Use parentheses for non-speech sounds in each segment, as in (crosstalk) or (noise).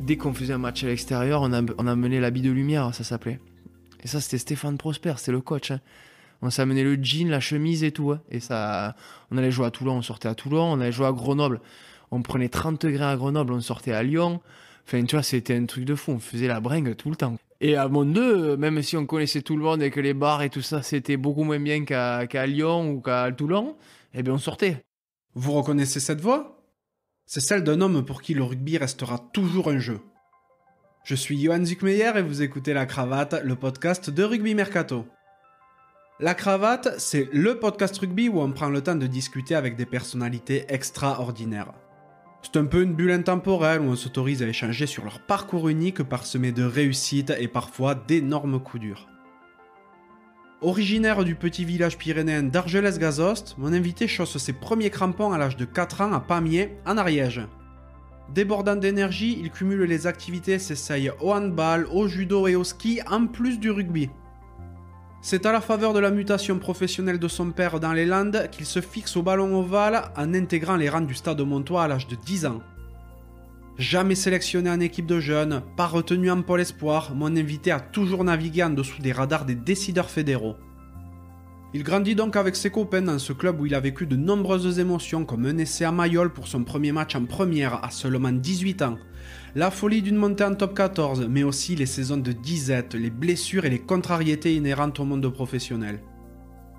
dès qu'on faisait un match à l'extérieur, on, on, amenait l'habit de lumière, ça s'appelait. Et ça, c'était Stéphane Prosper, c'était le coach. Hein. On s'amenait le jean, la chemise et tout. Hein. Et ça, on allait jouer à Toulon, on sortait à Toulon, on allait jouer à Grenoble. On prenait 30 degrés à Grenoble, on sortait à Lyon. Enfin, tu vois, c'était un truc de fou. On faisait la bringue tout le temps. Et à monde 2, même si on connaissait tout le monde et que les bars et tout ça, c'était beaucoup moins bien qu'à Lyon ou qu'à Toulon, eh bien, on sortait. Vous reconnaissez cette voix c'est celle d'un homme pour qui le rugby restera toujours un jeu. Je suis Johan Zuckmeyer et vous écoutez La Cravate, le podcast de Rugby Mercato. La Cravate, c'est le podcast rugby où on prend le temps de discuter avec des personnalités extraordinaires. C'est un peu une bulle intemporelle où on s'autorise à échanger sur leur parcours unique parsemé de réussites et parfois d'énormes coups durs. Originaire du petit village pyrénéen d'Argelès-Gazost, mon invité chausse ses premiers crampons à l'âge de 4 ans à Pamiers, en Ariège. Débordant d'énergie, il cumule les activités, s'essaye au handball, au judo et au ski, en plus du rugby. C'est à la faveur de la mutation professionnelle de son père dans les Landes qu'il se fixe au ballon ovale en intégrant les rangs du Stade Montois à l'âge de 10 ans. Jamais sélectionné en équipe de jeunes, pas retenu en pôle espoir, mon invité a toujours navigué en dessous des radars des décideurs fédéraux. Il grandit donc avec ses copains dans ce club où il a vécu de nombreuses émotions comme un essai à Mayol pour son premier match en première à seulement 18 ans, la folie d'une montée en top 14, mais aussi les saisons de disette, les blessures et les contrariétés inhérentes au monde professionnel.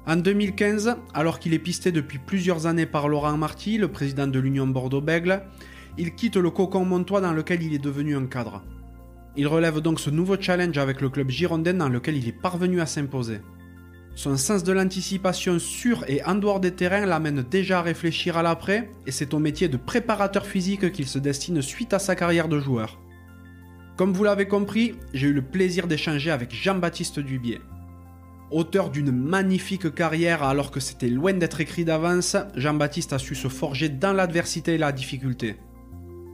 En 2015, alors qu'il est pisté depuis plusieurs années par Laurent Marty, le président de l'Union bordeaux bègles il quitte le cocon montois dans lequel il est devenu un cadre. Il relève donc ce nouveau challenge avec le club girondin dans lequel il est parvenu à s'imposer. Son sens de l'anticipation sur et en dehors des terrains l'amène déjà à réfléchir à l'après, et c'est au métier de préparateur physique qu'il se destine suite à sa carrière de joueur. Comme vous l'avez compris, j'ai eu le plaisir d'échanger avec Jean-Baptiste Dubier. Auteur d'une magnifique carrière alors que c'était loin d'être écrit d'avance, Jean-Baptiste a su se forger dans l'adversité et la difficulté.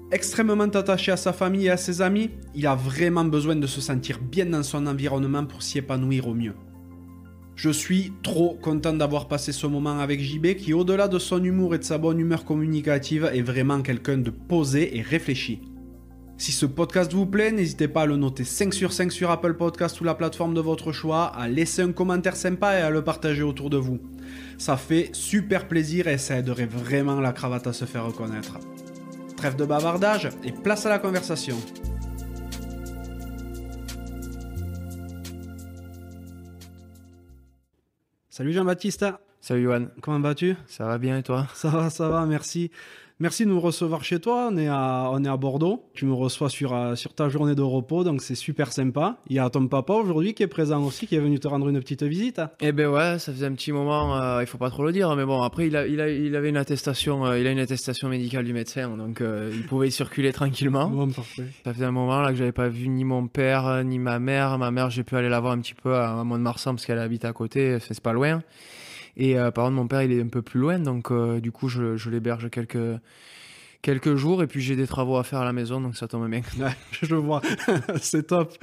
Extrêmement attaché à sa famille et à ses amis, il a vraiment besoin de se sentir bien dans son environnement pour s'y épanouir au mieux. Je suis trop content d'avoir passé ce moment avec JB qui, au-delà de son humour et de sa bonne humeur communicative, est vraiment quelqu'un de posé et réfléchi. Si ce podcast vous plaît, n'hésitez pas à le noter 5 sur 5 sur Apple Podcast ou la plateforme de votre choix, à laisser un commentaire sympa et à le partager autour de vous. Ça fait super plaisir et ça aiderait vraiment la cravate à se faire reconnaître. Trêve de bavardage et place à la conversation. Salut Jean-Baptiste. Salut Yohan. Comment vas-tu Ça va bien et toi Ça va, ça va, merci. Merci de nous recevoir chez toi. On est à, on est à Bordeaux. Tu me reçois sur, euh, sur ta journée de repos, donc c'est super sympa. Il y a ton papa aujourd'hui qui est présent aussi, qui est venu te rendre une petite visite. Eh ben ouais, ça faisait un petit moment. il euh, il faut pas trop le dire, mais bon, après il a, avait une attestation, euh, il a une attestation médicale du médecin, donc il pouvait circuler tranquillement. Bon, parfait. Ça faisait un moment là que j'avais pas vu ni mon père ni ma mère. Ma mère, j'ai pu aller la voir un petit peu à Mont-de-Marsan parce qu'elle habite à côté, c'est pas loin. Et euh, par contre, mon père, il est un peu plus loin, donc euh, du coup, je, l'héberge quelques, quelques jours et puis j'ai des travaux à faire à la maison, donc ça tombe bien. (laughs) je vois, (laughs) c'est top.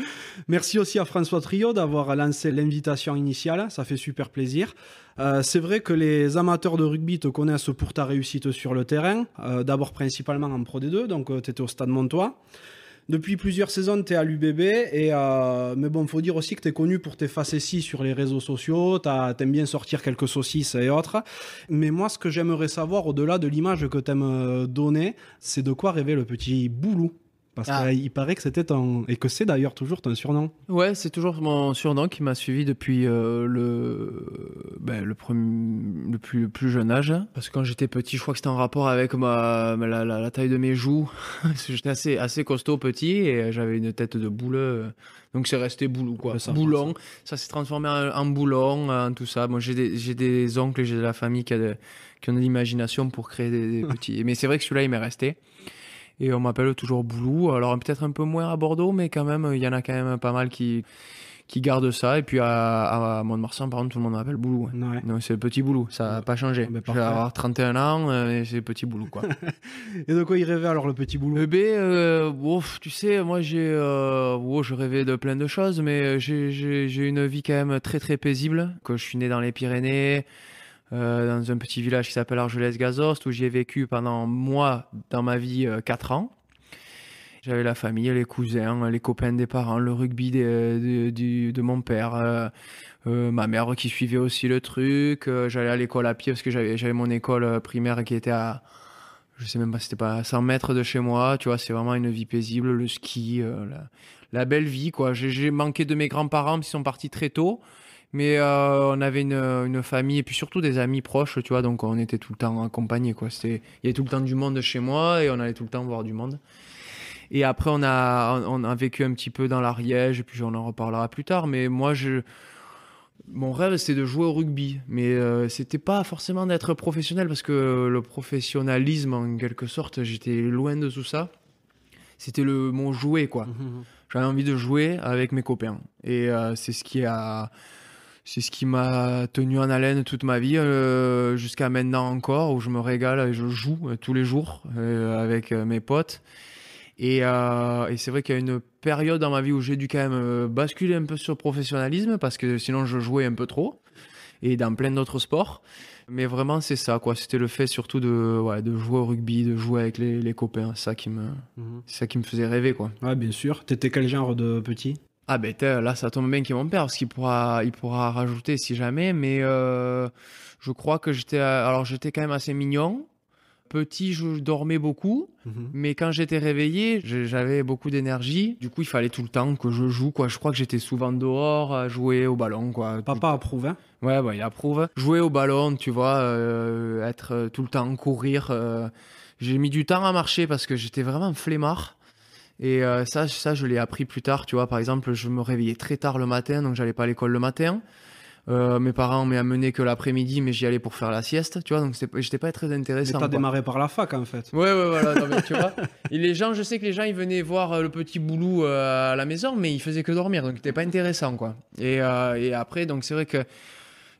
Merci aussi à François Trio d'avoir lancé l'invitation initiale, ça fait super plaisir. Euh, c'est vrai que les amateurs de rugby te connaissent pour ta réussite sur le terrain, d'abord principalement en Pro D2, donc tu étais au Stade Montois depuis plusieurs saisons, tu es à l'UBB. Et, euh, mais bon, faut dire aussi que tu es connu pour tes facéties sur les réseaux sociaux. tu T'aimes bien sortir quelques saucisses et autres. Mais moi, ce que j'aimerais savoir, au-delà de l'image que tu t'aimes euh, donner, c'est de quoi rêver le petit boulou parce ah. qu'il paraît que c'était un. Et que c'est d'ailleurs toujours ton surnom. Ouais, c'est toujours mon surnom qui m'a suivi depuis euh, le... Ben, le, premier... le, plus, jeune âge. Hein. Parce que quand j'étais petit, je crois que c'était en rapport avec ma... la, taille de mes joues. (laughs) j'étais assez, assez costaud petit et j'avais une tête de boule. Euh, donc c'est resté boulou, quoi. boulon. Ça, s'est transformé en, boulon, en tout ça. Moi, j'ai des, des, oncles et j'ai de la famille qui, a qui ont de l'imagination pour créer des, des (laughs) petits. Mais c'est vrai que celui-là, il m'est resté. Et on m'appelle toujours Boulou. Alors peut-être un peu moins à Bordeaux, mais quand même, il y en a quand même pas mal qui, qui gardent ça. Et puis à, à Mont-de-Marsan, par exemple, tout le monde m'appelle Boulou. Hein. Ouais. Donc c'est petit Boulou, ça n'a pas changé. Ah, ben, je vais avoir 31 ans euh, et c'est petit Boulou. Quoi. (laughs) et de quoi il rêvait alors le petit Boulou eh bébé ben, euh, ouf, tu sais, moi j'ai, euh, oh, je rêvais de plein de choses, mais j'ai, une vie quand même très très paisible. Que je suis né dans les Pyrénées. Euh, dans un petit village qui s'appelle Argelès-Gazost, où j'ai vécu pendant moi, dans ma vie, 4 euh, ans. J'avais la famille, les cousins, les copains des parents, le rugby de, mon père, euh, ma mère qui suivait aussi le truc. J'allais à l'école à pied parce que j'avais mon école primaire qui était à, je sais même pas, c'était pas à 100 mètres de chez moi. Tu vois, c'est vraiment une vie paisible, le ski, la, belle vie, quoi. J'ai manqué de mes grands-parents qui sont partis très tôt. Mais euh, on avait une, famille et puis surtout des amis proches, tu vois, donc on était tout le temps accompagnés, quoi. C'était, il y avait tout le temps du monde chez moi et on allait tout le temps voir du monde. Et après, on a, on a vécu un petit peu dans l'Ariège, puis on en reparlera plus tard. Mais moi, je, mon rêve, c'était de jouer au rugby. Mais ce euh, c'était pas forcément d'être professionnel, parce que le professionnalisme, en quelque sorte, j'étais loin de tout ça. C'était le, mon jouet, quoi. Mmh, mmh, mmh. J'avais envie de jouer avec mes copains. Et euh, c'est ce qui a c'est ce qui m'a tenu en haleine toute ma vie, euh, jusqu'à maintenant encore, où je me régale et je joue euh, tous les jours euh, avec mes potes. Et, c'est vrai qu'il y a une période dans ma vie où j'ai dû quand même basculer un peu sur le professionnalisme, parce que sinon je jouais un peu trop, et dans plein d'autres sports. Mais vraiment, c'est ça, quoi. C'était le fait surtout de, de jouer au rugby, de jouer avec les, copains. Ça qui me, mhm. ça qui me faisait rêver, quoi. Ouais, bien sûr. T'étais quel genre de petit ah ben là, ça tombe bien qu'il y mon père, parce qu'il pourra, il pourra rajouter si jamais. Mais euh, je crois que j'étais, euh, alors j'étais quand même assez mignon. Petit, je dormais beaucoup, mhm. mais quand j'étais réveillé, j'avais beaucoup d'énergie. Du coup, il fallait tout le temps que je joue, quoi. Je crois que j'étais souvent dehors à jouer au ballon, quoi. Papa approuve, hein. Ouais, bah, il approuve. Jouer au ballon, tu vois, euh, être tout le temps, courir. J'ai mis du temps à marcher parce que j'étais vraiment flemmard. Et euh, ça, ça, je l'ai appris plus tard. Tu vois, par exemple, je me réveillais très tard le matin, donc j'allais pas à l'école le matin. Euh, mes parents m'ont amené que l'après-midi, mais j'y allais pour faire la sieste, tu vois, donc j'étais pas très intéressant. t'as démarré par la fac, en fait. Ouais, ouais, voilà, tu (laughs) vois. Et les gens, je sais que les gens, ils venaient voir euh, le petit boulot à la maison, mais ils faisaient que dormir, donc c'était pas intéressant, quoi. Et, après, donc c'est vrai que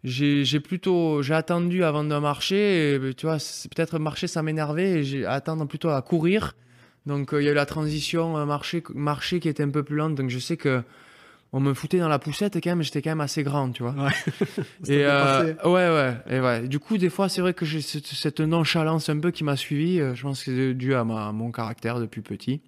j'ai plutôt, j'ai attendu avant de marcher, tu vois, peut-être marcher, ça m'énervait, et j'ai attendre plutôt à courir donc euh, il y a eu la transition euh, marché, marché qui était un peu plus lente. Donc je sais que on me foutait dans la poussette quand même, j'étais quand même assez grand, tu vois. (laughs) et euh, ouais, ouais, Du coup, des fois, c'est vrai que j'ai cette, nonchalance un peu qui m'a suivi. Je pense que c'est dû à, mon caractère depuis petit.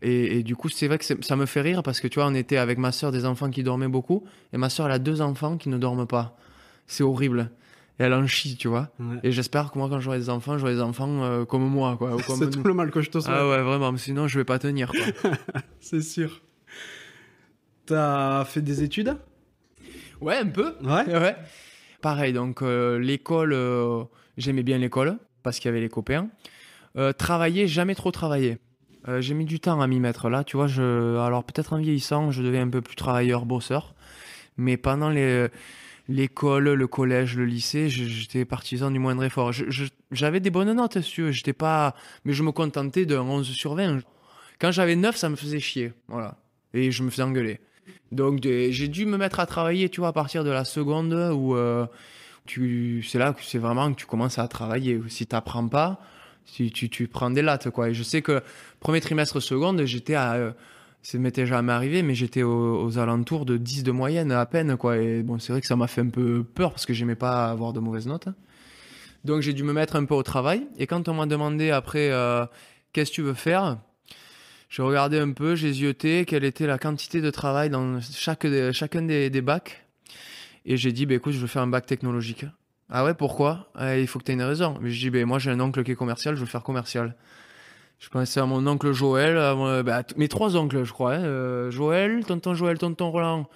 Et, et du coup, c'est vrai que ça me fait rire parce que tu vois, on était avec ma soeur des enfants qui dormaient beaucoup, et ma soeur elle a deux enfants qui ne dorment pas. C'est horrible elle en chie, tu vois. Et j'espère que moi, quand j'aurai des enfants, j'aurai des enfants euh, comme moi, quoi. (laughs) C'est tout le mal que je te souhaite. Ah ouais, vraiment, sinon je vais pas tenir, (laughs) c'est sûr. T'as fait des études Ouais, un peu. Ouais. (laughs) Pareil, donc euh, l'école, euh, j'aimais bien l'école parce qu'il y avait les copains. travailler, jamais trop travailler. j'ai mis du temps à m'y mettre là, tu vois. Je... Alors peut-être en vieillissant, je devais un peu plus travailleur, bosseur. Mais pendant les l'école, le collège, le lycée, j'étais partisan du moindre effort. J'avais des bonnes notes, si j'étais pas, mais je me contentais d'un 11 sur 20. Quand j'avais 9, ça me faisait chier, voilà, et je me faisais engueuler. Donc j'ai dû me mettre à travailler, tu vois, à partir de la seconde où euh, tu, c'est là que c'est vraiment que tu commences à travailler. Si t'apprends pas, si tu, prends des lattes, quoi. Et je sais que premier trimestre seconde, j'étais à euh, ça m'était jamais arrivé, mais j'étais aux, alentours de 10 de moyenne à peine, quoi. Et bon, c'est vrai que ça m'a fait un peu peur parce que j'aimais pas avoir de mauvaises notes. Hein. Donc j'ai dû me mettre un peu au travail. Et quand on m'a demandé après euh, qu'est-ce que tu veux faire, j'ai regardé un peu, j'ai zioté quelle était la quantité de travail dans chaque, chacun des, bacs. Et j'ai dit, bah, écoute, je veux faire un bac technologique. Ah ouais, pourquoi eh, Il faut que tu aies une raison. Mais je dis, bah, moi j'ai un oncle qui est commercial, je veux faire commercial. Je pensais à mon oncle Joël, euh, bah, mes trois oncles, je crois. Hein, euh, Joël, tonton Joël, tonton Roland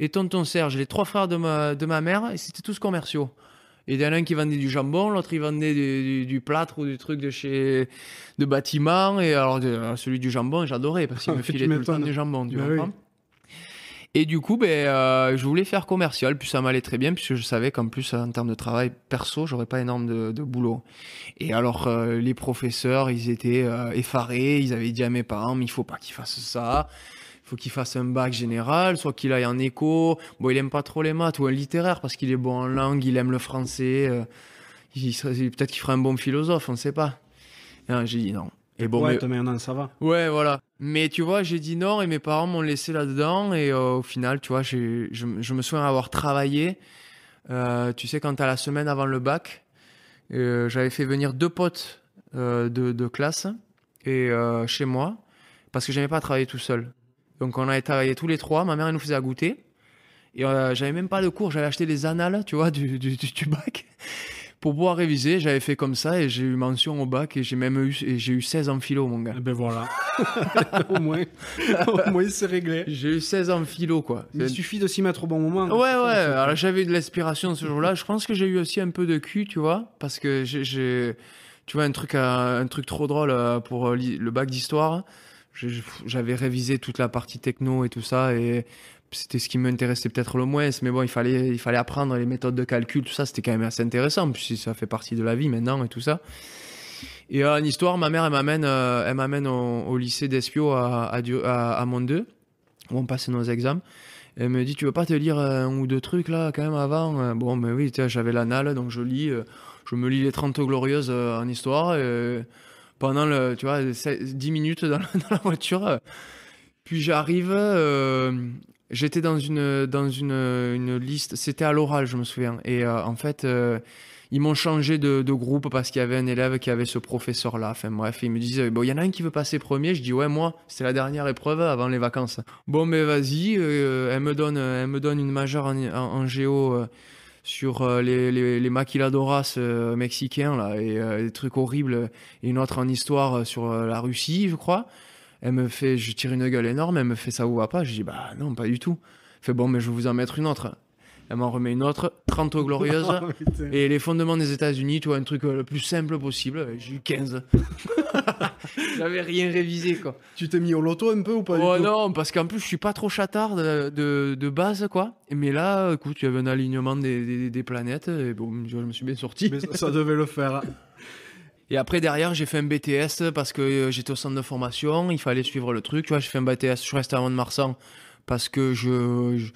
et tonton Serge, les trois frères de ma, de ma mère, et c'était tous commerciaux. Et il y en a un qui vendait du jambon, l'autre il vendait du, plâtre ou du truc de chez de bâtiment. Et alors euh, celui du jambon, j'adorais parce qu'il me (laughs) filait tout le temps du jambon, tu vois bah et du coup, ben, euh, je voulais faire commercial, puis ça m'allait très bien, puisque je savais qu'en plus, en termes de travail perso, j'aurais pas énorme de, boulot. Et alors, euh, les professeurs, ils étaient euh, effarés, ils avaient dit à mes parents, mais il faut pas qu'ils fassent ça il faut qu'il fasse un bac général, soit qu'il aille en éco. Bon, il aime pas trop les maths ou un littéraire parce qu'il est bon en langue, il aime le français. peut-être qu'il fera un bon philosophe, on ne sait pas. J'ai dit non. Et bon, ouais, mais... maintenant, ça va. Ouais, voilà. Mais tu vois, j'ai dit non et mes parents m'ont laissé là-dedans. Et euh, au final, tu vois, je, me souviens avoir travaillé. Euh, tu sais, quand tu as la semaine avant le bac, euh, j'avais fait venir deux potes de, classe et chez moi parce que j'aimais pas travailler tout seul. Donc on avait travaillé tous les trois. Ma mère nous faisait goûter. Et j'avais même pas de cours. J'avais acheté les annales, tu vois, du bac pour pouvoir réviser, j'avais fait comme ça et j'ai eu mention au bac et j'ai même eu, j'ai eu 16 en philo, mon gars. Eh ben voilà. (laughs) au moins, c'est réglé. J'ai eu 16 en philo, quoi. Il suffit de s'y mettre au bon moment. Ouais, ouais. Alors j'avais de l'aspiration ce jour-là. Je pense que j'ai eu aussi un peu de cul, tu vois, parce que j'ai, tu vois, un truc, euh, un truc trop drôle euh, pour euh, le bac d'histoire j'avais révisé toute la partie techno et tout ça et c'était ce qui m'intéressait peut-être le moins, mais bon, il fallait, il fallait apprendre les méthodes de calcul, tout ça, c'était quand même assez intéressant, puis ça fait partie de la vie maintenant et tout ça. Et en euh, histoire, ma mère, elle m'amène, euh, au, lycée d'Espio à, à, où on passe nos examens. Elle me dit, tu veux pas te lire un ou deux trucs là, quand même, avant euh, Bon, mais oui, tu j'avais l'anal, donc je lis, je me lis les 30 glorieuses en histoire, pendant, le, tu vois, 10 minutes dans la, (laughs) voiture. Puis j'arrive, J'étais dans une dans une, une liste, c'était à l'oral, je me souviens. Et euh, en fait, euh, ils m'ont changé de, groupe parce qu'il y avait un élève qui avait ce professeur-là. Enfin bref, ils me disaient bon, il y en a un qui veut passer premier. Je dis ouais, moi, c'était la dernière épreuve avant les vacances. Bon, mais vas-y, euh, elle me donne elle me donne une majeure en, géo sur les, les, maquiladoras mexicains là et des trucs horribles et une autre en histoire sur la Russie, je crois. Elle me fait, je tire une gueule énorme, elle me fait ça ou va pas. Je dis, bah non, pas du tout. Elle fait, bon, mais je vais vous en mettre une autre. Elle m'en remet une autre, 30 glorieuse. glorieuses. (laughs) et les fondements des États-Unis, tu vois, un truc euh, le plus simple possible. J'ai eu 15. (laughs) J'avais rien révisé, quoi. Tu t'es mis au loto un peu ou pas Oh non, parce qu'en plus, je suis pas trop chatard de, de, base, quoi. Mais là, écoute, il y avait un alignement des, des, planètes. Et bon, je me suis bien sorti. Mais ça devait le faire. (laughs) Et après, derrière, j'ai fait un BTS parce que euh, j'étais au centre de formation, il fallait suivre le truc. Tu vois, j'ai fait un BTS, je suis resté à Mont-de-Marsan parce que je,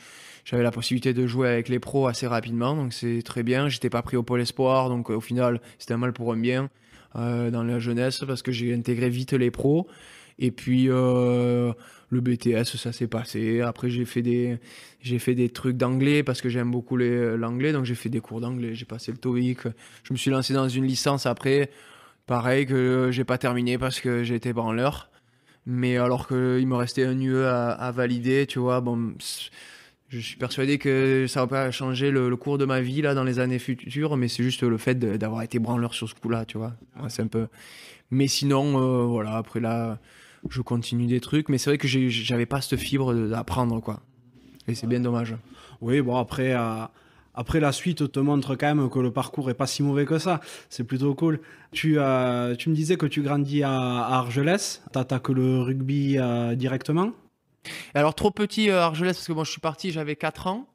j'avais la possibilité de jouer avec les pros assez rapidement, donc c'est très bien. J'étais pas pris au pôle espoir, donc euh, au final, c'était un mal pour un bien euh, dans la jeunesse parce que j'ai intégré vite les pros. Et puis le BTS, ça s'est passé. Après, j'ai fait des, j'ai fait des trucs d'anglais parce que j'aime beaucoup l'anglais, donc j'ai fait des cours d'anglais. J'ai passé le TOEIC. Je me suis lancé dans une licence après Pareil que euh, j'ai pas terminé parce que j'ai été branleur, Mais alors qu'il me restait un UE à, valider, tu vois, bon, je suis persuadé que ça va pas changer le, cours de ma vie là dans les années futures, mais c'est juste le fait d'avoir été branleur sur ce coup-là, tu vois. c'est un peu. Mais sinon, euh, voilà, après là, je continue des trucs, mais c'est vrai que j'avais pas cette fibre d'apprendre, quoi. Et c'est bien dommage. Oui, bon après. Après, la suite te montre quand même que le parcours est pas si mauvais que ça. C'est plutôt cool. Tu, euh, tu me disais que tu grandis à, Argelès. Argelès. T'attaques le rugby euh, directement Alors, trop petit à euh, Argelès, parce que moi, je suis parti, j'avais 4 ans.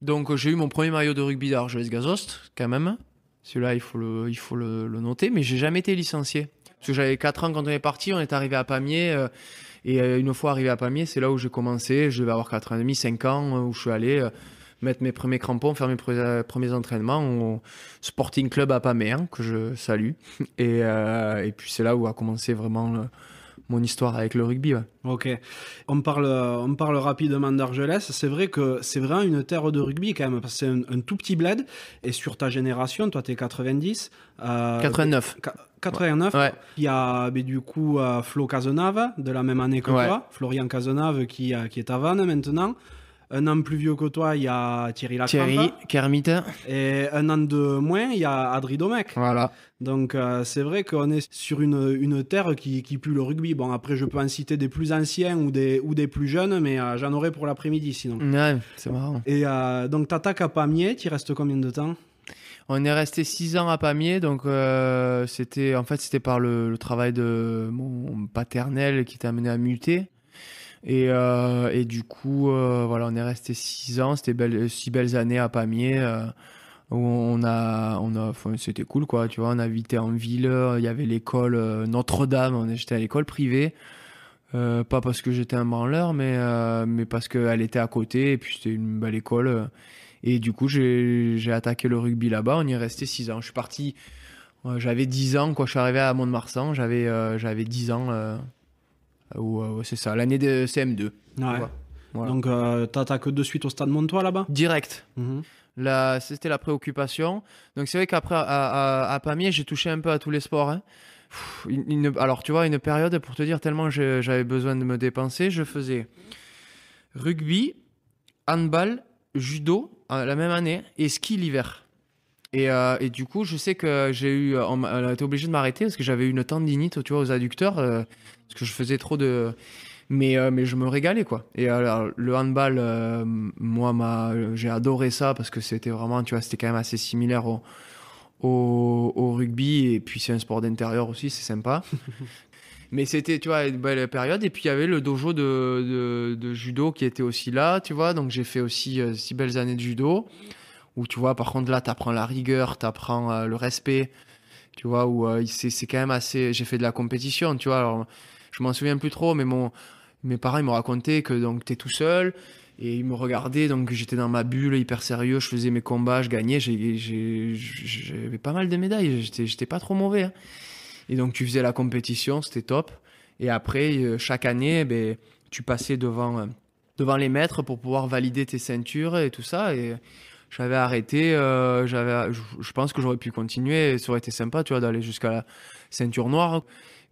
Donc, j'ai eu mon premier maillot de rugby d'Argelès-Gazost, quand même. Celui-là, il faut le, il faut le, noter. Mais j'ai jamais été licencié. Parce que j'avais 4 ans quand on est parti, on est arrivé à Pamiers. et une fois arrivé à Pamiers, c'est là où j'ai commencé. Je vais avoir 4 ans et demi, 5 ans, où je suis allé mettre mes premiers crampons, faire mes euh, premiers entraînements au Sporting Club à Pamé, que je salue. (laughs) Et, euh, et puis c'est là où a commencé vraiment euh, mon histoire avec le rugby. Ok. On parle, on parle rapidement d'Argelès. C'est vrai que c'est vraiment une terre de rugby quand même, parce que c'est un, tout petit bled. Et sur ta génération, toi, t'es 90. 89. 89. Il y a mais ben, du coup Flo Cazenave, de la même année que toi, Florian Cazenave qui, qui est à Vannes maintenant. Un an plus vieux que toi, il y a Thierry Lacrampe. Thierry Kermit. Et un an de moins, il y a Adri Domecq. Voilà. Donc euh, c'est vrai qu'on est sur une, une terre qui, qui, pue le rugby. Bon, après, je peux en citer des plus anciens ou des, ou des plus jeunes, mais euh, j'en aurai pour l'après-midi sinon. Ouais, c'est marrant. Et euh, donc, t'attaques à Pamiers, tu restes combien de temps on est resté six ans à Pamiers, donc c'était en fait c'était par le, travail de mon paternel qui t'a amené à muter. Euh, et, du coup, euh, voilà, on est resté six ans. C'était belle, six belles années à Pamiers. Euh, où on a, on a, c'était cool, quoi. Tu vois, on habitait en ville. Il y avait l'école Notre-Dame. J'étais à l'école privée. pas parce que j'étais un branleur, mais, mais parce qu'elle était à côté. Et puis, c'était une belle école. Et du coup, j'ai attaqué le rugby là-bas. On y est resté six ans. Je suis parti. j'avais 10 ans, quoi. Je suis arrivé à Mont-de-Marsan. J'avais j'avais 10 ans euh, ou euh, c'est ça, l'année de CM2. Donc euh, t'attaques de suite au stade Montois là-bas Direct. Mhm. C'était la préoccupation. Donc c'est vrai qu'après à, à, Pamiers, j'ai touché un peu à tous les sports. Hein. alors tu vois, une période pour te dire tellement j'avais besoin de me dépenser, je faisais rugby, handball, judo la même année et ski l'hiver. Euh, et, du coup, je sais que j'ai eu, on euh, a été obligé de m'arrêter parce que j'avais une tendinite, tu vois, aux adducteurs, euh, parce que je faisais trop de. Mais, mais je me régalais, quoi. Et alors, le handball, moi, j'ai adoré ça parce que c'était vraiment, tu vois, c'était quand même assez similaire au, au, rugby. Et puis, c'est un sport d'intérieur aussi, c'est sympa. (laughs) mais c'était, tu vois, une belle période. Et puis, il y avait le dojo de, de, de, judo qui était aussi là, tu vois. Donc, j'ai fait aussi six belles années de judo. Où tu vois, par contre, là, tu apprends la rigueur, t'apprends apprends euh, le respect. Tu vois, où c'est, euh, c'est quand même assez. J'ai fait de la compétition, tu vois. Alors, je m'en souviens plus trop, mais mon, mes parents, ils m'ont raconté que donc es tout seul. Et ils me regardaient, donc j'étais dans ma bulle, hyper sérieux, je faisais mes combats, je gagnais, j'ai, j'avais pas mal de médailles, j'étais, j'étais pas trop mauvais. Hein. Et donc tu faisais la compétition, c'était top. Et après, euh, chaque année, eh ben, tu passais devant, devant les maîtres pour pouvoir valider tes ceintures et tout ça. Et j'avais arrêté, euh, j'avais, je, pense que j'aurais pu continuer, ça aurait été sympa, tu vois, d'aller jusqu'à la ceinture noire.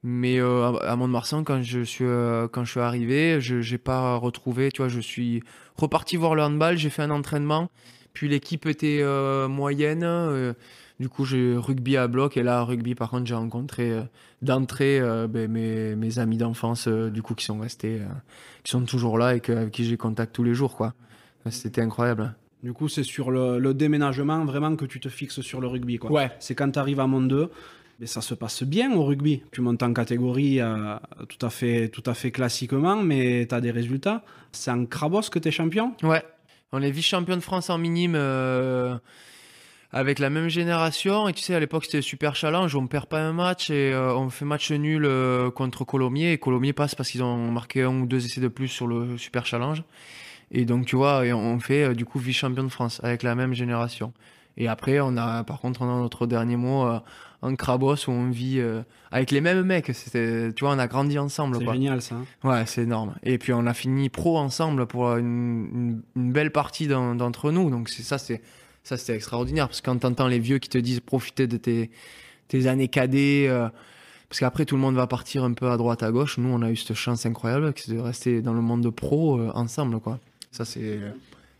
Mais euh, à Mont-de-Marsan, quand je suis euh, quand je suis arrivé, je n'ai pas retrouvé, tu vois, je suis reparti voir le handball, j'ai fait un entraînement, puis l'équipe était moyenne. du coup, j'ai rugby à bloc et là, rugby, par contre, j'ai rencontré d'entrée ben, mes, amis d'enfance, du coup, qui sont restés, qui sont toujours là et avec qui j'ai contact tous les jours, quoi. C'était incroyable. Du coup, c'est sur le, déménagement vraiment que tu te fixes sur le rugby. Ouais. C'est quand tu arrives à monde 2, mais ça se passe bien au rugby. Tu montes en catégorie euh, tout, à fait, tout à fait classiquement, mais tu as des résultats. C'est en Crabos que tu es champion Ouais. On est vice-champion de France en minime euh, avec la même génération. Et tu sais, à l'époque, c'était super challenge. On ne perd pas un match et euh, on fait match nul contre Colomiers. Et Colomiers passe parce qu'ils ont marqué un ou deux essais de plus sur le super challenge. Et donc, tu vois, on fait euh, du coup vice-champion de France avec la même génération. Et après, on a, par contre, on a notre dernier mot en euh, Crabos où on vit euh, avec les mêmes mecs. C'était, tu vois, on a grandi ensemble. C'est génial ça. Hein. ouais, c'est énorme. Et puis on a fini pro ensemble pour une, belle partie d'entre nous. Donc c'est ça, c'est ça, c'était extraordinaire parce qu'en quand les vieux qui te disent profiter de tes années cadets. parce qu'après tout le monde va partir un peu à droite à gauche. Nous, on a eu cette chance incroyable de rester dans le monde pro ensemble, quoi. Ça, c'est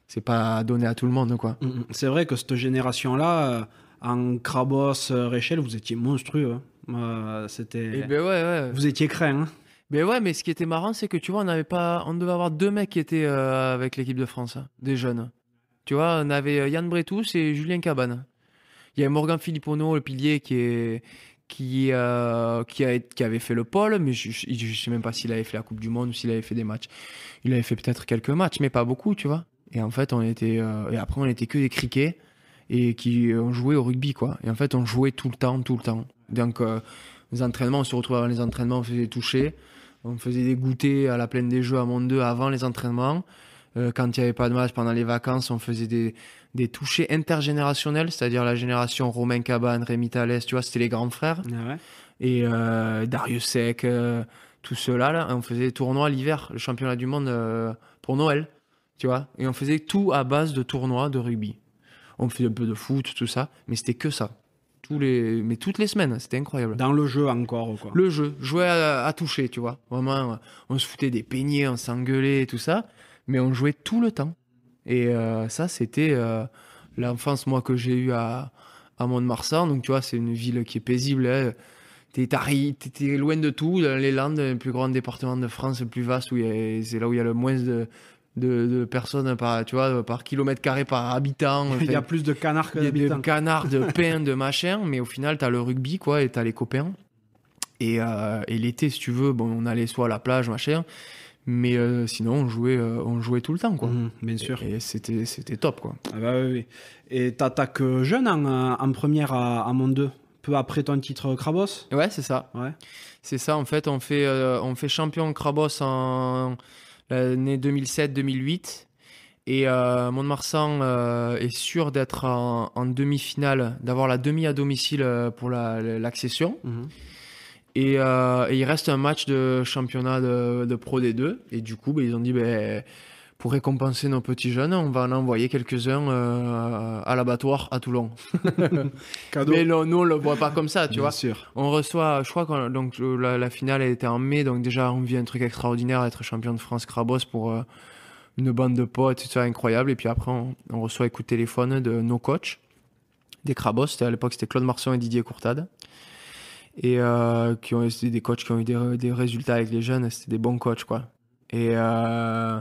c'est pas donné à tout le monde, quoi. Mm, mm. C'est vrai que cette génération-là, euh, en Krabos, euh, Réchelle, vous étiez monstrueux. Hein. Euh, c'était. Eh ben ouais, Vous étiez craint. Mais hein. ben ouais, mais ce qui était marrant, c'est que tu vois, on avait pas, on devait avoir deux mecs qui étaient avec l'équipe de France, hein, des jeunes. Tu vois, on avait Yann Bretous et Julien Cabane. Il y avait Morgan Filippono, le pilier, qui est qui, euh, qui, qui, avait fait le pôle, mais je ne sais même pas s'il avait fait la Coupe du Monde ou s'il avait fait des matchs. Il avait fait peut-être quelques matchs, mais pas beaucoup, tu vois. Et en fait, on était. Euh, et après, on était que des criquets et qui euh, ont joué au rugby, quoi. Et en fait, on jouait tout le temps, tout le temps. Donc, les entraînements, on se retrouvait avant les entraînements, on faisait toucher. On faisait des goûters à la plaine des jeux à monde 2 avant les entraînements. quand il n'y avait pas de match pendant les vacances, on faisait des, des touchés intergénérationnels, c'est-à-dire la génération Romain Cabane, Rémi Thalès, tu vois, c'était les grands frères. Ah et euh, Darius Sec, euh, tout cela, là, on faisait des tournois l'hiver, le championnat du monde euh, pour Noël, tu vois. Et on faisait tout à base de tournois de rugby. On faisait un peu de foot, tout ça, mais c'était que ça. Tous les... Mais toutes les semaines, c'était incroyable. Dans le jeu encore, quoi. Le jeu, jouer à, toucher, tu vois. Vraiment, on se foutait des peignets, on s'engueulait, tout ça, mais on jouait tout le temps. Et euh, ça, c'était euh, l'enfance, moi, que j'ai eue à, à Mont-de-Marsan. Donc, tu vois, c'est une ville qui est paisible. Hein. T'es es loin de tout, dans les Landes, le plus grand département de France, le plus vaste, où c'est là où il y a le moins de, de, personnes par, tu vois, par kilomètre carré par habitant. (laughs) Il y a plus de canards que d'habitants. Il y a de canards, de (laughs) pain, de machin, mais au final, t'as le rugby, quoi, et t'as les copains. Euh, et, l'été, si tu veux, bon, on allait soit à la plage, machin. Mais euh, sinon, on jouait, euh, on jouait tout le temps, quoi. Mmh, bien sûr. Et, c'était, c'était top, quoi. Ah bah Et t'attaques euh, jeune en, première à, à 2, peu après ton titre Krabos Ouais, c'est ça. Ouais. C'est ça, en fait, on fait, on fait champion Krabos en l'année 2007-2008. Et mont marsan est sûr d'être en, demi-finale, d'avoir la demi à domicile pour l'accession. La, mmh. Euh, et, il reste un match de championnat de, Pro des deux. Et du coup, bah, ils ont dit, bah, pour récompenser nos petits jeunes, on va en envoyer quelques-uns euh, à l'abattoir à Toulon. (laughs) Mais nous, on le voit pas comme ça, tu vois. Sûr. On reçoit, je crois que donc, la, finale elle était en mai, donc déjà, on vit un truc extraordinaire, être champion de France Crabos pour euh, une bande de potes, tout ça, incroyable. Et puis après, on, reçoit écoute, téléphone de nos coachs, des Crabos. À l'époque, c'était Claude Marçon et Didier Courtade et euh, qui ont été des coachs qui ont eu des, résultats avec les jeunes, c'était des bons coachs quoi. Et, euh,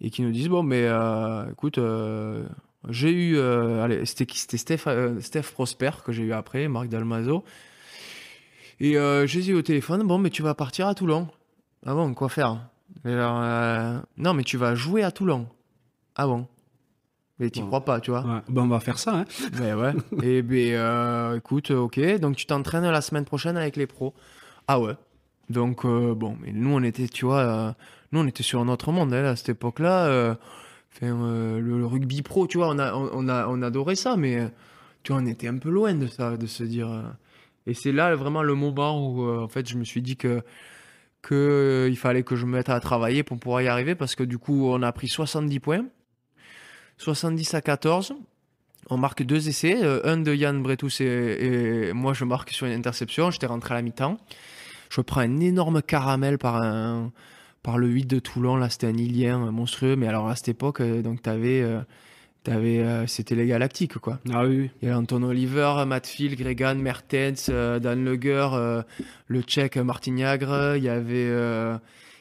et qui nous disent bon mais euh, écoute j'ai eu allez c'était c'était Steph, Steph, Prosper que j'ai eu après Marc Dalmazo et j'ai dit au téléphone bon mais tu vas partir à Toulon ah bon quoi faire non mais tu vas jouer à Toulon ah bon mais tu crois pas, tu vois. Ben, on va faire ça. Hein. ouais. (laughs) Et eh ben, euh, écoute, ok. Donc, tu t'entraînes la semaine prochaine avec les pros. Ah ouais. Donc, euh, bon, mais nous, on était, tu vois, euh, nous, on était sur un autre monde hein, à cette époque-là. Le, le, rugby pro, tu vois, on, a, on, a, on adorait ça, mais tu vois, on était un peu loin de ça, de se dire. et c'est là vraiment le moment où, en fait, je me suis dit que qu'il fallait que je me mette à travailler pour pouvoir y arriver parce que du coup, on a pris 70 points. 70 à 14. On marque deux essais, euh, un de Yann Bretous et, moi je marque sur une interception, j'étais rentré à la mi-temps. Je prends un énorme caramel par un, par le 8 de Toulon, là c'était un ilien monstrueux, mais alors à cette époque, euh, donc t'avais, euh, t'avais, c'était les Galactiques quoi. Ah oui. Il y a Anton Oliver, Matt Gregan, Mertens, Dan Luger, le Tchèque Martin il y avait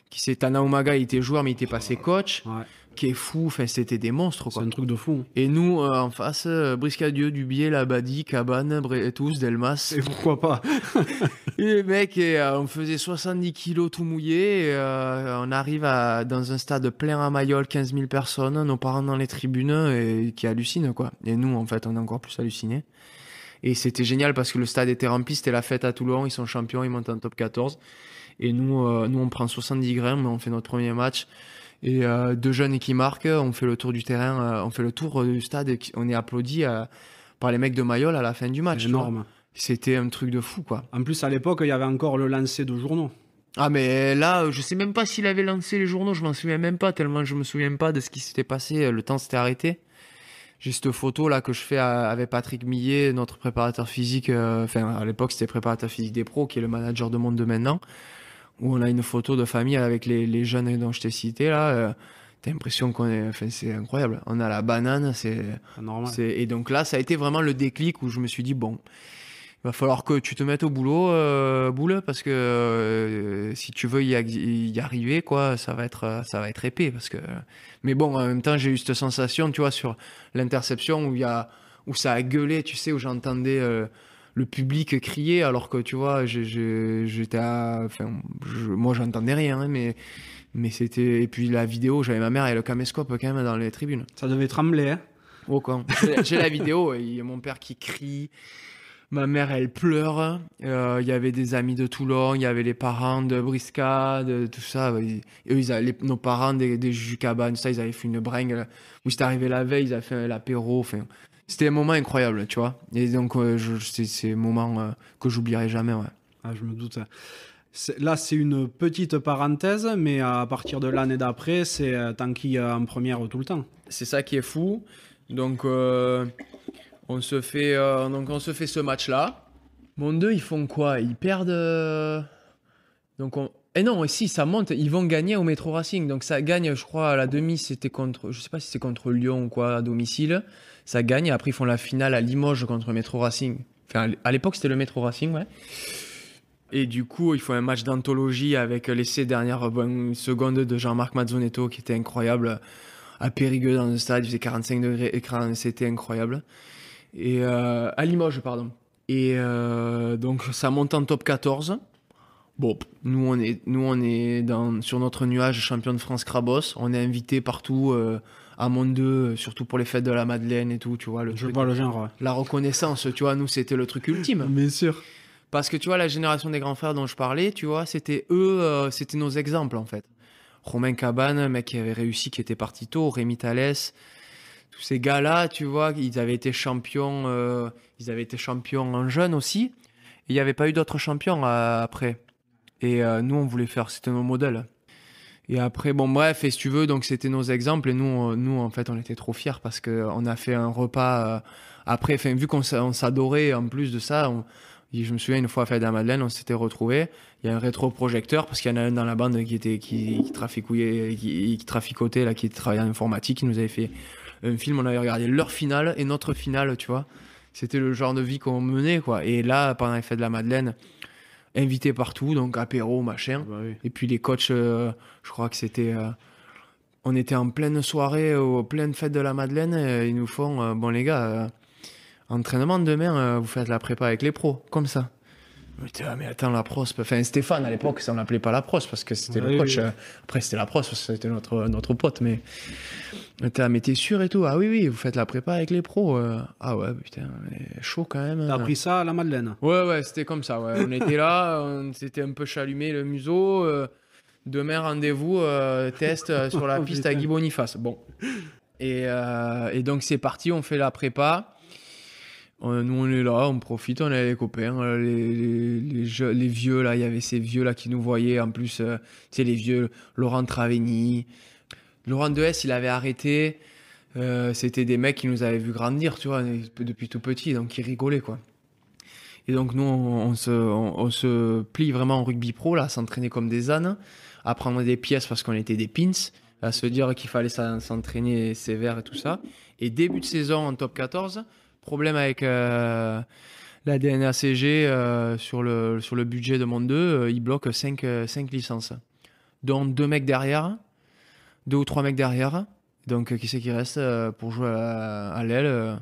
qui c'est Tana il était joueur mais il était passé coach. Ouais qui est fou. Enfin, c'était des monstres, quoi. C'est un truc de fou. Et nous, euh, en face, euh, Briscadieu, Dubier, Labadie, Cabane, tous, Delmas. Et pourquoi pas (laughs) les mecs, euh, on faisait 70 kilos tout mouillé. Euh, on arrive dans un stade plein à Mayol, 15 000 personnes, nos parents dans les tribunes, et qui hallucinent, quoi. Et nous, en fait, on est encore plus hallucinés. Et c'était génial parce que le stade était rempli, c'était la fête à Toulon, ils sont champions, ils montent en top 14. Et nous, nous on prend 70 grains, on fait notre premier match. Et euh, deux jeunes qui marquent, euh, on fait le tour du terrain, euh, on fait le tour du stade, et on est applaudi par les mecs de Mayol à la fin du match. Énorme. C'était un truc de fou, quoi. En plus, à l'époque, il y avait encore le lancer de journaux. Ah, mais là, je sais même pas s'il avait lancé les journaux, je m'en souviens même pas, tellement je me souviens pas de ce qui s'était passé. Le temps s'était arrêté. J'ai cette photo là que je fais avec Patrick Millet, notre préparateur physique, enfin à l'époque c'était préparateur physique des pros, qui est le manager de monde de maintenant où on a une photo de famille avec les, jeunes dont je t'ai cité là. Euh, t'as l'impression qu'on est, enfin, c'est incroyable. On a la banane, c'est normal. Et donc là, ça a été vraiment le déclic où je me suis dit bon, il va falloir que tu te mettes au boulot, boulot euh, boule, parce que euh, si tu veux y, arriver, quoi, ça va être, ça va être épais, parce que. Mais bon, en même temps, j'ai eu cette sensation, tu vois, sur l'interception où y où ça a gueulé, tu sais, où j'entendais le public criait alors que tu vois j'étais enfin moi j'entendais rien hein, mais mais c'était et puis la vidéo j'avais ma mère et le caméscope quand même dans les tribunes ça devait trembler hein oh quoi j'ai la vidéo (laughs) il y a mon père qui crie ma mère elle pleure euh, il y avait des amis de Toulon il y avait les parents de Briscade, tout ça ils nos parents des, des ça ils avaient fait une bringue où c'est arrivé la veille ils avaient fait l'apéro enfin c'était un moment incroyable, tu vois. Et donc, euh, c'est un moment euh, que j'oublierai jamais, ouais. Ah, je me doute. Là, c'est une petite parenthèse, mais à partir de l'année d'après, c'est euh, Tanki en première tout le temps. C'est ça qui est fou. Donc, on, se fait, donc on se fait ce match-là. Mon 2, ils font quoi Ils perdent. Donc, eh et non, si ça monte, ils vont gagner au Metro Racing. Donc ça gagne, je crois, à la demi, c'était contre, je sais pas si c'est contre Lyon ou quoi, à domicile ça gagne. Et après, ils font la finale à Limoges contre Metro Racing. Enfin, à l'époque, c'était le Metro Racing, ouais. Et du coup, il faut un match d'anthologie avec l'essai dernière dernières secondes de Jean-Marc Mazzonetto qui était incroyable. À Périgueux, dans le stade, il faisait 45 degrés écran, c'était incroyable. Et euh, à Limoges, pardon. Et euh, donc, ça monte en top 14. Bon, nous, on est, nous, on est dans, sur notre nuage champion de France Crabos. On est invité partout. Euh, à Monde euh, surtout pour les fêtes de la Madeleine et tout, tu vois. Le Je le genre, La reconnaissance, tu vois, nous, c'était le truc ultime. (laughs) Bien sûr. Parce que tu vois, la génération des grands frères dont je parlais, tu vois, c'était eux, euh, c'était nos exemples en fait. Romain Cabane, mec qui avait réussi, qui était parti tôt, Rémi Thalès, tous ces gars-là, tu vois, ils avaient été champions, euh, ils avaient été champions en jeune aussi. Et il n'y avait pas eu d'autres champions après. Et nous, on voulait faire, c'était nos modèles. Et après, bon, bref, et si tu veux, donc c'était nos exemples. Et nous, nous, en fait, on était trop fiers parce qu'on a fait un repas euh, après. vu qu'on s'adorait en plus de ça, je me souviens une fois à Fête la Madeleine, on s'était retrouvés. Il y a un rétroprojecteur parce qu'il y en a un dans la bande qui était qui, qui traficotait, qui, là, qui travaillait en informatique, qui nous avait fait un film. On avait regardé leur finale et notre finale, tu vois. C'était le genre de vie qu'on menait, quoi. Et là, pendant les Fêtes de la Madeleine, invité partout, donc apéro, machin. Bah et puis les coachs, euh, je crois que c'était. Euh, on était en pleine soirée, aux pleine fête de la Madeleine, et ils nous font euh, Bon, les gars, entraînement demain, vous faites la prépa avec les pros, comme ça. Mais, attends, la pros... Enfin, Stéphane, à l'époque, ça, on l'appelait pas la pros parce que c'était le coach. Euh, après, c'était la que c'était notre, notre pote. Mais, mais, mais t'es sûr et tout. Ah oui, oui, vous faites la prépa avec les pros. Euh. Ah ouais, putain, chaud quand même. T'as pris ça à la Madeleine Ouais, ouais, c'était comme ça. Ouais. On était là, (laughs) on s'était un peu chalumé le museau. Euh. demain, rendez-vous, test sur la (laughs) piste à Guy Boniface. Bon. Et, et donc, c'est parti, on fait la prépa. Euh, nous, on est là, on profite, on est les copains, euh, les, vieux, là, il y avait ces vieux, là, qui nous voyaient, en plus, c'est euh, les vieux, Laurent travigny. Laurent S il avait arrêté, c'était des mecs qui nous avaient vu grandir, tu vois, depuis tout petit, donc ils rigolaient, quoi. Et donc, nous, on, se, plie vraiment au rugby pro, là, s'entraîner comme des ânes, à prendre des pièces parce qu'on était des pins, à se dire qu'il fallait s'entraîner sévère et tout ça. Et début de saison en top 14, problème avec euh, la DNACG euh, sur, le, sur le budget de Monde 2. Euh, il bloque 5, 5 licences, dont 2 mecs derrière, deux ou 3 mecs derrière. Donc, qui c'est qui reste pour jouer à, l'aile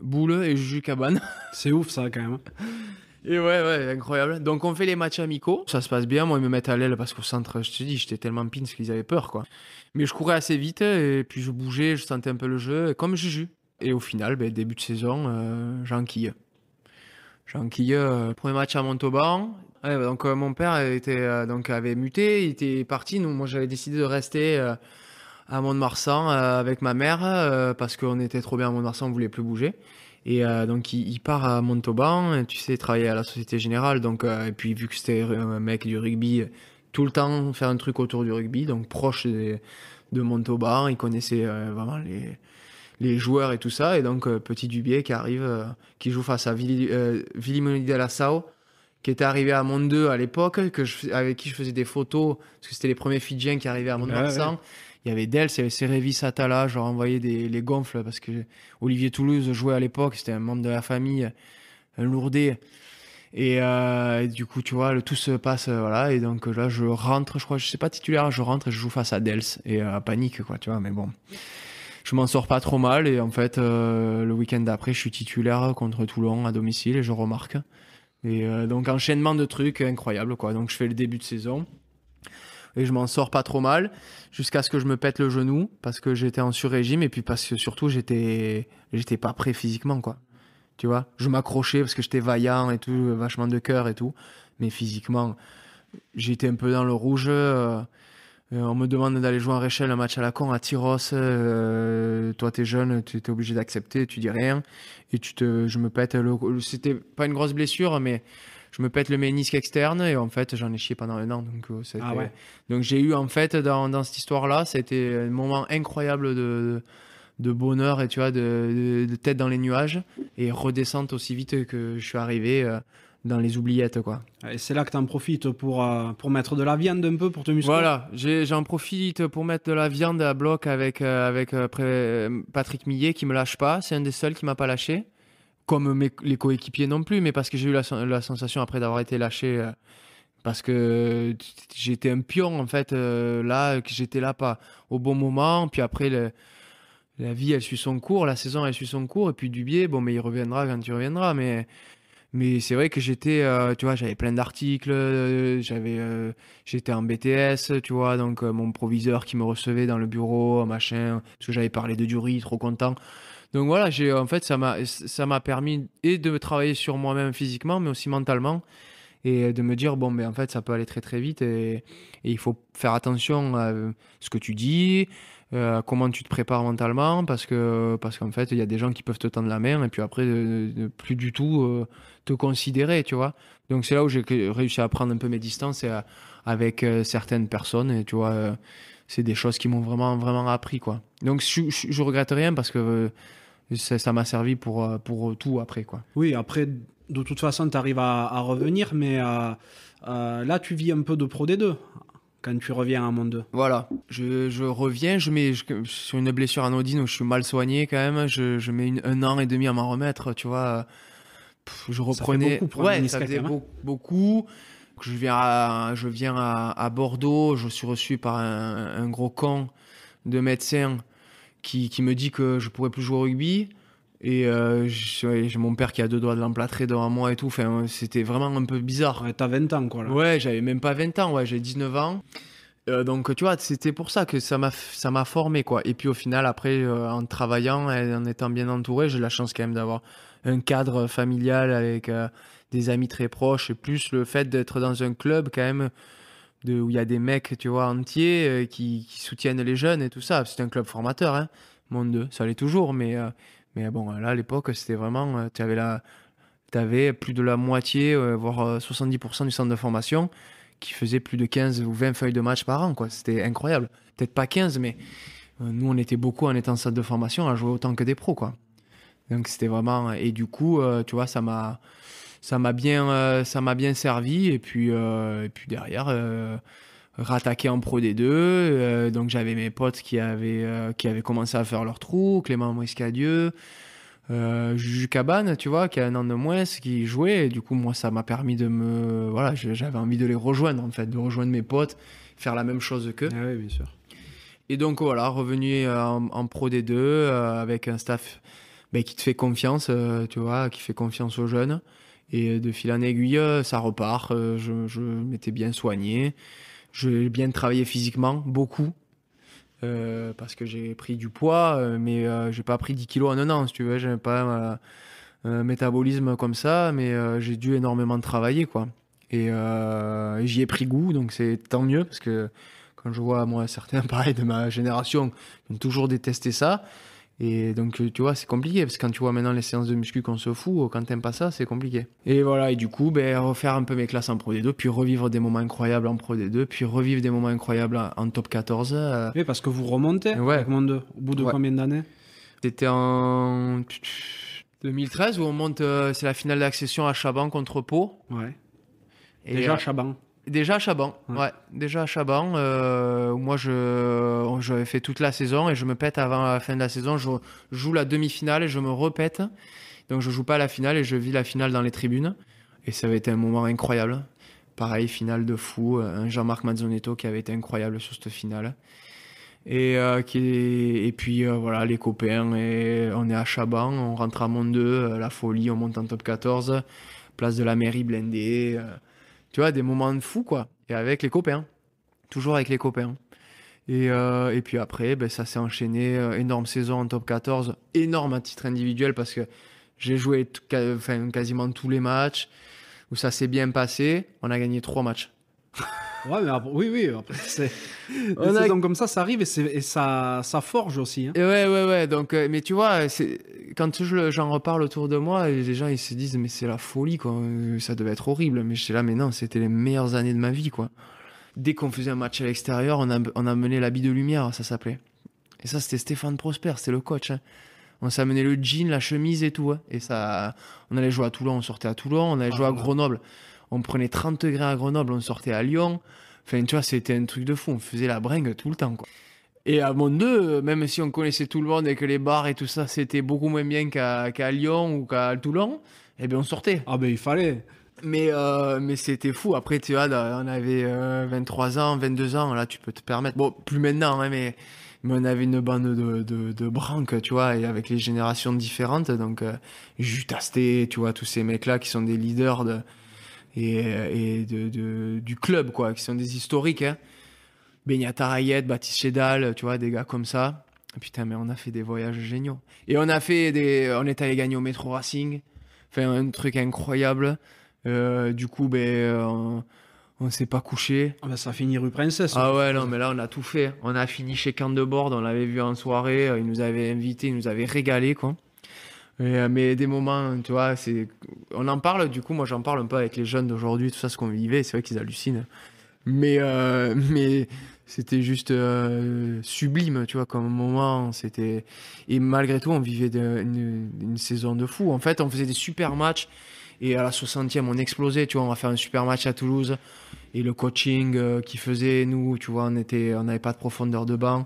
Boule et Juju Cabane. (laughs) C'est ouf ça quand même. Et ouais, ouais, incroyable. Donc on fait les matchs amicaux, ça se passe bien. Moi, ils me mettent à l'aile parce qu'au centre, je te dis, j'étais tellement pince qu'ils avaient peur, quoi. Mais je courais assez vite et puis je bougeais, je sentais un peu le jeu, comme Juju. Et au final, ben, début de saison, euh, j'enquille. J'enquille, euh, premier match à Montauban. donc, euh, mon père était, euh, donc, avait muté, il était parti. Nous, moi, j'avais décidé de rester à Mont-de-Marsan avec ma mère parce qu'on était trop bien à Mont-de-Marsan, on voulait plus bouger. Et donc, il, part à Montauban, et, tu sais, travailler à la Société Générale. Donc, et puis, vu que c'était un mec du rugby, tout le temps faire un truc autour du rugby, donc proche de Montauban, il connaissait vraiment les les joueurs et tout ça. Et donc, euh, petit Dubier qui arrive, euh, qui joue face à Vili, euh, Villimoni de la qui était arrivé à Monde 2 à l'époque, avec qui je faisais des photos, parce que c'était les premiers Fidjiens qui arrivaient à Monde 200. il y avait Dels, il y avait Cerevis Atala, envoyé des, les gonfles parce que Olivier Toulouse jouait à l'époque, c'était un membre de la famille, un lourdé Et, du coup, tu vois, tout se passe, voilà. Et donc là, je rentre, je crois, je sais pas titulaire, je rentre et je joue face à Dels et à panique, quoi, tu vois, mais bon je m'en sors pas trop mal et en fait euh, le week-end d'après je suis titulaire contre Toulon à domicile et je remarque. Et euh, donc enchaînement de trucs incroyable quoi. Donc je fais le début de saison et je m'en sors pas trop mal jusqu'à ce que je me pète le genou parce que j'étais en sur-régime et puis parce que surtout j'étais j'étais pas prêt physiquement quoi. Tu vois, je m'accrochais parce que j'étais vaillant et tout, vachement de cœur et tout, mais physiquement j'étais un peu dans le rouge. Euh, euh, on me demande d'aller jouer à Réchelle un match à la con à Tiros, toi euh, toi, t'es jeune, tu es obligé d'accepter, tu dis rien. Et tu te, je me pète le. C'était pas une grosse blessure, mais je me pète le ménisque externe. Et en fait, j'en ai chié pendant un an. Donc, euh, ah donc j'ai eu, en fait, dans, cette histoire-là, c'était un moment incroyable de, bonheur et tu vois, de, tête dans les nuages. Et redescente aussi vite que je suis arrivé dans les oubliettes quoi. Et c'est là que tu en profites pour, euh, pour mettre de la viande un peu pour te muscler. Voilà, j'en profite pour mettre de la viande à bloc avec, euh, avec euh, Patrick Millet qui me lâche pas, c'est un des seuls qui m'a pas lâché, comme les coéquipiers non plus, mais parce que j'ai eu la, la, sensation après d'avoir été lâché, parce que j'étais un pion en fait, là, que j'étais là pas au bon moment, puis après la vie elle suit son cours, la saison elle suit son cours, et puis Dubier, bon mais il reviendra quand il reviendra, mais... Mais c'est vrai que j'étais, euh, tu vois, j'avais plein d'articles, euh, j'avais, euh, j'étais en BTS, tu vois, donc mon proviseur qui me recevait dans le bureau, machin, parce que j'avais parlé de Durie, trop content. Donc voilà, j'ai, en fait, ça m'a, ça m'a permis et de travailler sur moi-même physiquement, mais aussi mentalement, et de me dire bon, mais ben, en fait, ça peut aller très très vite, et, et il faut faire attention à ce que tu dis, euh, comment tu te prépares mentalement, parce que parce qu'en fait, il y a des gens qui peuvent te tendre la main et puis après, plus du tout euh, te considérer, tu vois. Donc c'est là où j'ai réussi à prendre un peu mes distances avec euh, certaines personnes, et tu vois, c'est des choses qui m'ont vraiment, vraiment appris, quoi. Donc je, regrette rien parce que ça m'a servi pour, pour tout après, quoi. Oui, après, de toute façon, tu arrives à, à, revenir, mais là, tu vis un peu de Pro des deux quand tu reviens à Monde 2 Voilà, je, reviens, je mets sur une blessure anodine où je suis mal soigné quand même, je, mets un an et demi à m'en remettre, tu vois. je reprenais. beaucoup pour ouais, ça faisait hein. beaucoup. Je viens, à, je viens Bordeaux, je suis reçu par un, gros camp de médecins qui, me dit que je pourrais plus jouer au rugby. Et euh, j'ai mon père qui a deux doigts de l'emplâtrer devant moi et tout. Enfin, euh, c'était vraiment un peu bizarre. Ouais, T'as 20 ans, quoi. Ouais, j'avais même pas 20 ans, ouais, j'ai 19 ans. Euh, donc, tu vois, c'était pour ça que ça m'a formé, quoi. Et puis, au final, après, en travaillant et en étant bien entouré, j'ai la chance quand même d'avoir un cadre familial avec des amis très proches et plus le fait d'être dans un club quand même. De, où il y a des mecs, tu vois, entiers qui, qui soutiennent les jeunes et tout ça. C'est un club formateur, hein, Monde 2, ça l'est toujours, mais mais bon, là, à l'époque, c'était vraiment. Euh, tu avais, avais plus de la moitié, euh, voire 70% euh, du centre de formation qui faisait plus de 15 ou 20 feuilles de match par an. C'était incroyable. Peut-être pas 15, mais nous, on était beaucoup en étant en salle de formation à jouer autant que des pros. Quoi. Donc c'était vraiment. Et du coup, tu vois, ça m'a. Ça m'a bien, ça bien servi et puis, et puis derrière, rattaqué en Pro D2. Euh, donc j'avais mes potes qui avaient, euh, qui avaient commencé à faire leur trou, Clément Moiscadieu, euh, Juju Cabane, tu vois, qui a un an de moins, qui jouait. Et du coup, moi, ça m'a permis de me. Voilà, j'avais envie de les rejoindre, en fait, de rejoindre mes potes, faire la même chose qu'eux. Ah oui, bien sûr. Et donc, voilà, revenu euh, en, Pro D2 avec un staff ben, qui te fait confiance, tu vois, qui fait confiance aux jeunes. Et de fil en aiguille, ça repart. je, je m'étais bien soigné. J'ai bien travaillé physiquement, beaucoup, euh, parce que j'ai pris du poids, euh, mais euh, j'ai pas pris 10 kilos en un an, si tu veux. J'avais pas un métabolisme comme ça, mais j'ai dû énormément travailler, quoi. Et j'y ai pris goût, donc c'est tant mieux, parce que quand je vois, moi, certains, (laughs) pareil, de ma génération, qui ont toujours détesté ça, et donc, tu vois, c'est compliqué parce que quand tu vois maintenant les séances de muscu qu'on se fout, oh, quand t'aimes pas ça, c'est compliqué. Et voilà, et du coup, ben, refaire un peu mes classes en Pro D2, puis revivre des moments incroyables en Pro D2, puis revivre des moments incroyables en top 14. Euh. Oui, parce que vous remontez ouais. au bout de combien d'années C'était en 2013 où on monte, euh, c'est la finale d'accession à Chaban contre Pau. Ouais. Déjà à Chaban. Déjà à Chaban, ouais. Déjà à Chaban, euh, moi je j'avais fait toute la saison et je me pète avant la fin de la saison. Je joue la demi-finale et je me repète. Donc je joue pas la finale et je vis la finale dans les tribunes. Et ça avait été un moment incroyable. Pareil, finale de fou. Euh, un Jean-Marc Mazzonetto qui avait été incroyable sur cette finale. Et, euh, qui, puis voilà, les copains, et on est à Chaban, on rentre à Monde, 2, la folie, on monte en top 14, place de la mairie blindée tu vois, des moments de fou, quoi. Et avec les copains. Toujours avec les copains. Et, euh, puis après, ben, ça s'est enchaîné. Euh, énorme saison en top 14. Énorme à titre individuel parce que j'ai joué quasiment tous les matchs où ça s'est bien passé. On a gagné trois matchs ouais, mais oui, oui, après, c'est. (laughs) comme ça, ça arrive et, ça, ça forge aussi. Hein. Et ouais, ouais, ouais. Donc, euh, mais tu vois, quand j'en reparle autour de moi, les gens ils se disent, mais c'est la folie, quoi. Euh, ça devait être horrible. Mais je suis là, mais non, c'était les meilleures années de ma vie, quoi. Dès qu'on faisait un match à l'extérieur, on, a, on amenait l'habit de lumière, ça s'appelait. Et ça, c'était Stéphane Prosper, c'était le coach. Hein. On s'amenait le jean, la chemise et tout. Hein. Et ça, on allait jouer à Toulon, on sortait à Toulon, on allait ah, jouer à Grenoble on prenait 30 degrés à Grenoble, on sortait à Lyon. Enfin, tu vois, c'était un truc de fou. On faisait la bringue tout le temps, quoi. Et à mon même si on connaissait tout le monde et que les bars et tout ça, c'était beaucoup moins bien qu'à Lyon ou qu'à Toulon, eh bien, on sortait. Ah ben, il fallait. Mais, euh, mais c'était fou. Après, tu vois, on avait 23 euh, ans, 22 ans, là, tu peux te permettre. Bon, plus maintenant, hein, mais, on avait une bande de, de, branques, tu vois, et avec les générations différentes. Donc, euh, Jutasté, tu vois, tous ces mecs-là qui sont des leaders de, et, du club, quoi, qui sont des historiques. Hein. Benyata Rayet, Baptiste Chedal, tu vois, des gars comme ça. Ah, putain, mais on a fait des voyages géniaux. Et on a fait des. On est allé gagner au Metro Racing. Enfin, un truc incroyable. Euh, du coup, ben, on, ne s'est pas couché. on ah, ben, va ça a fini rue Princesse. Ah ouais, non, mais là, on a tout fait. On a fini chez Camp de on l'avait vu en soirée. Euh, il nous avait invités, il nous avait régalé, quoi. Mais, euh, mais, des moments, tu vois, c'est... on en parle, du coup, moi j'en parle un peu avec les jeunes d'aujourd'hui, tout ça, ce qu'on vivait, c'est vrai qu'ils hallucinent. Mais, euh, (laughs) mais c'était juste euh, sublime, tu vois, comme moment. C'était... Et malgré tout, on vivait une, saison de fou. En fait, on faisait des super matchs. Et à la 60e, on explosait, tu vois, on va faire un super match à Toulouse. Et le coaching qui faisait, nous, tu vois, on n'avait on avait pas de profondeur de banc.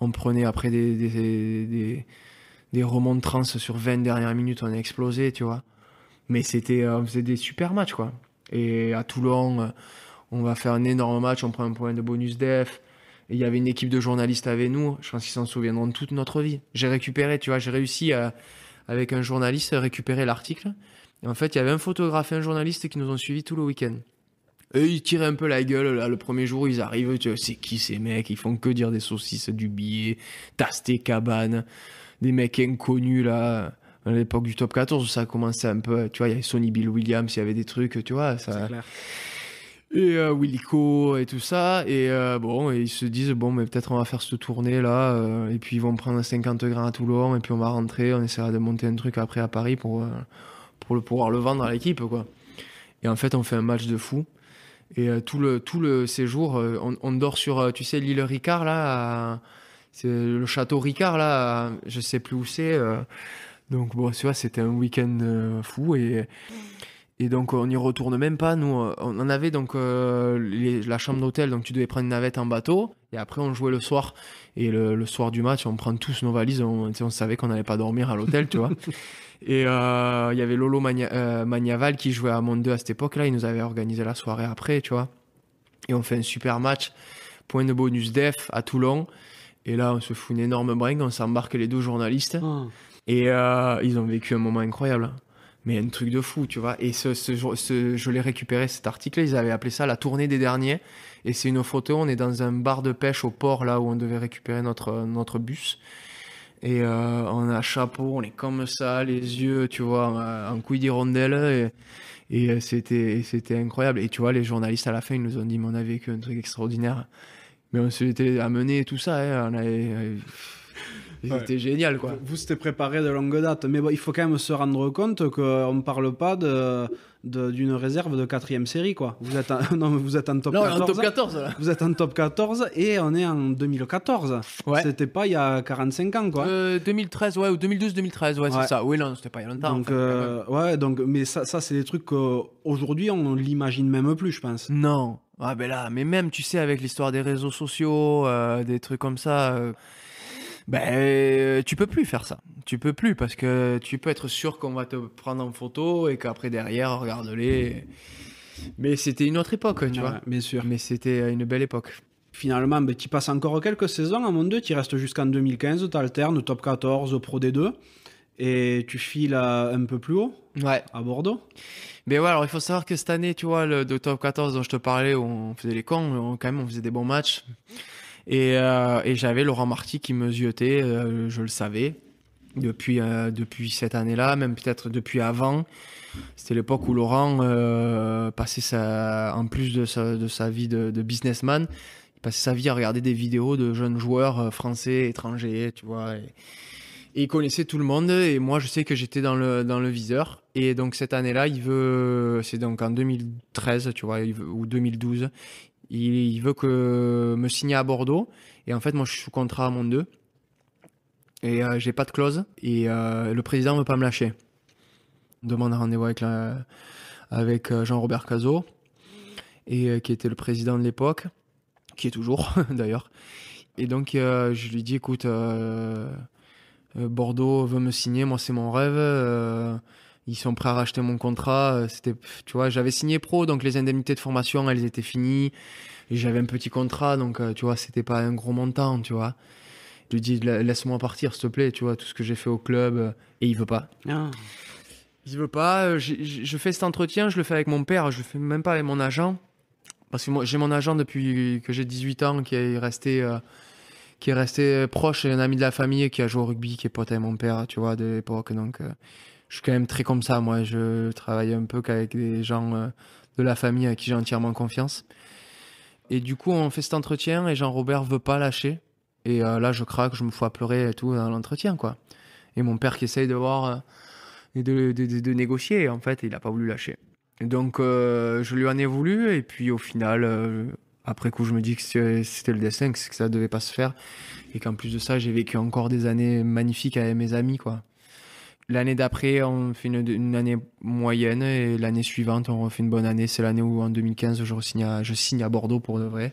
On prenait après des, des des remontrances sur 20 dernières minutes, on a explosé, tu vois. Mais c'était, euh, on faisait des super matchs, quoi. Et à Toulon, euh, on va faire un énorme match, on prend un point de bonus def. Et il y avait une équipe de journalistes avec nous, je pense qu'ils s'en souviendront toute notre vie. J'ai récupéré, tu vois, j'ai réussi avec un journaliste à récupérer l'article. Et en fait, il y avait un photographe et un journaliste qui nous ont suivis tout le week-end. Et ils tiraient un peu la gueule, là, le premier jour, ils arrivent, tu vois, c'est qui ces mecs Ils font que dire des saucisses, du billet, taster cabane des mecs inconnus là à l'époque du top 14 ça ça commencé un peu tu vois il y avait Sony Bill Williams il y avait des trucs tu vois ça clair. et euh, Willico et tout ça et euh, bon ils se disent bon mais peut-être on va faire cette tournée là euh, et puis ils vont prendre 50 grammes à Toulon et puis on va rentrer on essaiera de monter un truc après à Paris pour euh, pour le pouvoir le vendre à l'équipe quoi et en fait on fait un match de fou et tout le tout le séjour on, dort sur tu sais l'île Ricard là c'est euh, le château Ricard là, je sais plus où c'est. Euh. donc bon, tu vois, c'était un week-end euh, fou et donc on n'y retourne même pas. Nous, on avait donc la chambre d'hôtel, donc tu devais prendre une navette en bateau. Et après on jouait le soir. Et le, soir du match, on prend tous nos valises. On, savait qu'on n'allait pas dormir à l'hôtel, tu vois. (laughs) Et il y avait Lolo Magnaval qui jouait à Monde 2 à cette époque-là. Il nous avait organisé la soirée après, tu vois. Et on fait un super match. Point de bonus def à Toulon. Et là, on se fout une énorme bringue, on s'embarque les deux journalistes. Ah. Et euh, ils ont vécu un moment incroyable. Mais un truc de fou, tu vois. Et ce, ce, je l'ai récupéré, cet article, ils avaient appelé ça la tournée des derniers. Et c'est une photo, on est dans un bar de pêche au port, là où on devait récupérer notre, notre bus. Et euh, on a chapeau, on est comme ça, les yeux, tu vois, en couille d'hirondelle. Et, et euh, c'était incroyable. Et tu vois, les journalistes à la fin, ils nous ont dit, mais on a vécu un truc extraordinaire mais on s'était amené tout ça. Hein, on avait, euh, c'était génial, quoi. Vous, c'était préparé de longue date. Mais bon, il faut quand même se rendre compte qu'on ne parle pas de d'une réserve de quatrième série quoi. Vous êtes en, (laughs) non, vous êtes en top, non, 14, en top 14. Là. Vous êtes en top 14 et on est en 2014. Ouais. C'était pas il y a 45 ans quoi. 2013 euh, ouais ou 2012 2013 ouais, c'est ça. Oui non, c'était pas il y a longtemps. Donc euh, ouais donc mais ça, ça c'est des trucs qu'aujourd'hui on l'imagine même plus je pense. Non. Ah ben là, mais même tu sais avec l'histoire des réseaux sociaux, euh, des trucs comme ça ben, euh, tu peux plus faire ça. Tu peux plus parce que tu peux être sûr qu'on va te prendre en photo et qu'après derrière, regarde-les. Mais c'était une autre époque, tu vois. Bien sûr. Mais c'était euh, une belle époque. Finalement, mais ben, tu passes encore quelques saisons à Monde 2, tu restes jusqu'en 2015, tu alternes top 14, au Pro D2 et tu files euh, un peu plus haut ouais. à Bordeaux. Mais ouais, alors il faut savoir que cette année, tu vois, le, de top 14 dont je te parlais, on faisait les cons, quand même, on faisait des bons matchs. Euh, et, j'avais Laurent Marty qui me ziotait, euh, je le savais, depuis, euh, depuis cette année-là, même peut-être depuis avant. C'était l'époque où Laurent passait sa, en plus de sa, de sa vie de, businessman, il passait sa vie à regarder des vidéos de jeunes joueurs français, étrangers, tu vois. Et, il connaissait tout le monde et moi je sais que j'étais dans le, dans le viseur et donc cette année-là il veut c'est donc en 2013 tu vois ou 2012 il, veut que me signer à Bordeaux. Et en fait, moi, je suis sous contrat à monde. Et euh, j'ai pas de clause. Et euh, le président veut pas me lâcher. demande un rendez-vous avec, avec euh, Jean-Robert Cazot, et, qui était le président de l'époque, qui est toujours (laughs) d'ailleurs. Et donc, je lui dis écoute, Bordeaux veut me signer, moi, c'est mon rêve ils sont prêts à racheter mon contrat. Euh, c'était, tu vois, j'avais signé pro, donc les indemnités de formation, elles étaient finies. J'avais un petit contrat, donc euh, tu vois, c'était pas un gros montant, tu vois. Je lui dis, laisse-moi partir, s'il te plaît, tu vois, tout ce que j'ai fait au club. Euh, et il veut pas. Il ah. Il veut pas. Je, fais cet entretien, je le fais avec mon père, je le fais même pas avec mon agent. Parce que moi, j'ai mon agent depuis que j'ai 18 ans qui est resté. qui est resté proche et un ami de la famille qui a joué au rugby, qui est pote avec mon père, tu vois, de l'époque. Donc, je suis quand même très comme ça. Moi, je travaille un peu qu'avec des gens euh, de la famille à qui j'ai entièrement confiance. Et du coup, on fait cet entretien et Jean-Robert veut pas lâcher. Et euh, là, je craque, je me fous à pleurer et tout dans l'entretien, quoi. Et mon père qui essaye de voir euh, et de, négocier, en fait, il n'a pas voulu lâcher. donc, je lui en ai voulu. Et puis, au final, après coup, je me dis que c'était le destin, que, que ça devait pas se faire. Et qu'en plus de ça, j'ai vécu encore des années magnifiques avec mes amis, quoi. L'année d'après, on fait une, année moyenne et l'année suivante, on fait une bonne année. C'est l'année où, en 2015, je signe, à, Bordeaux pour de vrai.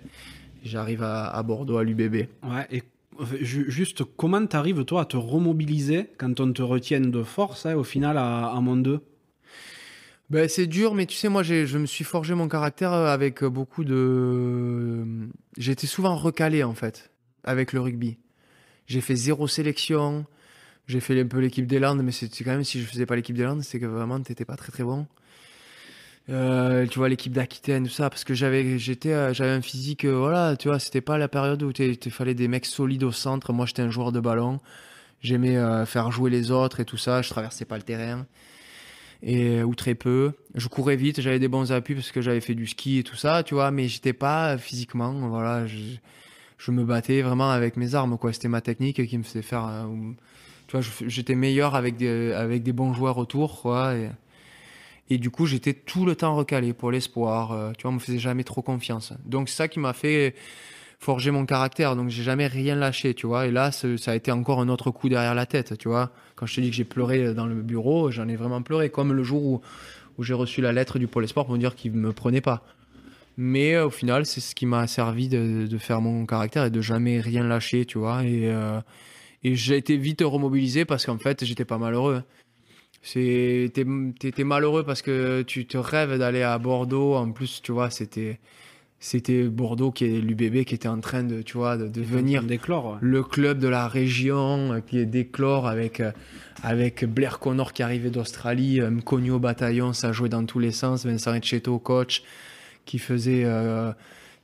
J'arrive à, Bordeaux, à l'UBB. Ouais, et juste comment t'arrives, toi, à te remobiliser quand on te retient de force, hein, au final, à, à moins 2 ben, c'est dur, mais tu sais, moi, je me suis forgé mon caractère euh, avec beaucoup de. J'étais souvent recalé, en fait, avec le rugby. J'ai fait zéro sélection. J'ai fait un peu l'équipe des Landes, mais c'est quand même si je faisais pas l'équipe des Landes, c'est que vraiment tu t'étais pas très très bon. Euh, tu vois l'équipe d'Aquitaine tout ça parce que j'avais j'étais euh, j'avais un physique euh, voilà tu vois c'était pas la période où il fallait des mecs solides au centre moi j'étais un joueur de ballon j'aimais faire jouer les autres et tout ça je traversais pas le terrain et ou très peu je courais vite j'avais des bons appuis parce que j'avais fait du ski et tout ça tu vois mais j'étais pas physiquement voilà je, me battais vraiment avec mes armes quoi c'était ma technique qui me faisait faire j'étais meilleur avec des, avec des bons joueurs autour, quoi. Et, du coup, j'étais tout le temps recalé pour l'espoir. Euh, tu vois, me faisait jamais trop confiance. Donc, c'est ça qui m'a fait forger mon caractère. Donc, j'ai jamais rien lâché, tu vois. Et là, ça a été encore un autre coup derrière la tête, tu vois. Quand je te dis que j'ai pleuré dans le bureau, j'en ai vraiment pleuré. Comme le jour où, où j'ai reçu la lettre du Pôle Espoir pour me dire qu'ils me prenait pas. Mais euh, au final, c'est ce qui m'a servi de, faire mon caractère et de jamais rien lâcher, tu vois. Et. Euh, et j'ai été vite remobilisé parce qu'en fait, j'étais pas malheureux. T'étais malheureux parce que tu te rêves d'aller à Bordeaux. En plus, tu vois, c'était c'était Bordeaux qui est l'UBB qui était en train de tu vois de devenir d'éclore le club de la région qui est d'éclore avec avec Blair Connor qui arrivait d'Australie euh, Mconio Bataillon ça jouait dans tous les sens Vincent Etcheto coach qui faisait euh,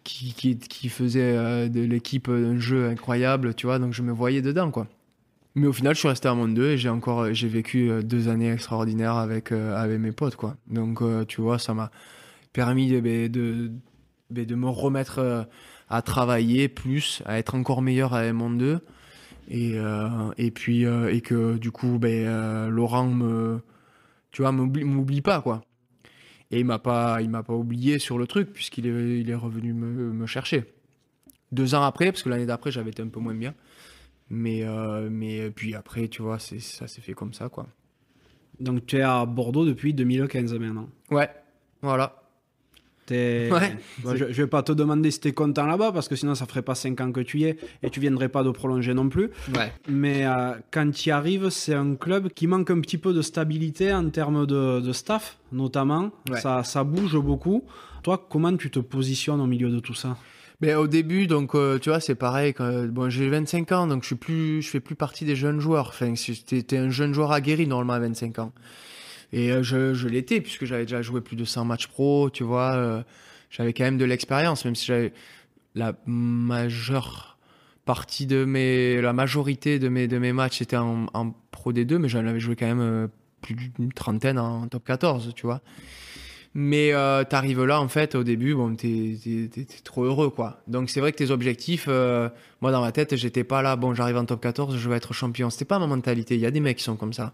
qui, qui, faisait euh, de l'équipe euh, un jeu incroyable, tu vois, donc je me voyais dedans, quoi. Mais au final, je suis resté à Monde 2 et j'ai encore euh, j'ai vécu deux années extraordinaires avec, avec mes potes, quoi. Donc, tu vois, ça m'a permis de, ben, de, ben, de, me remettre à travailler plus, à être encore meilleur à Monde 2 et, et puis et que du coup ben, Laurent me tu vois m'oublie, m'oublie pas quoi et il m'a pas, il m'a pas oublié sur le truc puisqu'il est, revenu me, chercher. Deux ans après, parce que l'année d'après j'avais été un peu moins bien. Mais, euh, mais euh, puis après, tu vois, c'est, ça s'est fait comme ça, quoi. Donc tu es à Bordeaux depuis 2015 maintenant. Ouais, voilà. Ouais, je, ne vais pas te demander si es content là-bas parce que sinon ça ferait pas 5 ans que tu y es et tu viendrais pas de prolonger non plus. Mais euh, quand tu y arrives, c'est un club qui manque un petit peu de stabilité en termes de, staff, notamment. Ça, ça bouge beaucoup. Toi, comment tu te positionnes au milieu de tout ça mais ben, au début, donc euh, tu vois, c'est pareil. bon, j'ai 25 ans, donc je suis plus, je fais plus partie des jeunes joueurs. Enfin, es un jeune joueur aguerri normalement à 25 ans. Et euh, je, l'étais, puisque j'avais déjà joué plus de 100 matchs pro, tu vois. Euh, j'avais quand même de l'expérience, même si la majeure partie de mes. La majorité de mes, de mes matchs étaient en, pro D2, mais j'en avais joué quand même euh, plus d'une trentaine en top 14, tu vois. Mais t'arrives là, en fait, au début, bon, t'es, trop heureux, quoi. Donc c'est vrai que tes objectifs, moi dans ma tête, j'étais pas là, bon, j'arrive en top 14, je vais être champion. C'était pas ma mentalité. Il y a des mecs qui sont comme ça.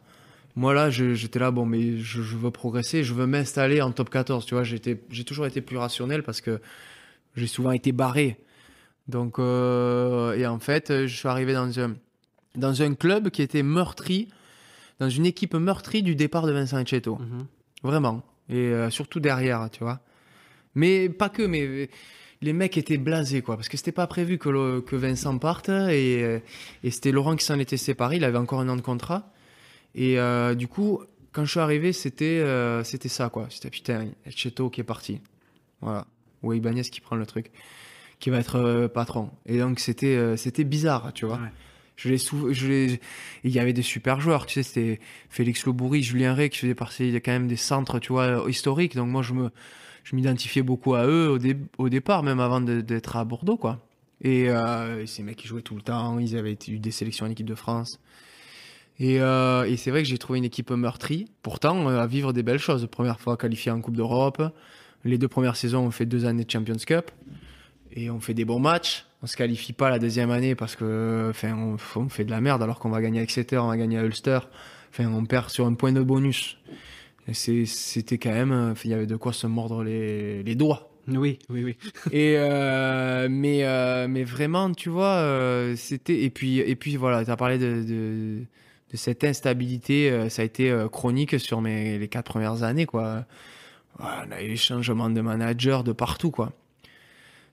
Moi là, j'étais là, bon, mais je, veux progresser, je veux m'installer en top 14. Tu vois, j'ai toujours été plus rationnel parce que j'ai souvent été barré. Donc, euh, et en fait, je suis arrivé dans un, dans un club qui était meurtri, dans une équipe meurtrie du départ de Vincent Etcheto mhm. Vraiment. Et euh, surtout derrière, tu vois. Mais pas que, mais les mecs étaient blasés, quoi. Parce que c'était pas prévu que, que Vincent parte et, et c'était Laurent qui s'en était séparé. Il avait encore un an de contrat. Et euh, du coup, quand je suis arrivé, c'était euh, c'était ça, quoi. C'était putain, Cheto qui est parti. Voilà. Ou Ibanez qui prend le truc, qui va être euh, patron. Et donc, c'était c'était bizarre, tu vois. Je il y avait des super joueurs, tu sais, c'était Félix Lebourri, Julien Rey, qui faisaient partie quand même des centres, tu vois, historiques. Donc, moi, je me je m'identifiais beaucoup à eux au, au départ, même avant d'être à Bordeaux, quoi. Et ces mecs, ils jouaient tout le temps, ils avaient eu des sélections en équipe de France. Euh, et, c'est vrai que j'ai trouvé une équipe meurtrie, pourtant on euh, à vivre des belles choses. Première fois qualifiée en Coupe d'Europe, les deux premières saisons on fait deux années de Champions Cup et on fait des bons matchs. On se qualifie pas la deuxième année parce que enfin on, fait de la merde alors qu'on va gagner à Exeter, on va gagner à Ulster. Enfin on perd sur un point de bonus. C'était quand même, euh, il y avait de quoi se mordre les, doigts. Oui, oui, oui. (laughs) et mais mais vraiment, tu vois, c'était et puis et puis voilà, tu as parlé de de cette instabilité, euh, ça a été euh, chronique sur mes, les quatre premières années, quoi. On a eu des changements de manager de partout, quoi.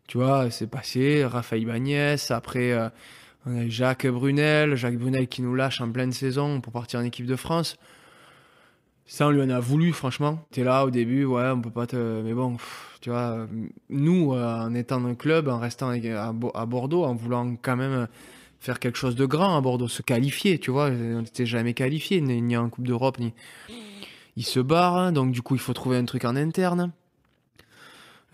Tu vois, c'est passé, Raphaël Bagnès, après, euh, on a Jacques Brunel, Jacques Brunel qui nous lâche en pleine saison pour partir en équipe de France. Ça, on lui en a voulu, franchement. Tu es là au début, ouais, on peut pas te. Mais bon, tu vois, nous, en étant un club, en restant à, Bordeaux, en voulant quand même faire quelque chose de grand à Bordeaux, se qualifier, tu vois. On n'était jamais qualifié, ni, en Coupe d'Europe, ni. Il se barre, hein, donc du coup, il faut trouver un truc en interne.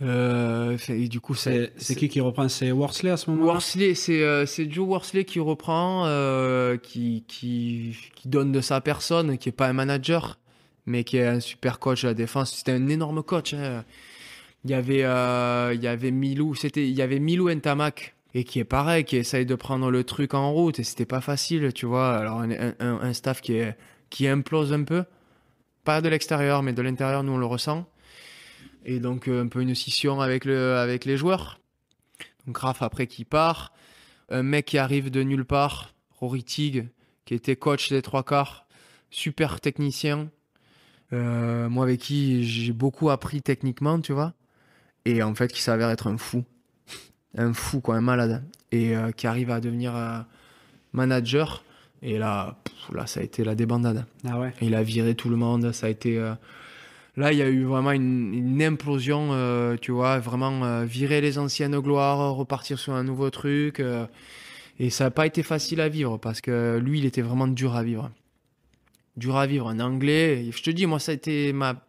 Euh, et du coup, c'est qui qui reprend C'est Worsley à ce moment-là. Worsley, c'est euh, Joe Worsley qui reprend, euh, qui, qui, donne de sa personne, qui est pas un manager, mais qui est un super coach à la défense. C'était un énorme coach. Hein. Il y avait il y avait Milou, c'était il y avait Milou Entamac et qui est pareil, qui essaye de prendre le truc en route et c'était pas facile, tu vois. Alors un, staff qui, est, qui implose un peu, pas de l'extérieur, mais de l'intérieur, nous on le ressent. Et donc euh, un peu une scission avec, le, avec les joueurs. Donc Raph après qui part, un mec qui arrive de nulle part, Rory Tig, qui était coach des trois quarts, super technicien. Euh, moi avec qui j'ai beaucoup appris techniquement, tu vois. Et en fait qui s'avère être un fou un fou, quoi, un malade, et euh, qui arrive à devenir euh, manager. Et là, là, ça a été la débandade. Ah il a viré tout le monde. Ça a été. Euh, là, il y a eu vraiment une, implosion, tu vois, vraiment virer les anciennes gloires, repartir sur un nouveau truc. Et ça n'a pas été facile à vivre parce que lui, il était vraiment dur à vivre. Dur à vivre. en anglais. Je te dis, moi, ça a été ma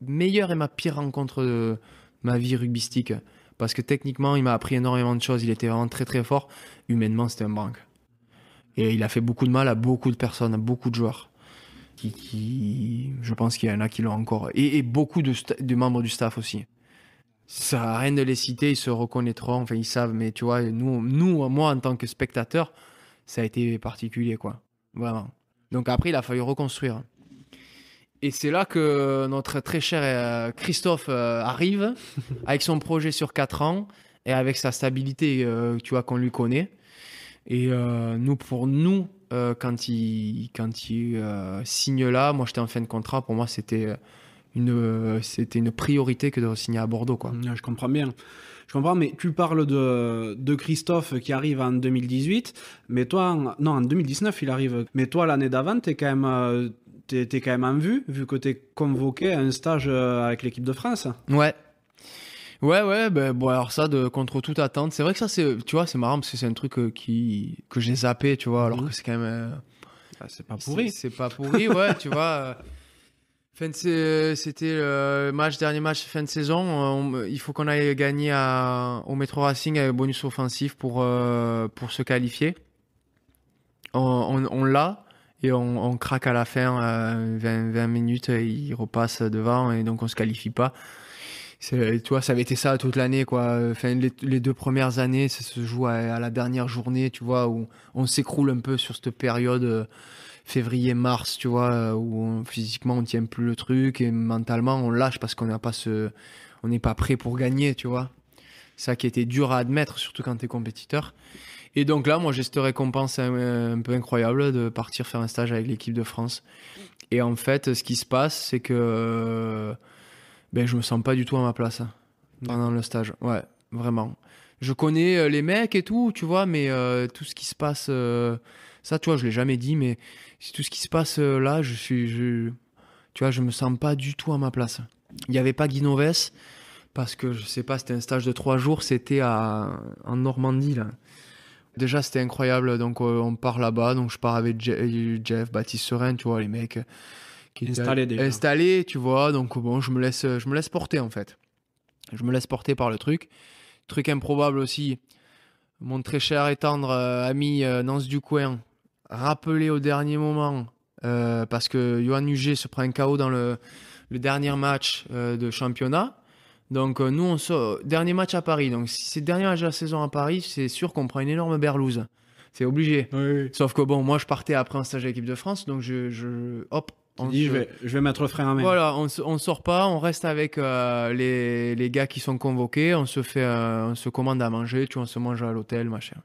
meilleure et ma pire rencontre de ma vie rugbystique. Parce que techniquement, il m'a appris énormément de choses. Il était vraiment très très fort. Humainement, c'était un banque. Et il a fait beaucoup de mal à beaucoup de personnes, à beaucoup de joueurs. Qui, je pense qu'il y en a qui l'ont encore. Et, beaucoup de, membres du staff aussi. Ça a rien de les citer, ils se reconnaîtront, enfin ils savent, mais tu vois, nous, nous moi en tant que spectateur, ça a été particulier, quoi. Vraiment. Donc après, il a fallu reconstruire. Et c'est là que notre très cher euh, Christophe euh, arrive (laughs) avec son projet sur 4 ans et avec sa stabilité euh, tu vois qu'on lui connaît. Et nous pour nous quand il quand il signe là, moi j'étais en fin de contrat, pour moi c'était une c'était une priorité que de signer à Bordeaux quoi. Je comprends bien. Je comprends, mais tu parles de, de, Christophe qui arrive en 2018, mais toi, non, en 2019, il arrive. Mais toi, l'année d'avant, tu es quand même, tu quand même en vue, vu que tu convoqué à un stage euh, avec l'équipe de France. Ouais. Ouais, ouais, ben, bon, alors ça, de contre toute attente, c'est vrai que ça, c'est, tu vois, c'est marrant parce que c'est un truc euh, qui, que j'ai zappé, tu vois, alors mhm. que c'est quand même. Euh, ah, c'est pas pourri. C'est pas pourri, ouais, tu vois. c'était le match, dernier match fin de saison. il faut qu'on aille gagner à, au Metro Racing avec bonus offensif pour, pour se qualifier. on l'a et on, craque à la fin, 20, euh, minutes, il repasse devant et donc on se qualifie pas. Tu vois, ça avait été ça toute l'année, quoi. Enfin, les, deux premières années, ça se joue à, la dernière journée, tu vois, où on s'écroule un peu sur cette période euh, février-mars, tu vois, euh, où physiquement on tient plus le truc et mentalement on lâche parce qu'on n'a pas ce, on n'est pas prêt pour gagner, tu vois. Ça qui était dur à admettre, surtout quand tu es compétiteur. Et donc là, moi, j'ai cette récompense un, peu incroyable de partir faire un stage avec l'équipe de France. Et en fait, ce qui se passe, c'est que euh, ben, je me sens pas du tout à ma place hein, pendant le stage. Ouais, vraiment. Je connais euh, les mecs et tout, tu vois, mais euh, tout ce qui se passe, ça, tu vois, je l'ai jamais dit, mais tout ce qui se passe là, je suis, tu vois, je me sens pas du tout à ma place. Il n'y avait pas Guinoves parce que je sais pas, c'était un stage de trois jours, c'était en Normandie là. Déjà, c'était incroyable. Donc, euh, on part là-bas. Donc, je pars avec Jeff, Baptiste Serein, tu vois, les mecs euh, qui installés tu vois. Donc, bon, je me laisse, je me laisse porter en fait. Je me laisse porter par le truc. Truc improbable aussi. Mon très cher et tendre euh, ami Nance Ducoin, rappelé au dernier moment parce que Johan Nugé se prend un KO dans le dernier match de championnat. Donc euh, nous, on sort, euh, dernier match à Paris. Donc si c'est le dernier match de la saison à Paris, c'est sûr qu'on prend une énorme berlouse. C'est obligé. Sauf que bon, moi je partais après un stage à l'équipe de France, donc je, hop. On je vais, je vais mettre le frein à main. Voilà, on, sort pas, on reste avec euh, les, gars qui sont convoqués, on se fait, on se commande à manger, tu vois, on se mange à l'hôtel, machin.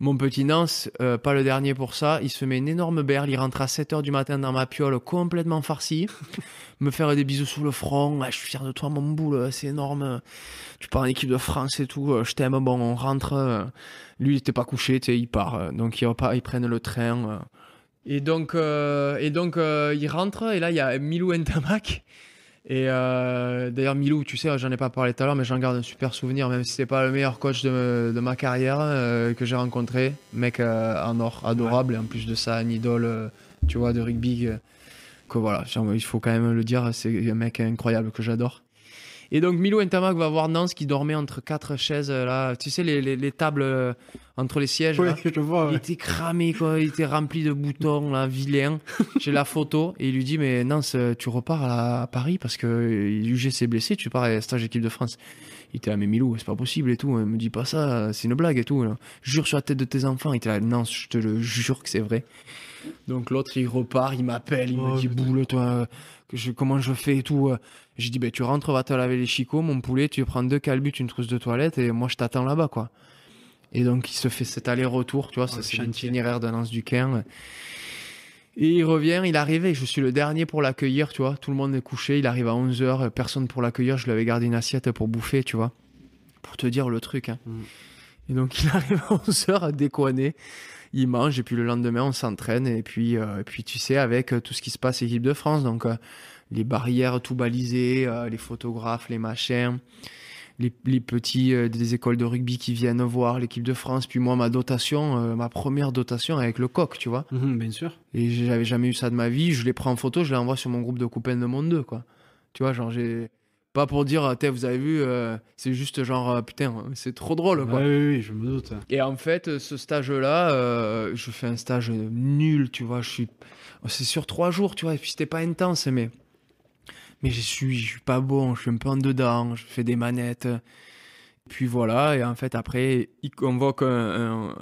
Mon petit Nance, euh, pas le dernier pour ça, il se met une énorme berle, il rentre à 7h du matin dans ma piole complètement farcie, (laughs) me faire des bisous sous le front, ah, je suis fier de toi mon boule, c'est énorme, tu pars en équipe de France et tout, je t'aime, bon on rentre, lui il était pas couché, il part, donc il repart, ils prennent le train. Et donc, euh, et donc euh, il rentre et là il y a Milou Ntamak et euh, d'ailleurs, Milou, tu sais, j'en ai pas parlé tout à l'heure, mais j'en garde un super souvenir, même si c'est pas le meilleur coach de, ma carrière euh, que j'ai rencontré. Mec euh, en or, adorable, et en plus de ça, un idole, tu vois, de rugby. que voilà, il faut quand même le dire, c'est un mec incroyable que j'adore. Et donc Milou Intermac va voir Nance qui dormait entre quatre chaises euh, là, tu sais les, les, tables euh, entre les sièges. vois. Il était cramé quoi, il était rempli de boutons là, vilain. (laughs) J'ai la photo et il lui dit mais Nance euh, tu repars à, Paris parce que UG s'est blessé, tu pars à stage équipe de France. Il était là mais Milou c'est pas possible et tout, il hein, me dit pas ça, c'est une blague et tout. Jure sur la tête de tes enfants. Il était là Nance je te le jure que c'est vrai. Donc l'autre il repart, il m'appelle, il me oh, dit boule toi, que je, comment je fais et tout. J'ai dit, ben, tu rentres, va te laver les chicots, mon poulet, tu prends deux calbutes, une trousse de toilette, et moi, je t'attends là-bas, quoi. Et donc, il se fait cet aller-retour, tu vois, oh, c'est l'itinéraire de du Cairn. Et il revient, il arrive, et je suis le dernier pour l'accueillir, tu vois. Tout le monde est couché, il arrive à 11h, personne pour l'accueillir, je lui avais gardé une assiette pour bouffer, tu vois. Pour te dire le truc, hein. mm. Et donc, (laughs) il arrive à 11h à déconner il mange et puis le lendemain on s'entraîne et puis euh, et puis tu sais avec euh, tout ce qui se passe équipe de France donc euh, les barrières tout balisées, les photographes, les machins, les, petits des écoles de rugby qui viennent voir l'équipe de France puis moi ma dotation ma première dotation avec le coq, tu vois. Mhm, bien sûr. Et j'avais jamais eu ça de ma vie, je les prends en photo, je les envoie sur mon groupe de copains de monde 2 quoi. Tu vois, genre j'ai pas pour dire, euh, vous avez vu, euh, c'est juste genre, euh, putain, c'est trop drôle, quoi. oui, oui, je me doute. Et en fait, ce stage-là, je fais un stage nul, tu vois. Je suis, c'est sur trois jours, tu vois. Et puis c'était pas intense, mais, mais je suis, je suis pas bon. Je suis un peu en dedans. Je fais des manettes. Puis voilà, et en fait, après, il convoque un,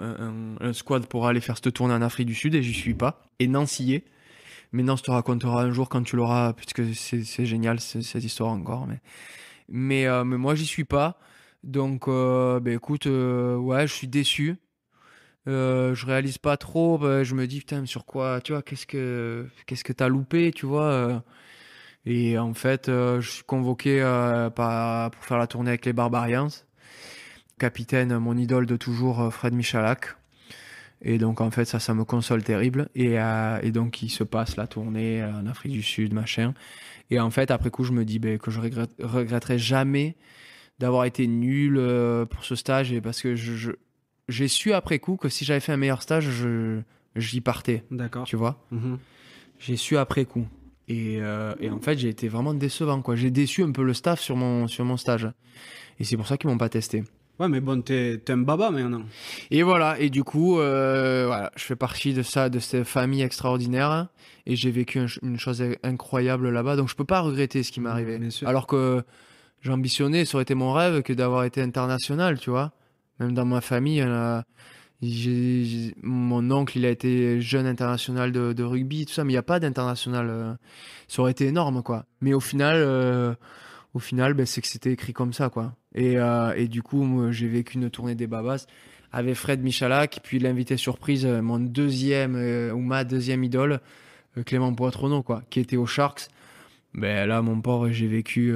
squad pour aller faire ce tournée en Afrique du Sud et j'y suis pas. Et Nancy mais non, je te raconterai un jour quand tu l'auras, puisque c'est génial cette histoire encore. Mais, euh, mais, moi, j'y suis pas. Donc, euh, bah, écoute, euh, ouais, je suis déçu. je réalise pas trop. Bah, je me dis, putain, sur quoi, tu vois, qu'est-ce que qu'est-ce que t'as loupé, tu vois Et en fait, je suis convoqué pour faire la tournée avec les Barbarians. Capitaine, mon idole de toujours, Fred Michalak et donc, en fait, ça, ça me console terrible. Et, euh, donc, il se passe la tournée euh, en Afrique du Sud, machin. Et en fait, après coup, je me dis ben, que je regrette, regretterai jamais d'avoir été nul euh, pour ce stage. parce que j'ai su après coup que si j'avais fait un meilleur stage, j'y partais. D'accord. Tu vois mhm. J'ai su après coup. Et, et, en fait, j'ai été vraiment décevant. Quoi. J'ai déçu un peu le staff sur mon, sur mon stage. Et c'est pour ça qu'ils m'ont pas testé. Ouais, mais bon, t'es un baba maintenant. Et voilà, et du coup, euh, voilà, je fais partie de ça, de cette famille extraordinaire. Et j'ai vécu une chose incroyable là-bas. Donc, je peux pas regretter ce qui m'est arrivé. Alors que j'ambitionnais, ça aurait été mon rêve que d'avoir été international, tu vois. Même dans ma famille, euh, mon oncle, il a été jeune international de, rugby, tout ça, mais il n'y a pas d'international. Euh, ça aurait été énorme, quoi. Mais au final, au final, ben, c'est que c'était écrit comme ça, quoi. Euh, et, du coup, j'ai vécu une tournée des Babas avec Fred Michalak, puis l'invité surprise, euh, mon deuxième euh, ou ma deuxième idole, Clément Poitronneau, quoi, qui était aux Sharks. Ben là, mon pauvre, j'ai vécu,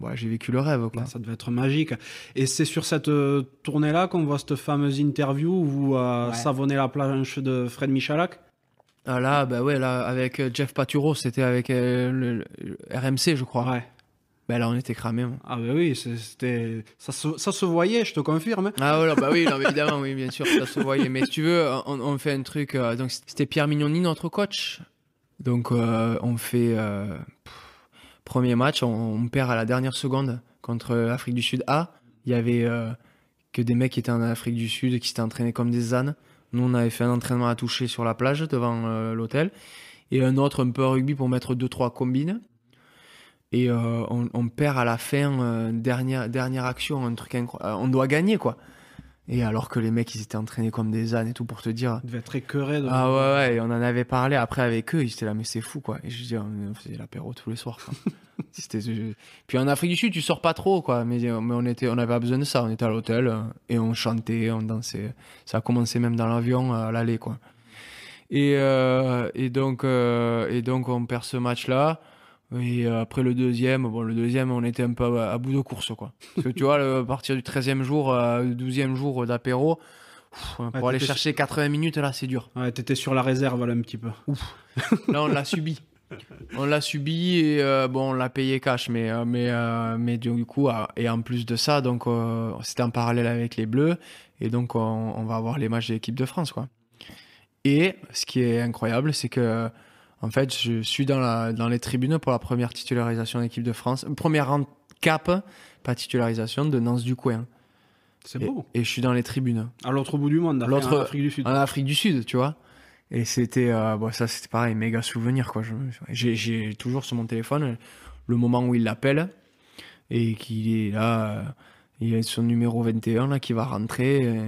bah, j'ai vécu le rêve. Quoi. Bah, ça devait être magique. Et c'est sur cette tournée-là qu'on voit cette fameuse interview où vous savonnez la planche de Fred Michalak. Ah là, bah ouais, là, avec Jeff Paturo, c'était avec le, RMC, je crois. Ben là, on était cramé. Hein. Ah, bah oui, c'était... Ça, se... ça se voyait, je te confirme. Ah, bah oui, évidemment, oui, bien sûr, ça se voyait. Mais tu veux, on, fait un truc. Euh, donc, c'était Pierre Mignoni, notre coach. Donc, euh, on fait. Euh, premier match, on, perd à la dernière seconde contre l'Afrique du Sud A. Il y avait que des mecs qui étaient en Afrique du Sud, qui s'étaient entraînés comme des ânes. Nous, on avait fait un entraînement à toucher sur la plage devant l'hôtel. Et un autre un peu rugby pour mettre deux, trois combines et euh, on, perd à la fin, euh, dernière, dernière action, un truc incroyable. Euh, on doit gagner, quoi. Et alors que les mecs, ils étaient entraînés comme des ânes et tout pour te dire. Ils devaient être Donc... Ah ouais, ouais, et on en avait parlé après avec eux. Ils étaient là, mais c'est fou quoi. Et je dis on faisait l'apéro tous les soirs. (laughs) Puis en Afrique du Sud, tu sors pas trop quoi. Mais, mais on, était, on avait pas besoin de ça. On était à l'hôtel et on chantait, on dansait. Ça a commencé même dans l'avion à l'aller quoi. Et, et, donc, et donc, on perd ce match là. Et euh, après le deuxième, bon, le deuxième, on était un peu à, bout de course, quoi. Parce que tu vois, le, à partir du 13e jour, le euh, 12e jour euh, d'apéro, pour aller chercher 80 minutes, là, c'est dur. Ouais, t'étais sur la réserve, là, un petit peu. Là, on l'a subi. On l'a subi et bon, on l'a payé cash, mais, mais, mais du coup, ah, et en plus de ça, donc c'était en parallèle avec les Bleus, et donc on, va avoir les matchs de l'équipe de France, quoi. Et ce qui est incroyable, c'est que en fait, je suis dans, les tribunes pour la première titularisation d'équipe de France, euh, première rente cap, pas titularisation, de Nance du C'est beau. Et, je suis dans les tribunes. À l'autre bout du monde, en Afrique du Sud. En Afrique du Sud, tu vois. Et c'était, euh, bon, ça c'était pareil, méga souvenir quoi. J'ai toujours sur mon téléphone le moment où il l'appelle et qu'il est là, euh, il a son numéro 21 là qui va rentrer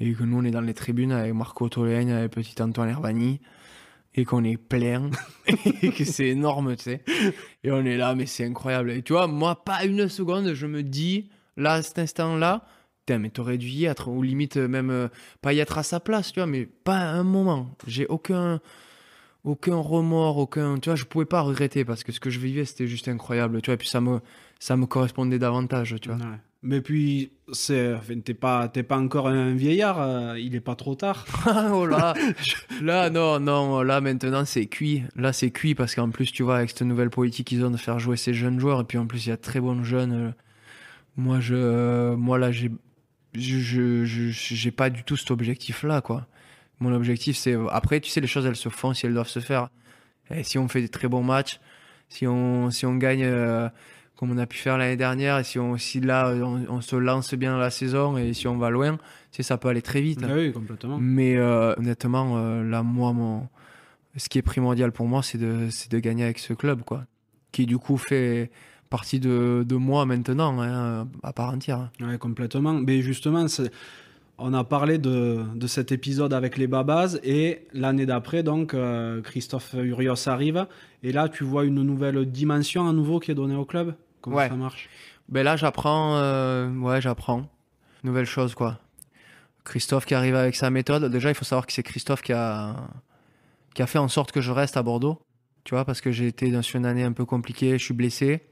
et, que nous on est dans les tribunes avec Marco Tolène, avec petit Antoine Hervani et qu'on est plein (laughs) et que c'est énorme, tu sais. Et on est là, mais c'est incroyable. Et tu vois, moi, pas une seconde, je me dis, là, à cet instant-là, putain, mais t'aurais dû y être, ou limite euh, même euh, pas y être à sa place, tu vois, mais pas un moment. J'ai aucun aucun remords, aucun, tu vois, je pouvais pas regretter parce que ce que je vivais c'était juste incroyable, tu vois, et puis ça me ça me correspondait davantage, tu vois. Mais puis, c'est, t'es pas, pas encore un vieillard, euh, il est pas trop tard. (laughs) oh là, (laughs) là non, non, là maintenant c'est cuit. Là c'est cuit parce qu'en plus tu vois avec cette nouvelle politique qu'ils ont de faire jouer ces jeunes joueurs et puis en plus il y a très bons jeunes. Moi je, moi là j'ai, je, j'ai pas du tout cet objectif là quoi. Mon objectif c'est après tu sais les choses elles se font si elles doivent se faire. Et si on fait des très bons matchs, si on, si on gagne. Euh, comme on a pu faire l'année dernière, et si, on, là euh, on, se lance bien dans la saison et si on va loin, tu ça peut aller très vite. Ah oui, complètement. Mais euh, honnêtement, euh, moi, mon... ce qui est primordial pour moi, c'est de, de gagner avec ce club, quoi. Qui du coup fait partie de, de moi maintenant, hein, à part entière. Oui, complètement. Mais justement, on a parlé de, cet épisode avec les Babas et l'année d'après, donc, Christophe Urios arrive. Et là, tu vois une nouvelle dimension à nouveau qui est donnée au club Comment ouais. ça marche ben là, j'apprends, euh, ouais, j'apprends. Nouvelle chose, quoi. Christophe qui arrive avec sa méthode. Déjà, il faut savoir que c'est Christophe qui a, qui a fait en sorte que je reste à Bordeaux. Tu vois, parce que j'ai été dans une année un peu compliquée, je suis blessé.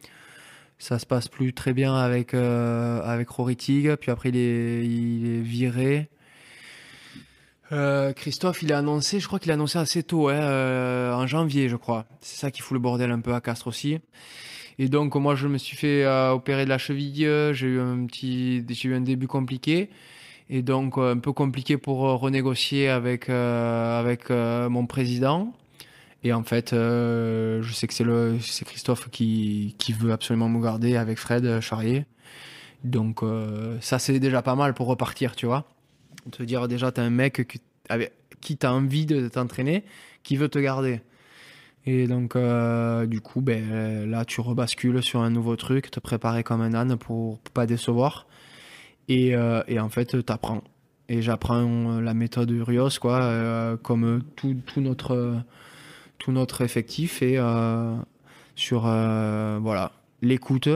Ça se passe plus très bien avec, euh, avec Rory Tig. Puis après, il est, viré. Euh, Christophe, il a annoncé, je crois qu'il a annoncé assez tôt, hein, en janvier, je crois. C'est ça qui fout le bordel un peu à Castres aussi. Et donc, moi, je me suis fait euh, opérer de la cheville. J'ai eu un petit, j'ai eu un début compliqué. Et donc, euh, un peu compliqué pour euh, renégocier avec, avec mon président. Et en fait, je sais que c'est le, c'est Christophe qui, qui veut absolument me garder avec Fred Charrier. Donc ça c'est déjà pas mal pour repartir, tu vois. Te dire déjà as un mec qui, qui t'a envie de t'entraîner, qui veut te garder. Et donc, euh, du coup, ben, là, tu rebascules sur un nouveau truc, te préparer comme un âne pour, ne pas décevoir. Et, euh, en fait, tu apprends. Et j'apprends euh, la méthode Urios, quoi, comme tout, notre, tout notre effectif. Et sur, voilà, l'écoute,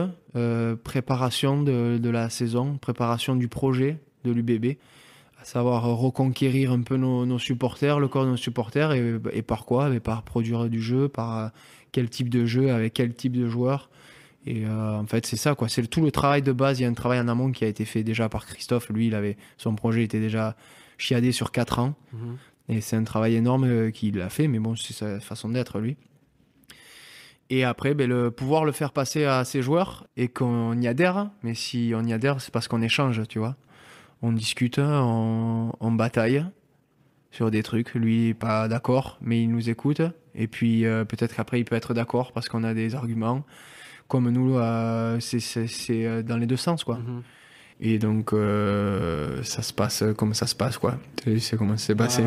préparation de, de la saison, préparation du projet de l'UBB à savoir reconquérir un peu nos, supporters, le corps de nos supporters, et, par quoi et eh ben, Par produire du jeu, par euh, quel type de jeu, avec quel type de joueur. Et euh, en fait, c'est ça, quoi. C'est tout le travail de base. Il y a un travail en amont qui a été fait déjà par Christophe. Lui, il avait son projet était déjà chiadé sur 4 ans. Mhm. Et c'est un travail énorme euh, qu'il a fait, mais bon, c'est sa façon d'être, lui. Et après, ben, le, pouvoir le faire passer à ses joueurs et qu'on y adhère. Hein. Mais si on y adhère, c'est parce qu'on échange, tu vois on discute on bataille sur des trucs. Lui, pas d'accord, mais il nous écoute. Et puis euh, peut-être qu'après, il peut être d'accord parce qu'on a des arguments. Comme nous, euh, c'est euh, dans les deux sens, quoi. Mhm. Et donc, ça se passe comme ça se passe, quoi. Tu comment c'est passé.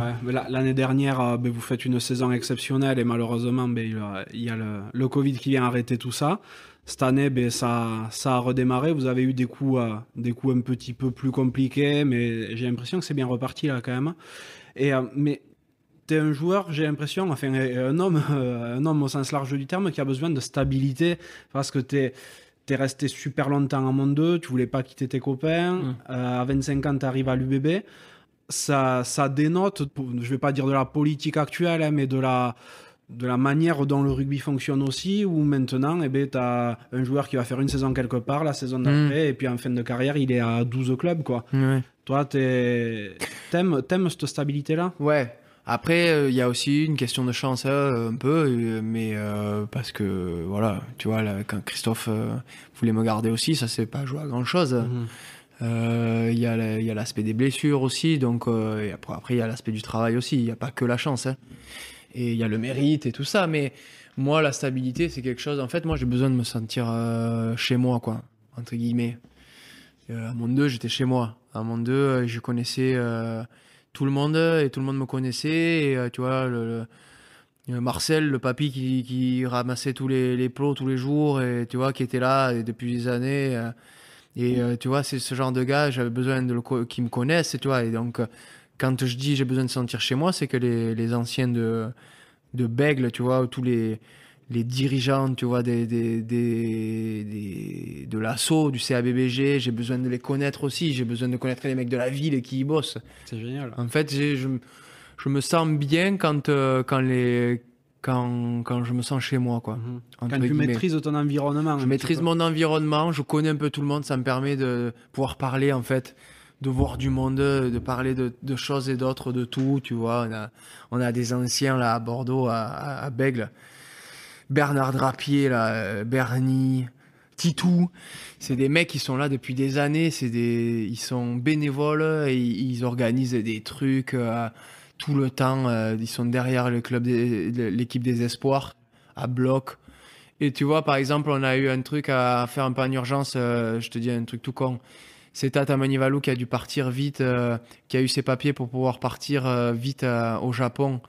L'année dernière, ben, vous faites une saison exceptionnelle et malheureusement, ben, il y a le Covid qui vient arrêter tout ça. Cette année, ben, ça, ça a redémarré. Vous avez eu des coups, euh, des coups un petit peu plus compliqués, mais j'ai l'impression que c'est bien reparti là quand même. Hein. Et, euh, mais tu es un joueur, j'ai l'impression, enfin un homme, (laughs) euh, un homme au sens large du terme, qui a besoin de stabilité parce que tu es t'es resté super longtemps en monde 2, tu voulais pas quitter tes copains, mm. à 25 ans t'arrives à l'UBB, ça, ça dénote, je vais pas dire de la politique actuelle, hein, mais de la, de la manière dont le rugby fonctionne aussi, où maintenant, et eh ben, tu as un joueur qui va faire une saison quelque part, la saison hmm. d'après, et puis en fin de carrière, il est à 12 clubs. Quoi. Toi, t'aimes, t'aimes cette stabilité-là Ouais. Après, euh, il y a aussi une question de chance, hein, un peu, euh, mais euh, parce que, voilà, tu vois, quand Christophe voulait me garder aussi, ça s'est pas joué à grand-chose. Mhm. Il y a l'aspect des blessures aussi, donc et après il y a l'aspect du travail aussi. Il n'y a pas que la chance. Hein et il y a le mérite et tout ça, mais moi, la stabilité, c'est quelque chose. En fait, moi, j'ai besoin de me sentir euh, chez moi, quoi, entre guillemets. Euh, à mon 2, j'étais chez moi. À mon 2, euh, je connaissais tout le monde et tout le monde me connaissait. Et tu vois, le, Marcel, le papy qui, ramassait tous les, plots tous les jours et tu vois, qui était là depuis des années. et tu vois, c'est ce genre de gars, j'avais besoin de le qui me connaissent, tu vois. Et donc, quand je dis j'ai besoin de sentir chez moi, c'est que les, anciens de, de Bègle, tu vois, tous les, les dirigeants, tu vois, des, des, des, de l'assaut, du CABBG, j'ai besoin de les connaître aussi, j'ai besoin de connaître les mecs de la ville et qui y bossent. C'est génial. En fait, je, je me sens bien quand, euh, quand les... Quand, quand, je me sens chez moi. Quoi, mhm. Quand tu maîtrises ton environnement. Hein, je maîtrise mon environnement, je connais un peu tout le monde, ça me permet de pouvoir parler en fait de voir du monde, euh, de parler de, choses et d'autres, de tout, tu vois. On a, des anciens là à Bordeaux, à, à, Bègle, Bernard Drapier, là, euh, Bernie, Titou. C'est des mecs qui sont là depuis des années, c'est des, ils sont bénévoles et ils organisent des trucs euh, tout le temps. ils sont derrière le club, l'équipe des espoirs à bloc. Et tu vois, par exemple, on a eu un truc à faire un peu en urgence, je te dis un truc tout con c'est Tata Manivalou qui a dû partir vite, euh, qui a eu ses papiers pour pouvoir partir euh, vite euh, au Japon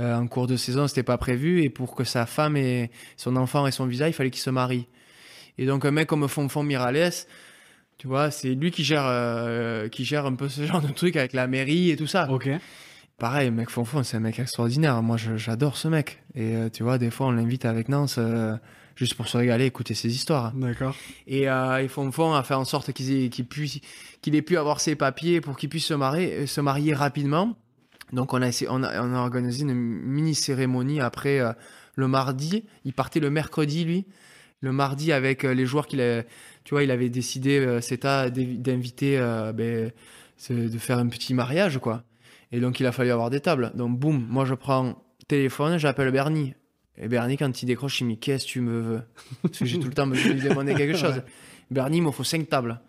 en cours de saison, c'était pas prévu, et pour que sa femme et son enfant et son visa, il fallait qu'il se marie Et donc un mec comme Fonfon Mirales, tu vois, c'est lui qui gère, qui gère un peu ce (laughs) genre de truc avec la mairie et tout ça. Ok. Pareil, mec Fonfon, c'est un mec extraordinaire. Moi, j'adore ce mec. Et tu vois, des fois, on l'invite avec Nance juste pour se régaler, écouter ses histoires. D'accord. Et euh, ils font fond à faire en sorte qu'ils puissent, qu'il ait pu avoir ses papiers pour qu'il puisse se marier, euh, se marier rapidement. Donc on a, on a organisé une mini cérémonie après euh, le mardi. Il partait le mercredi lui. Le mardi avec euh, les joueurs qu'il tu vois, il avait décidé à d'inviter, ben, de faire un petit mariage quoi. Et donc il a fallu avoir des tables. Donc boum, moi je prends téléphone, j'appelle Bernie. Et Bernie, quand il décroche, il me dit Qu'est-ce que tu me veux Parce que j'ai tout le temps me demander quelque (laughs) chose. Bernie, il me faut cinq tables.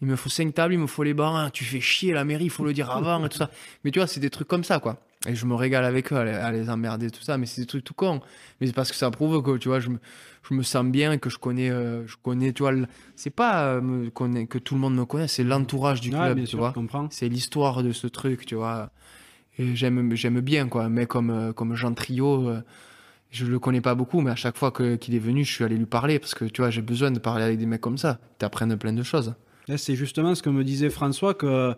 Il me faut cinq tables, il me faut les barins. Tu fais chier la mairie, il faut le dire avant et tout ça. Mais tu vois, c'est des trucs comme ça, quoi. Et je me régale avec eux à les, emmerder, tout ça. Mais c'est des trucs tout cons. Mais c'est parce que ça prouve que, tu vois, je me, je me sens bien et que je connais, euh, je connais c'est pas euh, que tout le monde me connaît, c'est l'entourage du club, tu vois. C'est l'histoire de ce truc, tu vois. Et j'aime bien, quoi. Mais comme, euh, comme Jean Trio je le connais pas beaucoup, mais à chaque fois qu'il est venu, je suis allé lui parler parce que tu vois, j'ai besoin de parler avec des mecs comme ça. Tu apprends plein de choses. c'est justement ce que me disait François, que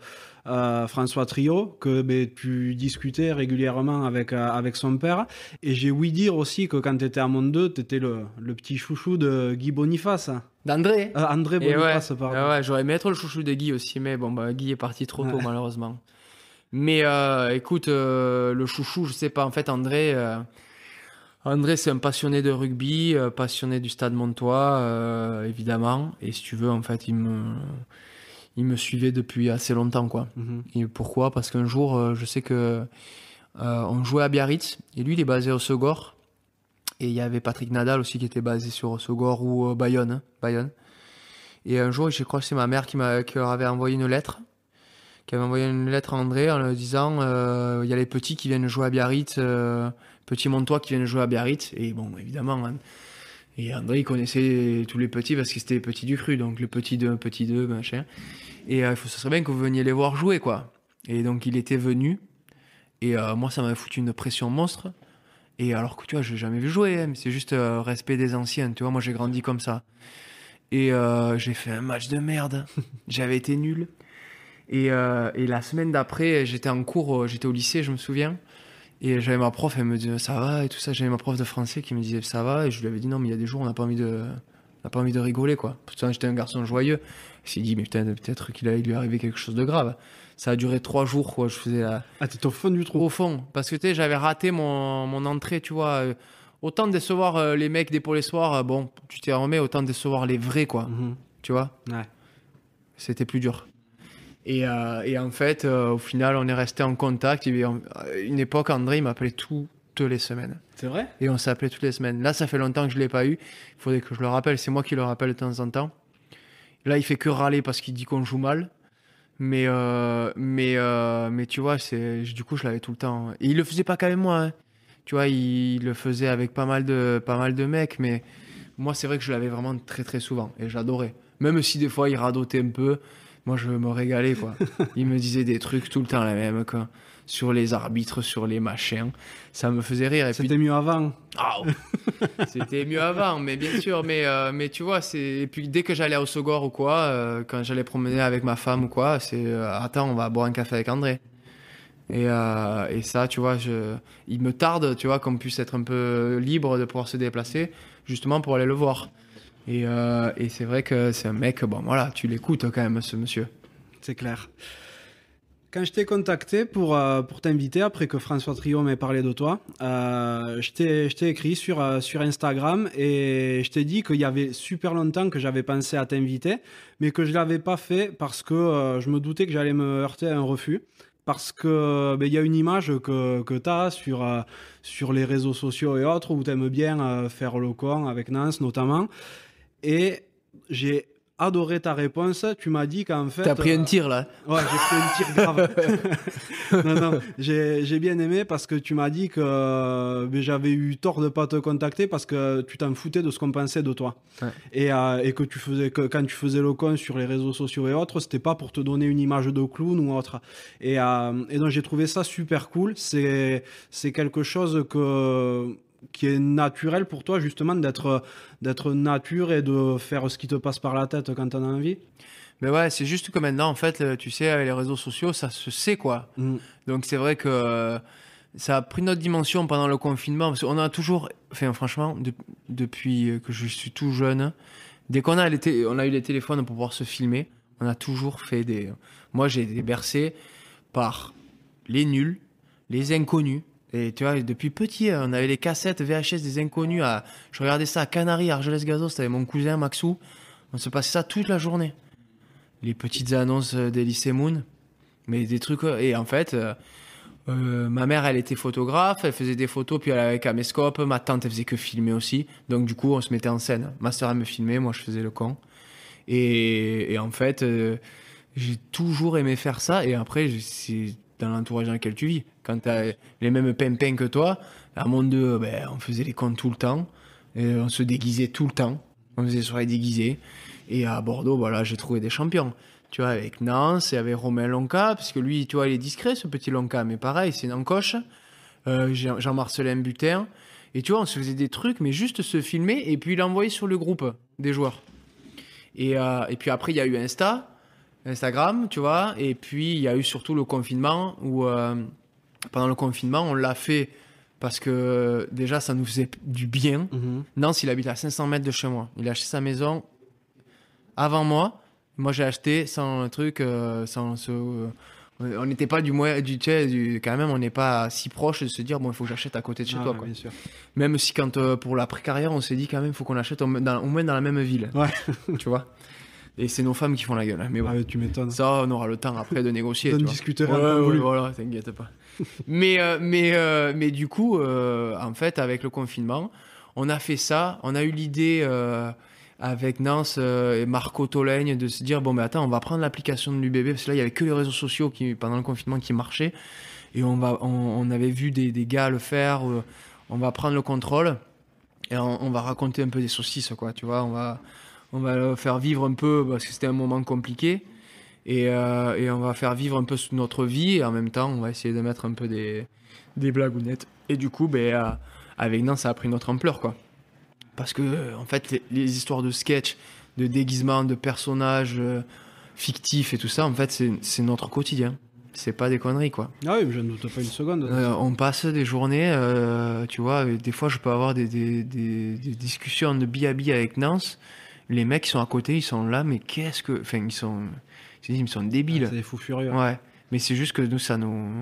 euh, François Trio, que ben, tu discutais régulièrement avec, euh, avec son père. Et j'ai ouï dire aussi que quand tu étais à Monde 2, tu étais le, le, petit chouchou de Guy Boniface. D'André euh, André eh Boniface, pardon. Ah ouais, j'aurais aimé être le chouchou de Guy aussi, mais bon, bah, Guy est parti trop tôt, malheureusement. Mais écoute, le chouchou, je sais pas, en fait, André André, c'est un passionné de rugby, euh, passionné du Stade Montois, euh, évidemment. Et si tu veux, en fait, il me, il me suivait depuis assez longtemps, quoi. Mhm. Et pourquoi Parce qu'un jour, euh, je sais que on jouait à Biarritz, et lui, il est basé au Segor. Et il y avait Patrick Nadal aussi qui était basé sur Segor ou Bayonne, hein, Bayonne. Et un jour, je crois que c'est ma mère qui, qui avait envoyé une lettre qui avait envoyé une lettre à André en lui disant il y a les petits qui viennent jouer à Biarritz Petit Montois qui viennent jouer à Biarritz. Et bon, évidemment, hein. et André, il connaissait tous les petits parce que c'était petit du cru, donc le petit 2, petit 2, machin. Et euh, ça serait bien que vous veniez les voir jouer, quoi. Et donc il était venu, et euh, moi ça m'a foutu une pression monstre. Et alors que tu vois, je n'ai jamais vu jouer, hein. c'est juste euh, respect des anciens, tu vois. Moi j'ai grandi comme ça. Et euh, j'ai fait un match de merde. (laughs) J'avais été nul. et la semaine d'après, j'étais en cours, j'étais au lycée, je me souviens. Et j'avais ma prof, elle me disait ça va et tout ça. J'avais ma prof de français qui me disait ça va. Et je lui avais dit non, mais il y a des jours, on n'a pas envie de. pas envie de rigoler quoi. Pourtant j'étais un garçon joyeux. me dit mais peut-être qu'il allait lui arriver quelque chose de grave. Ça a duré trois jours quoi. Je faisais la... Ah t'étais au fond du trou. Au fond parce que tu sais j'avais raté mon, entrée tu vois. Euh, autant décevoir euh, les mecs des pour les soirs euh, bon tu t'es remets autant décevoir les vrais quoi. Mhm. Tu vois. Ouais. C'était plus dur. Euh, et, en fait, euh, au final, on est resté en contact. Il à euh, une époque, André, il m'appelait toutes les semaines. C'est vrai Et on s'appelait toutes les semaines. Là, ça fait longtemps que je ne l'ai pas eu. Il faudrait que je le rappelle. C'est moi qui le rappelle de temps en temps. Là, il fait que râler parce qu'il dit qu'on joue mal. Mais, mais, mais tu vois, c'est, du coup, je l'avais tout le temps. Et il le faisait pas qu'avec moi. Hein. Tu vois, il, le faisait avec pas mal de, pas mal de mecs. Mais moi, c'est vrai que je l'avais vraiment très, très souvent. Et j'adorais. Même si des fois, il radotait un peu. Moi, je me régalais, quoi. (laughs) Il me disait des trucs tout le temps la même, quoi. Sur les arbitres, sur les machins. Ça me faisait rire. C'était mieux avant. Ah (laughs) C'était mieux avant, mais bien sûr. Mais, euh, mais tu vois, c'est... Et puis, dès que j'allais au Sogor ou quoi, euh, quand j'allais promener avec ma femme ou quoi, c'est euh, Attends, on va boire un café avec André. Et, et ça, tu vois, je... il me tarde, tu vois, qu'on puisse être un peu libre de pouvoir se déplacer, justement pour aller le voir. Euh, et, c'est vrai que c'est un mec, bon voilà, tu l'écoutes quand même, ce monsieur. C'est clair. Quand je t'ai contacté pour, euh, pour t'inviter, après que François Trio m'ait parlé de toi, euh, je t'ai écrit sur, sur Instagram et je t'ai dit qu'il y avait super longtemps que j'avais pensé à t'inviter, mais que je ne l'avais pas fait parce que je me doutais que j'allais me heurter à un refus. Parce que ben, il y a une image que, que tu as sur, sur les réseaux sociaux et autres où tu aimes bien faire le con avec Nance notamment. Et j'ai adoré ta réponse. Tu m'as dit qu'en fait. as pris un euh, tir là Ouais, j'ai pris un tir grave. (laughs) non, non, j'ai bien aimé parce que tu m'as dit que euh, ben, j'avais eu tort de pas te contacter parce que tu t'en foutais de ce qu'on pensait de toi. Et, euh, et, que tu faisais que quand tu faisais le con sur les réseaux sociaux et autres, c'était pas pour te donner une image de clown ou autre. Et, et donc j'ai trouvé ça super cool. C'est quelque chose que qui est naturel pour toi justement d'être d'être nature et de faire ce qui te passe par la tête quand tu as envie mais ouais, c'est juste que maintenant, en fait, tu sais, avec les réseaux sociaux, ça se sait, quoi. Mm. Donc, c'est vrai que euh, ça a pris notre dimension pendant le confinement. Parce qu'on a toujours, enfin, franchement, depuis que je suis tout jeune, dès qu'on a, on a eu les téléphones pour pouvoir se filmer, on a toujours fait des. Moi, j'ai été bercé par les nuls, les inconnus, et tu vois, depuis petit, on avait les cassettes VHS des inconnus. À... Je regardais ça à Canaries, Argelès Gazos, c'était mon cousin Maxou. On se passait ça toute la journée. Les petites annonces euh, des lycées Moon. Mais des trucs. Euh, et en fait, euh, ma mère, elle était photographe, elle faisait des photos, puis elle avait un caméscope. Ma tante, elle faisait que filmer aussi. Donc, du coup, on se mettait en scène. Ma soeur, elle me filmait, moi, je faisais le con. Et, en fait, j'ai toujours aimé faire ça. Et après, c'est dans l'entourage dans lequel tu vis. Quand tu as les mêmes pimpins que toi, à mon deux, ben, on faisait les comptes tout le temps, on se déguisait tout le temps, on faisait soirée soirées déguisées. Et à Bordeaux, voilà, ben j'ai trouvé des champions. Tu vois, avec Nance et avec Romain Lonca, parce que lui, tu vois, il est discret, ce petit Lonca, mais pareil, c'est une encoche. Euh, Jean-Marcelin Butin. Et tu vois, on se faisait des trucs, mais juste se filmer et puis l'envoyer sur le groupe des joueurs. Et, euh, et puis après, il y a eu Insta. Instagram, tu vois. Et puis, il y a eu surtout le confinement où, euh, pendant le confinement, on l'a fait parce que déjà, ça nous faisait du bien. Mhm. Non, il habite à 500 mètres de chez moi. Il a acheté sa maison avant moi. Moi, j'ai acheté sans un truc, euh, sans euh, on n'était pas du moins du, tu quand même on n'est pas si proche de se dire bon il faut que j'achète à côté de chez ah toi Même si quand pour la précarrière on s'est dit quand même il faut qu'on achète au, au, moins dans la même ville. Ouais. (laughs) tu vois. Et c'est nos femmes qui font la gueule. Hein, mais bon, ah, tu m'étonnes. Ça, on aura le temps après de négocier. On discutera. voilà, t'inquiète pas. mais, euh, mais, euh, mais du coup, euh, en fait, avec le confinement, on a fait ça. On a eu l'idée avec Nance et Marco Tolègne de se dire bon, mais attends, on va prendre l'application de l'UBB parce que là, il y avait que les réseaux sociaux qui, pendant le confinement qui marchaient. Et on, va, on, avait vu des, des, gars le faire. on va prendre le contrôle et on, on va raconter un peu des saucisses, quoi. Tu vois, on va on va le faire vivre un peu parce que c'était un moment compliqué. Et, euh, on va faire vivre un peu notre vie et en même temps on va essayer de mettre un peu des, des blagounettes. Et du coup, ben, euh, avec Nance, ça a pris notre ampleur quoi. Parce que euh, en fait, les, histoires de sketch, de déguisement, de personnages fictifs et tout ça, en fait, c'est notre quotidien. C'est pas des conneries quoi. Ah oui, mais je ne doute pas une seconde. on passe des journées, tu vois, des fois je peux avoir des, discussions de bi à avec Nance les mecs sont à côté, ils sont là, mais qu'est-ce que. Enfin, ils sont. Ils sont débiles. Ah, c'est des fous furieux. Ouais. Mais c'est juste que nous, ça nous.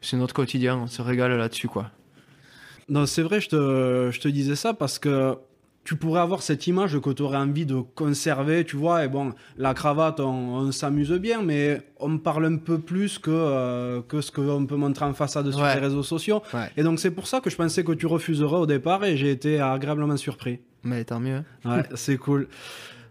C'est notre quotidien, on se régale là-dessus, quoi. Non, c'est vrai, je te, disais ça parce que tu pourrais avoir cette image que tu aurais envie de conserver, tu vois. Et bon, la cravate, on, s'amuse bien, mais on parle un peu plus que, euh, que ce qu'on peut montrer en façade sur les réseaux sociaux. Et donc, c'est pour ça que je pensais que tu refuserais au départ et j'ai été agréablement surpris. Mais tant mieux. Ouais, (laughs) c'est cool.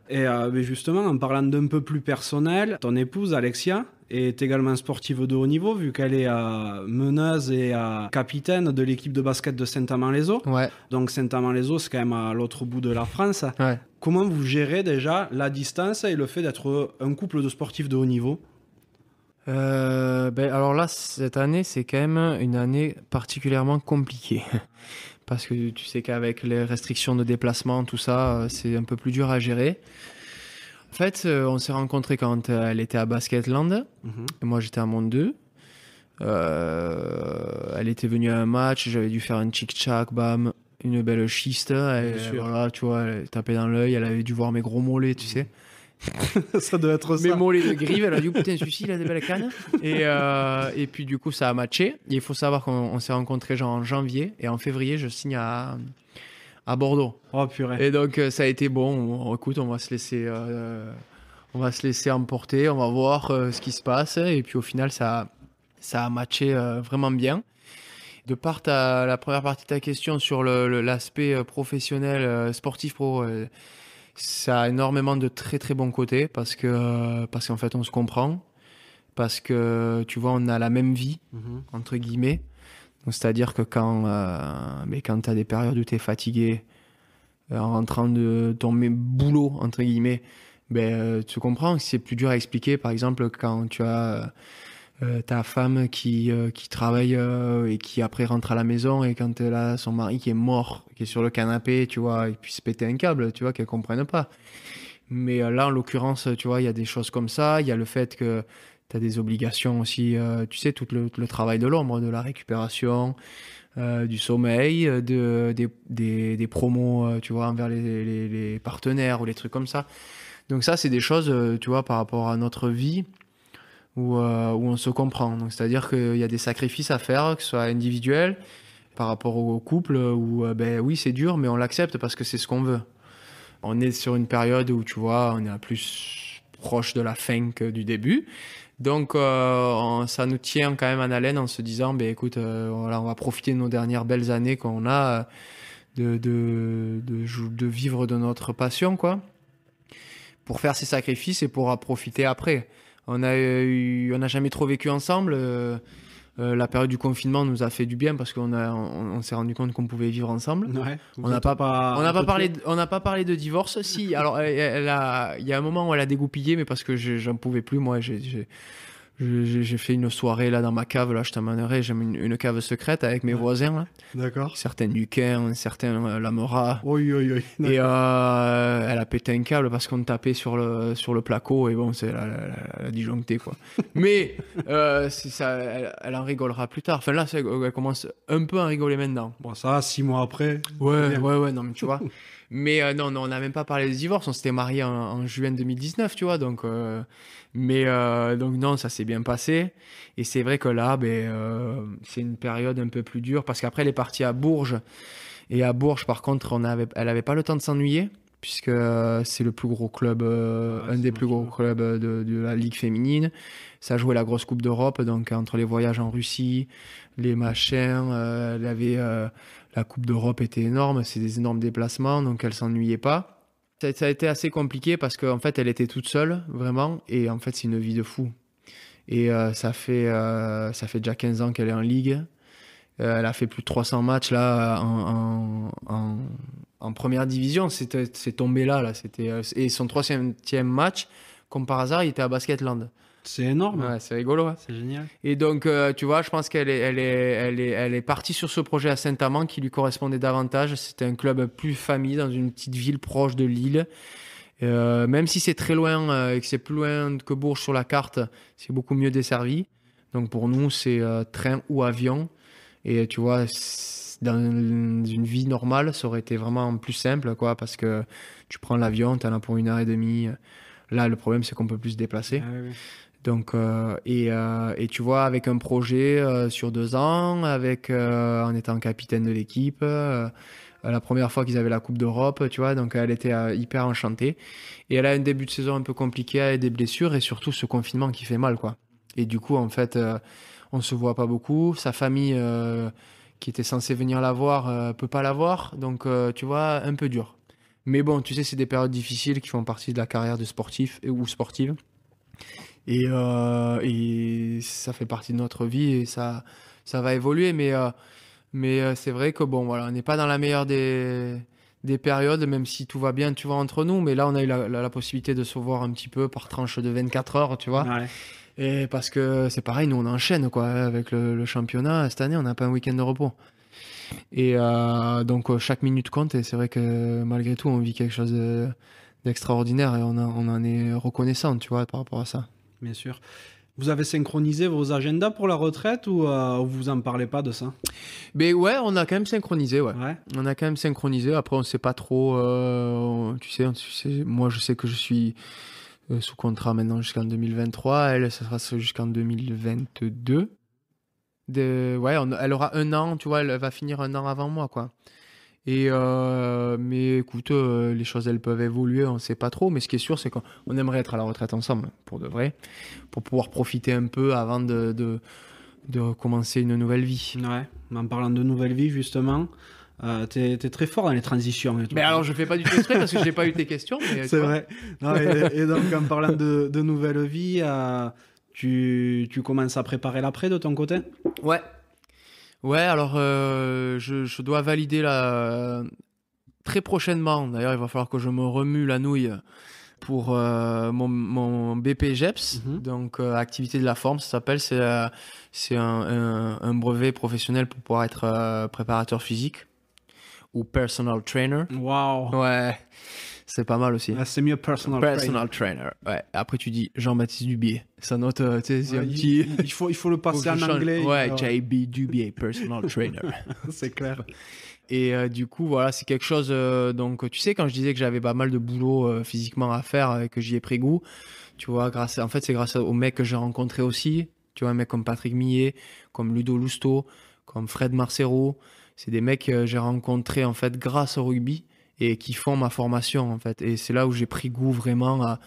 Et euh, mais justement, en parlant d'un peu plus personnel, ton épouse Alexia est également sportive de haut niveau, vu qu'elle est euh, meneuse et euh, capitaine de l'équipe de basket de Saint-Amand-les-Eaux. Ouais. Donc Saint-Amand-les-Eaux, c'est quand même à l'autre bout de la France. Comment vous gérez déjà la distance et le fait d'être un couple de sportifs de haut niveau ben, Alors là, cette année, c'est quand même une année particulièrement compliquée parce que tu sais qu'avec les restrictions de déplacement, tout ça, euh, c'est un peu plus dur à gérer. En fait, euh, on s'est rencontrés quand euh, elle était à Basketland, mhm. et moi j'étais à Monde 2. elle était venue à un match, j'avais dû faire un chic-chac, bam, une belle schiste. Elle, voilà, tu vois, elle tapait dans l'œil, elle avait dû voir mes gros mollets, tu mhm. sais. (laughs) ça doit être ça. Mais mots, les grive, elle a oh, putain, celui-ci, des euh, Et, puis du coup, ça a matché. il faut savoir qu'on s'est rencontrés en janvier et en février, je signe à, à Bordeaux. Oh purée. Et donc, euh, ça a été bon. Écoute, on va se laisser. Euh, on va se laisser emporter, on va voir ce qui se passe. Et puis au final, ça, ça a matché vraiment bien. De part à la première partie de ta question sur l'aspect professionnel, sportif pro, ça a énormément de très très bons côtés parce que euh, parce qu'en fait on se comprend, parce que tu vois on a la même vie mhm. entre guillemets. C'est-à-dire que quand, euh, mais quand tu as des périodes où tu es fatigué, euh, en rentrant de ton boulot, entre guillemets, ben, tu comprends c'est plus dur à expliquer. Par exemple, quand tu as euh, ta femme qui, euh, qui travaille euh, et qui après rentre à la maison et quand elle a son mari qui est mort, qui est sur le canapé, tu vois, il puisse péter un câble, tu vois, qu'elle comprenne pas. Mais là, en l'occurrence, tu vois, il y a des choses comme ça, il y a le fait que tu as des obligations aussi, tu sais, tout le, le travail de l'ombre, de la récupération, du sommeil, de, des, des, des promos, tu vois, envers les, les, les partenaires ou les trucs comme ça. Donc ça, c'est des choses, tu vois, par rapport à notre vie, euh, où, on se comprend. C'est-à-dire qu'il y a des sacrifices à faire, que ce soit individuel, par rapport au couple, où euh, ben, oui, c'est dur, mais on l'accepte parce que c'est ce qu'on veut. On est sur une période où, tu vois, on est plus proche de la fin que du début. Donc, euh, ça nous tient quand même en haleine en se disant, ben écoute, on va profiter de nos dernières belles années qu'on a, de, de vivre de notre passion, quoi, pour faire ces sacrifices et pour en profiter après. On n'a euh, on jamais trop vécu ensemble. Euh, euh, la période du confinement nous a fait du bien parce qu'on on s'est rendu compte qu'on pouvait vivre ensemble. on n'a pas, parlé, de, on n'a pas parlé de divorce. Si, alors il y a un moment où elle a dégoupillé, mais parce que j'en pouvais plus. Moi, j'ai, j'ai fait une soirée là dans ma cave, là je t'emmènerai, j'ai une, cave secrète avec mes voisins. D'accord. Certains Cairn, certains euh, Lamora. Oui, Et euh, elle a pété un câble parce qu'on tapait sur le, sur le placo et bon, c'est la, la, disjonctée quoi. (laughs) Mais euh, ça, elle, en rigolera plus tard. Enfin là, elle commence un peu à rigoler maintenant. Bon, ça, six mois après. Ouais, ouais, ouais, non, mais tu vois. (laughs) Mais euh, non, non, on n'a même pas parlé de divorce. On s'était marié en, juin 2019, tu vois. Donc, euh, mais euh, donc non, ça s'est bien passé. Et c'est vrai que là, ben, c'est une période un peu plus dure parce qu'après, elle est partie à Bourges. Et à Bourges, par contre, on avait, elle n'avait pas le temps de s'ennuyer puisque c'est le plus gros club, un des plus gros clubs de, la Ligue féminine. Ça jouait la grosse Coupe d'Europe, donc entre les voyages en Russie, les machins, elle avait la Coupe d'Europe était énorme, c'est des énormes déplacements, donc elle s'ennuyait pas. Ça, a été assez compliqué parce qu'en fait, elle était toute seule, vraiment, et en fait, c'est une vie de fou. Et euh, ça, fait, euh, ça fait déjà 15 ans qu'elle est en ligue. Euh, elle a fait plus de 300 matchs là, en, première division. C'est tombé là. là. Et son troisième match, comme par hasard, il était à Basketland. C'est énorme. c'est rigolo. C'est génial. Et donc, euh, tu vois, je pense qu'elle est, elle est, elle est, partie sur ce projet à Saint-Amand qui lui correspondait davantage. C'était un club plus famille dans une petite ville proche de Lille. Euh, même si c'est très loin euh, et que c'est plus loin que Bourges sur la carte, c'est beaucoup mieux desservi. Donc pour nous, c'est train ou avion. Et tu vois, dans une vie normale, ça aurait été vraiment plus simple, quoi, parce que tu prends l'avion, t'en as pour une heure et demie. Là, le problème, c'est qu'on peut plus se déplacer. Ah donc, euh, euh, et, tu vois, avec un projet euh, sur deux ans, avec en étant capitaine de l'équipe, la première fois qu'ils avaient la Coupe d'Europe, tu vois, donc elle était hyper enchantée. Et elle a un début de saison un peu compliqué, avec des blessures et surtout ce confinement qui fait mal, quoi. Et du coup, en fait, on se voit pas beaucoup. Sa famille, qui était censée venir la voir, peut pas la voir. Donc, tu vois, un peu dur. Mais bon, tu sais, c'est des périodes difficiles qui font partie de la carrière de sportif ou sportive. Euh, et, ça fait partie de notre vie et ça, ça va évoluer. Mais, euh, mais euh, c'est vrai que bon, voilà, on n'est pas dans la meilleure des, des, périodes, même si tout va bien, tu vois, entre nous. Mais là, on a eu la, possibilité de se voir un petit peu par tranche de 24 heures, tu vois. Et parce que c'est pareil, nous on enchaîne quoi avec le, championnat. Cette année, on n'a pas un week-end de repos. Et donc chaque minute compte. Et c'est vrai que malgré tout, on vit quelque chose d'extraordinaire et on, en est reconnaissant, tu vois, par rapport à ça bien sûr. Vous avez synchronisé vos agendas pour la retraite ou euh, vous en parlez pas de ça Ben ouais, on a quand même synchronisé, ouais. On a quand même synchronisé. Après, on sait pas trop. Euh, tu, sais, tu, sais, moi je sais que je suis euh, sous contrat maintenant jusqu'en 2023. Elle, ça sera jusqu'en 2022. De, ouais, elle aura un an, tu vois, elle va finir un an avant moi, quoi. Et euh, mais écoute, euh, les choses elles peuvent évoluer, on ne sait pas trop. Mais ce qui est sûr, c'est qu'on aimerait être à la retraite ensemble, pour de vrai, pour pouvoir profiter un peu avant de, de, de commencer une nouvelle vie. Ouais. En parlant de nouvelle vie justement, euh, t'es très fort dans les transitions. Hein, mais alors, je fais pas du tout exprès parce que j'ai pas eu tes questions. Euh, c'est vrai. et, donc, en parlant de, de nouvelle vie, euh, tu, tu commences à préparer l'après de ton côté. Ouais, Ouais, alors euh, je, dois valider la... très prochainement. D'ailleurs, il va falloir que je me remue la nouille pour euh, mon, mon JEPS. Mhm. donc euh, activité de la forme, ça s'appelle. C'est un, un, brevet professionnel pour pouvoir être préparateur physique ou personal trainer. Wow. Ouais. C'est pas mal aussi. Ah, c'est mieux personal, personal trainer. Après, tu dis Jean-Baptiste Dubier. Ça note, il, faut, il faut le passer en anglais. JB Dubier, personal trainer. (laughs) c'est clair. Et euh, du coup, voilà, c'est quelque chose. Euh, donc, tu sais, quand je disais que j'avais pas mal de boulot euh, physiquement à faire et que j'y ai pris goût, tu vois, grâce, en fait, c'est grâce aux mecs que j'ai rencontrés aussi. Tu vois, un mec comme Patrick Millet, comme Ludo Lousteau, comme Fred Marcero. C'est des mecs que j'ai rencontrés, en fait, grâce au rugby et qui font ma formation en fait. Et c'est là où j'ai pris goût vraiment à,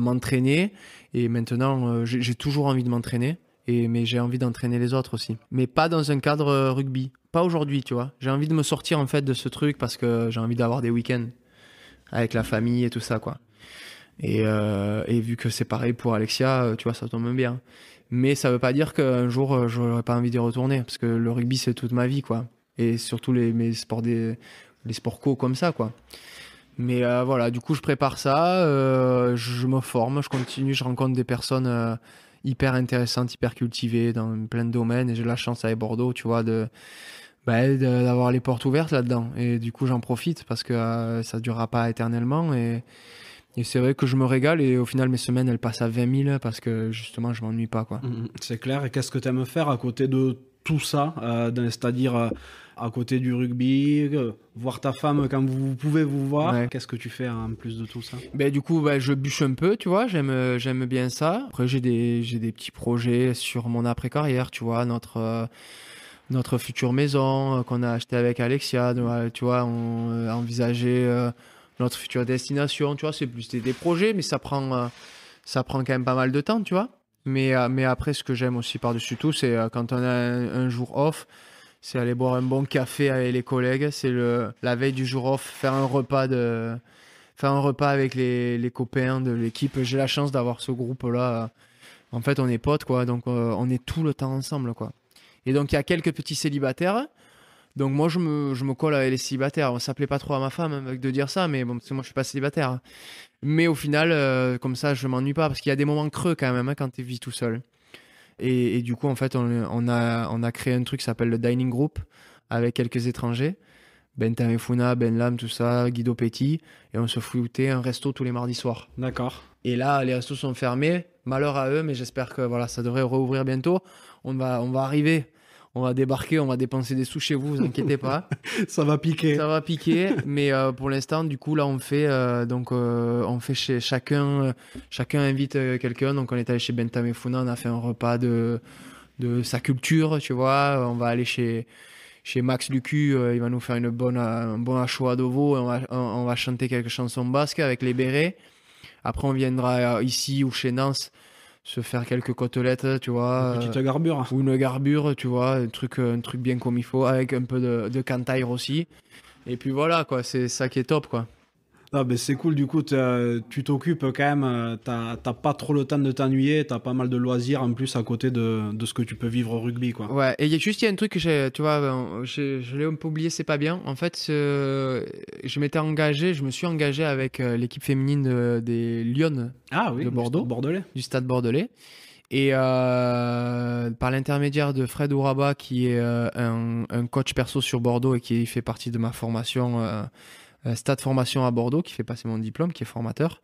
m'entraîner. Et maintenant, euh, j'ai toujours envie de m'entraîner. Et, mais j'ai envie d'entraîner les autres aussi. Mais pas dans un cadre euh, rugby. Pas aujourd'hui, tu vois. J'ai envie de me sortir en fait de ce truc parce que j'ai envie d'avoir des week-ends avec la famille et tout ça, quoi. Et, euh, vu que c'est pareil pour Alexia, tu vois, ça tombe bien. Mais ça veut pas dire qu'un jour, j'aurais pas envie d'y retourner parce que le rugby, c'est toute ma vie, quoi. Et surtout les, mes sports des, les sports co comme ça, quoi. Mais euh, voilà, du coup, je prépare ça, euh, je me forme, je continue, je rencontre des personnes euh, hyper intéressantes, hyper cultivées dans plein de domaines. Et j'ai la chance à Bordeaux, tu vois, bah, de d'avoir les portes ouvertes là-dedans. Et du coup, j'en profite parce que ça durera pas éternellement. Et, c'est vrai que je me régale et au final, mes semaines, elles passent à 20 000 parce que justement, je m'ennuie pas. quoi. Mmh, c'est clair. Et qu'est-ce que tu aimes faire à côté de tout ça, c'est-à-dire à côté du rugby, euh, voir ta femme quand vous pouvez vous voir. Qu'est-ce que tu fais en plus de tout ça ben, Du coup, ben, je bûche un peu, tu vois, j'aime, euh, j'aime bien ça. Après, j'ai des, des petits projets sur mon après-carrière, tu vois, notre, euh, notre future maison qu'on a achetée avec Alexia, tu vois, on envisagé notre future destination, tu vois, c'est plus des, projets, mais ça prend, ça prend quand même pas mal de temps, tu vois. Mais, après, ce que j'aime aussi par-dessus tout, c'est quand on a un jour off, c'est aller boire un bon café avec les collègues, c'est le, la veille du jour off, faire un repas de, faire un repas avec les, copains de l'équipe. J'ai la chance d'avoir ce groupe-là. En fait, on est potes, quoi. Donc, euh, on est tout le temps ensemble, quoi. Et donc, il y a quelques petits célibataires. Donc, moi, je me, je me colle avec les célibataires. Ça plaît pas trop à ma femme hein, de dire ça, mais bon, parce que moi, je suis pas célibataire. Mais au final, euh, comme ça, je m'ennuie pas parce qu'il y a des moments creux quand même hein, quand tu vis tout seul. Et, du coup, en fait, on, a, on a créé un truc qui s'appelle le Dining Group avec quelques étrangers. Ben Tamefuna, Ben Lam, tout ça, Guido Petit, et on se foutait un resto tous les mardis soirs. D'accord. Et là, les restos sont fermés. Malheur à eux, mais j'espère que voilà, ça devrait rouvrir bientôt. On va, on va arriver on va débarquer, on va dépenser des sous chez vous, vous inquiétez pas. (laughs) ça va piquer. Ça va piquer, mais euh, pour l'instant, du coup, là, on fait euh, donc euh, on fait chez chacun, chacun invite quelqu'un. Donc, on est allé chez Bentamefuna, on a fait un repas de sa culture, tu vois. On va aller chez chez Max Lucu, il va nous faire une bonne un bon à d'ovo et on va on, va chanter quelques chansons basques avec les bérets. Après, on viendra ici ou chez Nance se faire quelques côtelettes, tu vois. Une euh, garbure. ou une garbure, tu vois, un truc, euh, un truc bien comme il faut, avec un peu de, de aussi. Et puis voilà, quoi, c'est ça qui est top, quoi. Ah, ben, c'est cool, du coup, tu t'occupes quand même, euh, t'as pas trop le temps de t'ennuyer, t'as pas mal de loisirs en plus à côté de, ce que tu peux vivre au rugby. Quoi. Ouais, et il y a juste y un truc que tu vois, ben, je, l'ai un peu oublié, c'est pas bien. En fait, je m'étais engagé, je me suis engagé avec euh, l'équipe féminine des Lyonnes ah de Bordeaux, du stade bordelais. Du stade bordelais. Et euh, par l'intermédiaire de Fred Ouraba, qui est un, coach perso sur Bordeaux et qui fait partie de ma formation. Euh, stade Formation à Bordeaux, qui fait passer mon diplôme, qui est formateur.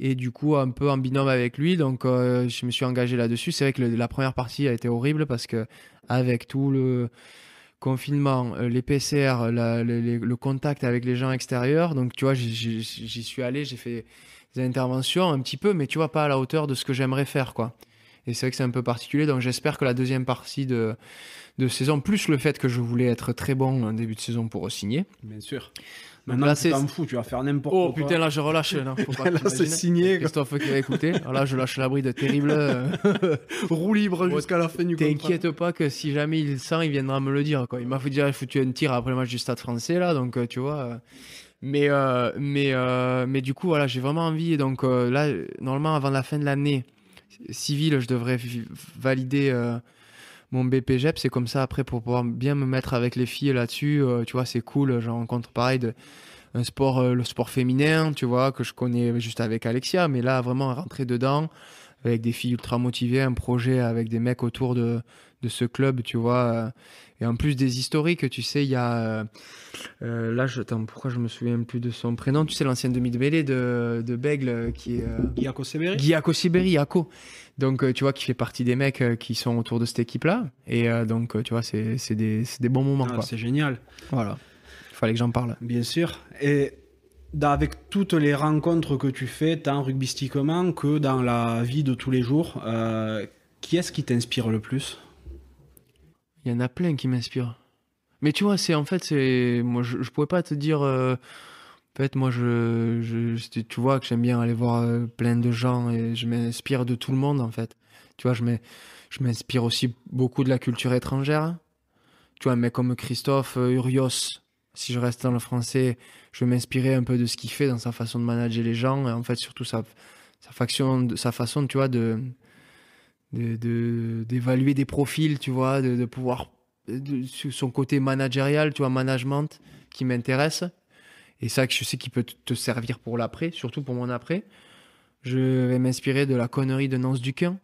Et du coup, un peu en binôme avec lui, donc euh, je me suis engagé là-dessus. C'est vrai que la première partie a été horrible parce que avec tout le confinement, euh, les PCR, le, contact avec les gens extérieurs, donc tu vois, j'y suis allé, j'ai fait des interventions un petit peu, mais tu vois, pas à la hauteur de ce que j'aimerais faire, quoi. Et c'est vrai que c'est un peu particulier. Donc j'espère que la deuxième partie de, de saison, plus le fait que je voulais être très bon en début de saison pour signer. Bien sûr. Maintenant, tu t'en fous, tu vas faire n'importe oh, quoi. Oh putain, là, je relâche. Là, (laughs) c'est signé. Christophe qui va écouter. là, je lâche l'abri de terrible. Euh. (laughs) Roue libre jusqu'à la fin du contrat. T'inquiète pas que si jamais il sent, il viendra me le dire. Quoi. Il m'a déjà foutu un tir après le match du Stade français, là, donc euh, tu vois. Euh. Mais, mais, mais du coup, voilà, j'ai vraiment envie. Donc là, normalement, avant la fin de l'année civile, je devrais valider mon BPGEP, e c'est comme ça après pour pouvoir bien me mettre avec les filles là-dessus. Euh, tu vois, c'est cool. j'en rencontre pareil de, un sport, euh, le sport féminin, tu vois, que je connais juste avec Alexia, mais là, vraiment rentrer dedans avec des filles ultra motivées, un projet avec des mecs autour de, de ce club, tu vois. Euh, et en plus des historiques, tu sais, il y a. Euh, euh, là, je, attends, pourquoi je me souviens plus de son prénom Tu sais, l'ancien demi de mêlée de, de Bègle euh, qui est. Euh... Sibéry. Guillaume Ako. Donc, tu vois, qui fait partie des mecs qui sont autour de cette équipe-là. Et donc, tu vois, c'est des, des, bons moments. Ah, c'est génial. Voilà. Il fallait que j'en parle. Bien sûr. Et avec toutes les rencontres que tu fais, tant rugbystiquement que dans la vie de tous les jours, qui est-ce qui t'inspire le plus il y en a plein qui m'inspirent. Mais tu vois, c'est en fait, c'est moi, je, ne pouvais pas te dire. Euh, en fait, moi, je, tu vois que j'aime bien aller voir euh, plein de gens et je m'inspire de tout le monde en fait. Tu vois, je m'inspire aussi beaucoup de la culture étrangère. Tu vois, mais comme Christophe euh, Urios, si je reste dans le français, je vais m'inspirer un peu de ce qu'il fait dans sa façon de manager les gens et en fait surtout sa, sa, faction, sa façon, tu vois, de, d'évaluer des profils, tu vois, de, pouvoir son côté managérial, tu vois, management qui m'intéresse. Et ça que je sais qu'il peut te servir pour l'après, surtout pour mon après. Je vais m'inspirer de la connerie de Nance Duquin,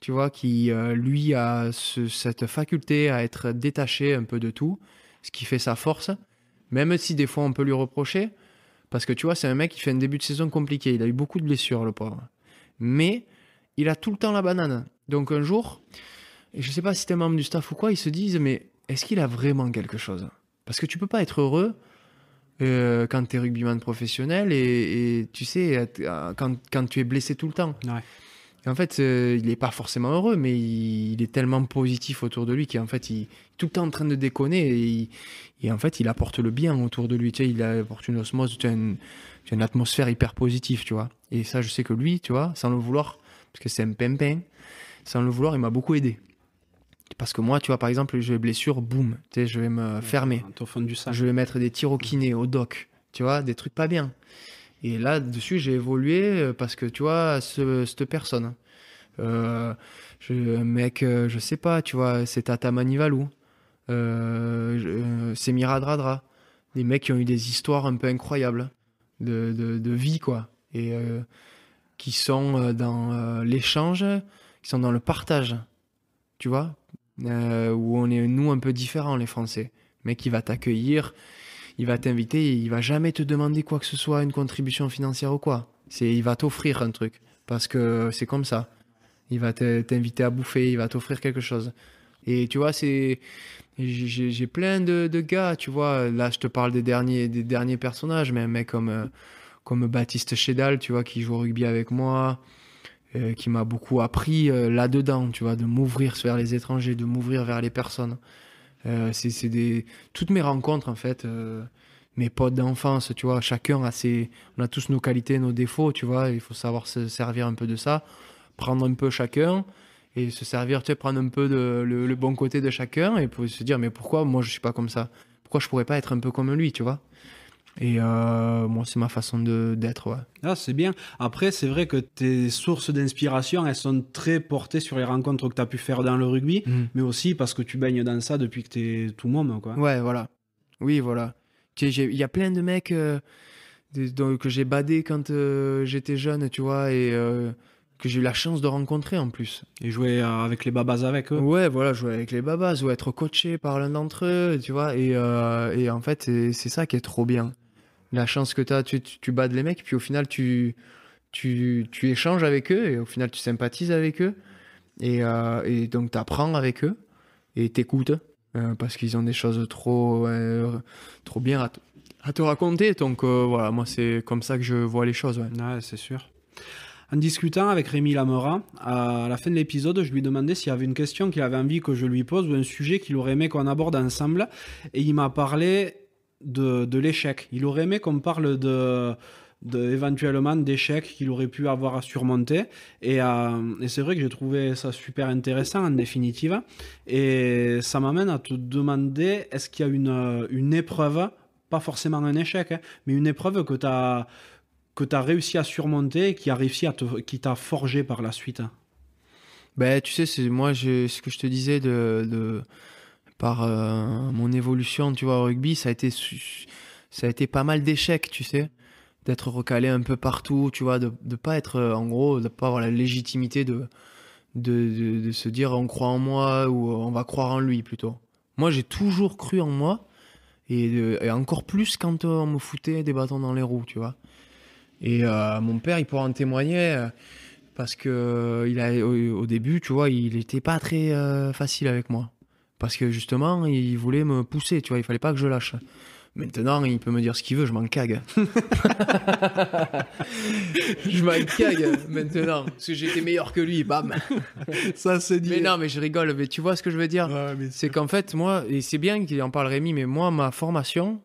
tu vois, qui euh, lui a cette faculté à être détaché un peu de tout, ce qui fait sa force, même si des fois on peut lui reprocher, parce que tu vois, c'est un mec qui fait un début de saison compliqué, il a eu beaucoup de blessures, le pauvre. Mais il a tout le temps la banane. Donc un jour, je ne sais pas si un membre du staff ou quoi, ils se disent mais est-ce qu'il a vraiment quelque chose Parce que tu peux pas être heureux euh, quand tu es rugbyman professionnel et, tu sais, quand, tu es blessé tout le temps. en fait, euh, il n'est pas forcément heureux, mais il, est tellement positif autour de lui qu'en fait, il est tout le temps en train de déconner et, en fait, il apporte le bien autour de lui. Tu il apporte une osmose, une, une atmosphère hyper positive, tu vois. Et ça, je sais que lui, tu vois, sans le vouloir, parce que c'est un pimpin, sans le vouloir, il m'a beaucoup aidé. Parce que moi, tu vois, par exemple, j'ai blessure, boum, tu sais, je vais me fermer. Je vais mettre des tirs au kiné, au doc, tu vois, des trucs pas bien. Et là-dessus, j'ai évolué euh, parce que, tu vois, cette personne, euh, je, mec, euh, je sais pas, tu vois, c'est Tata Manivalou, euh, euh c'est Miradradra, des mecs qui ont eu des histoires un peu incroyables de, vie, quoi. Et qui sont euh, dans euh, l'échange, qui sont dans le partage, tu vois, euh, où on est nous un peu différents les Français. mais qui va t'accueillir, il va t'inviter, il va jamais te demander quoi que ce soit, une contribution financière ou quoi. C'est, il va t'offrir un truc parce que c'est comme ça. Il va t'inviter à bouffer, il va t'offrir quelque chose. Et tu vois, c'est j'ai plein de, de, gars, tu vois. Là, je te parle des derniers des derniers personnages, mais un mec comme comme Baptiste Chédal, tu vois, qui joue au rugby avec moi, euh, qui m'a beaucoup appris euh, là-dedans, tu vois, de m'ouvrir vers les étrangers, de m'ouvrir vers les personnes. Euh, c'est des toutes mes rencontres en fait, mes potes d'enfance, tu vois, chacun a ses, on a tous nos qualités, nos défauts, tu vois, il faut savoir se servir un peu de ça, prendre un peu chacun et se servir, tu sais, prendre un peu de, le, bon côté de chacun et se dire mais pourquoi moi je suis pas comme ça, pourquoi je pourrais pas être un peu comme lui, tu vois. Et euh, moi c'est ma façon d'être, Ah, c'est bien. Après, c'est vrai que tes sources d'inspiration, elles sont très portées sur les rencontres que tu as pu faire dans le rugby, mm. mais aussi parce que tu baignes dans ça depuis que tu es tout môme, quoi. Ouais, voilà. Oui, voilà. Il y a plein de mecs euh, que j'ai badé quand euh, j'étais jeune, tu vois, et que j'ai eu la chance de rencontrer en plus. Et jouer avec les babas avec eux Ouais, voilà, jouer avec les babas ou être coaché par l'un d'entre eux, tu vois. et, en fait, c'est ça qui est trop bien la chance que tu as, tu, bades les mecs, puis au final, tu, tu, échanges avec eux, et au final, tu sympathises avec eux, et, euh, donc tu apprends avec eux, et t'écoutes, euh, parce qu'ils ont des choses trop, euh, trop bien à, te raconter. Donc voilà, moi, c'est comme ça que je vois les choses. Ouais, c'est sûr. En discutant avec Rémi Lamora, à la fin de l'épisode, je lui demandais s'il y avait une question qu'il avait envie que je lui pose ou un sujet qu'il aurait aimé qu'on aborde ensemble. Et il m'a parlé de, l'échec. Il aurait aimé qu'on parle de, de, éventuellement d'échecs qu'il aurait pu avoir à surmonter. Euh, et, c'est vrai que j'ai trouvé ça super intéressant en définitive. Et ça m'amène à te demander, est-ce qu'il y a une, épreuve, pas forcément un échec, hein, mais une épreuve que tu as que tu as réussi à surmonter et qui a réussi à te, qui t'a forgé par la suite. Ben, tu sais, c'est moi ce que je te disais de par euh, mon évolution, tu vois, au rugby, ça a été, ça a été pas mal d'échecs, tu sais d'être recalé un peu partout, tu vois, de ne pas être, euh, en gros, de pas avoir la légitimité de, de, se dire on croit en moi ou euh, on va croire en lui plutôt. Moi, j'ai toujours cru en moi et, encore plus quand on me foutait des bâtons dans les roues, tu vois. Et mon père, il pourra en témoigner parce que il a, au, début, tu vois, il n'était pas très facile avec moi. Parce que justement, il voulait me pousser, tu vois, il fallait pas que je lâche. Maintenant, il peut me dire ce qu'il veut, je m'en cague. (laughs) je m'en cague maintenant, parce que j'étais meilleur que lui, bam. Ça, c'est dit. Mais non, mais je rigole, mais tu vois ce que je veux dire C'est qu'en fait, moi, et c'est bien qu'il en parle Rémi, mais moi, ma formation,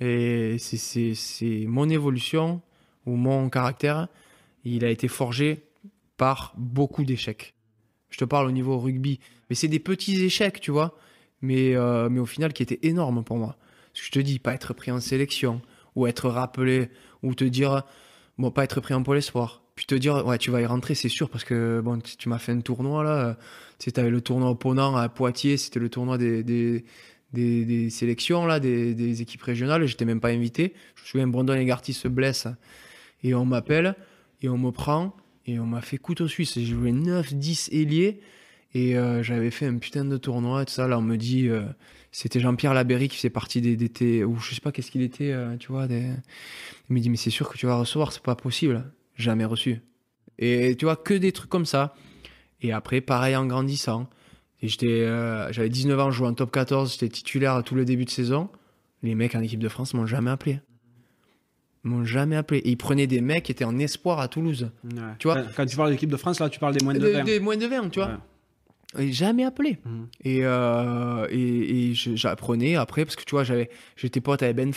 et c'est mon évolution ou mon caractère, il a été forgé par beaucoup d'échecs. Je te parle au niveau rugby. Mais c'est des petits échecs, tu vois. Mais, euh, mais au final, qui étaient énormes pour moi. Parce que je te dis, pas être pris en sélection, ou être rappelé, ou te dire, bon, pas être pris en pôle espoir. Puis te dire, ouais, tu vas y rentrer, c'est sûr, parce que bon, tu m'as fait un tournoi, là. Tu sais, t'avais le tournoi opponent à Poitiers, c'était le tournoi des, des sélections, là, des, des équipes régionales. J'étais même pas invité. Je me souviens, Brandon Legarty se blesse. Et on m'appelle, et on me prend, et on m'a fait couteau suisse. J'ai joué 9-10 ailiers. Et euh, j'avais fait un putain de tournoi, tout ça. Là, on me dit, euh, c'était Jean-Pierre Labéry qui faisait partie des, des, ou je sais pas qu'est-ce qu'il était, euh, tu vois. Il me dit, mais c'est sûr que tu vas recevoir, c'est pas possible. Jamais reçu. Et tu vois, que des trucs comme ça. Et après, pareil en grandissant. J'étais, j'avais 19 ans, je jouais en top 14, j'étais titulaire à tout le début de saison. Les mecs en équipe de France m'ont jamais appelé m'ont jamais appelé. Et ils prenaient des mecs qui étaient en espoir à Toulouse. Tu vois quand, tu parles d'équipe de France, là, tu parles des moins de 20. Des, moins de 20, tu vois et jamais appelé. Mm. Et, euh, j'apprenais après, parce que tu vois, j'étais pote avec Ben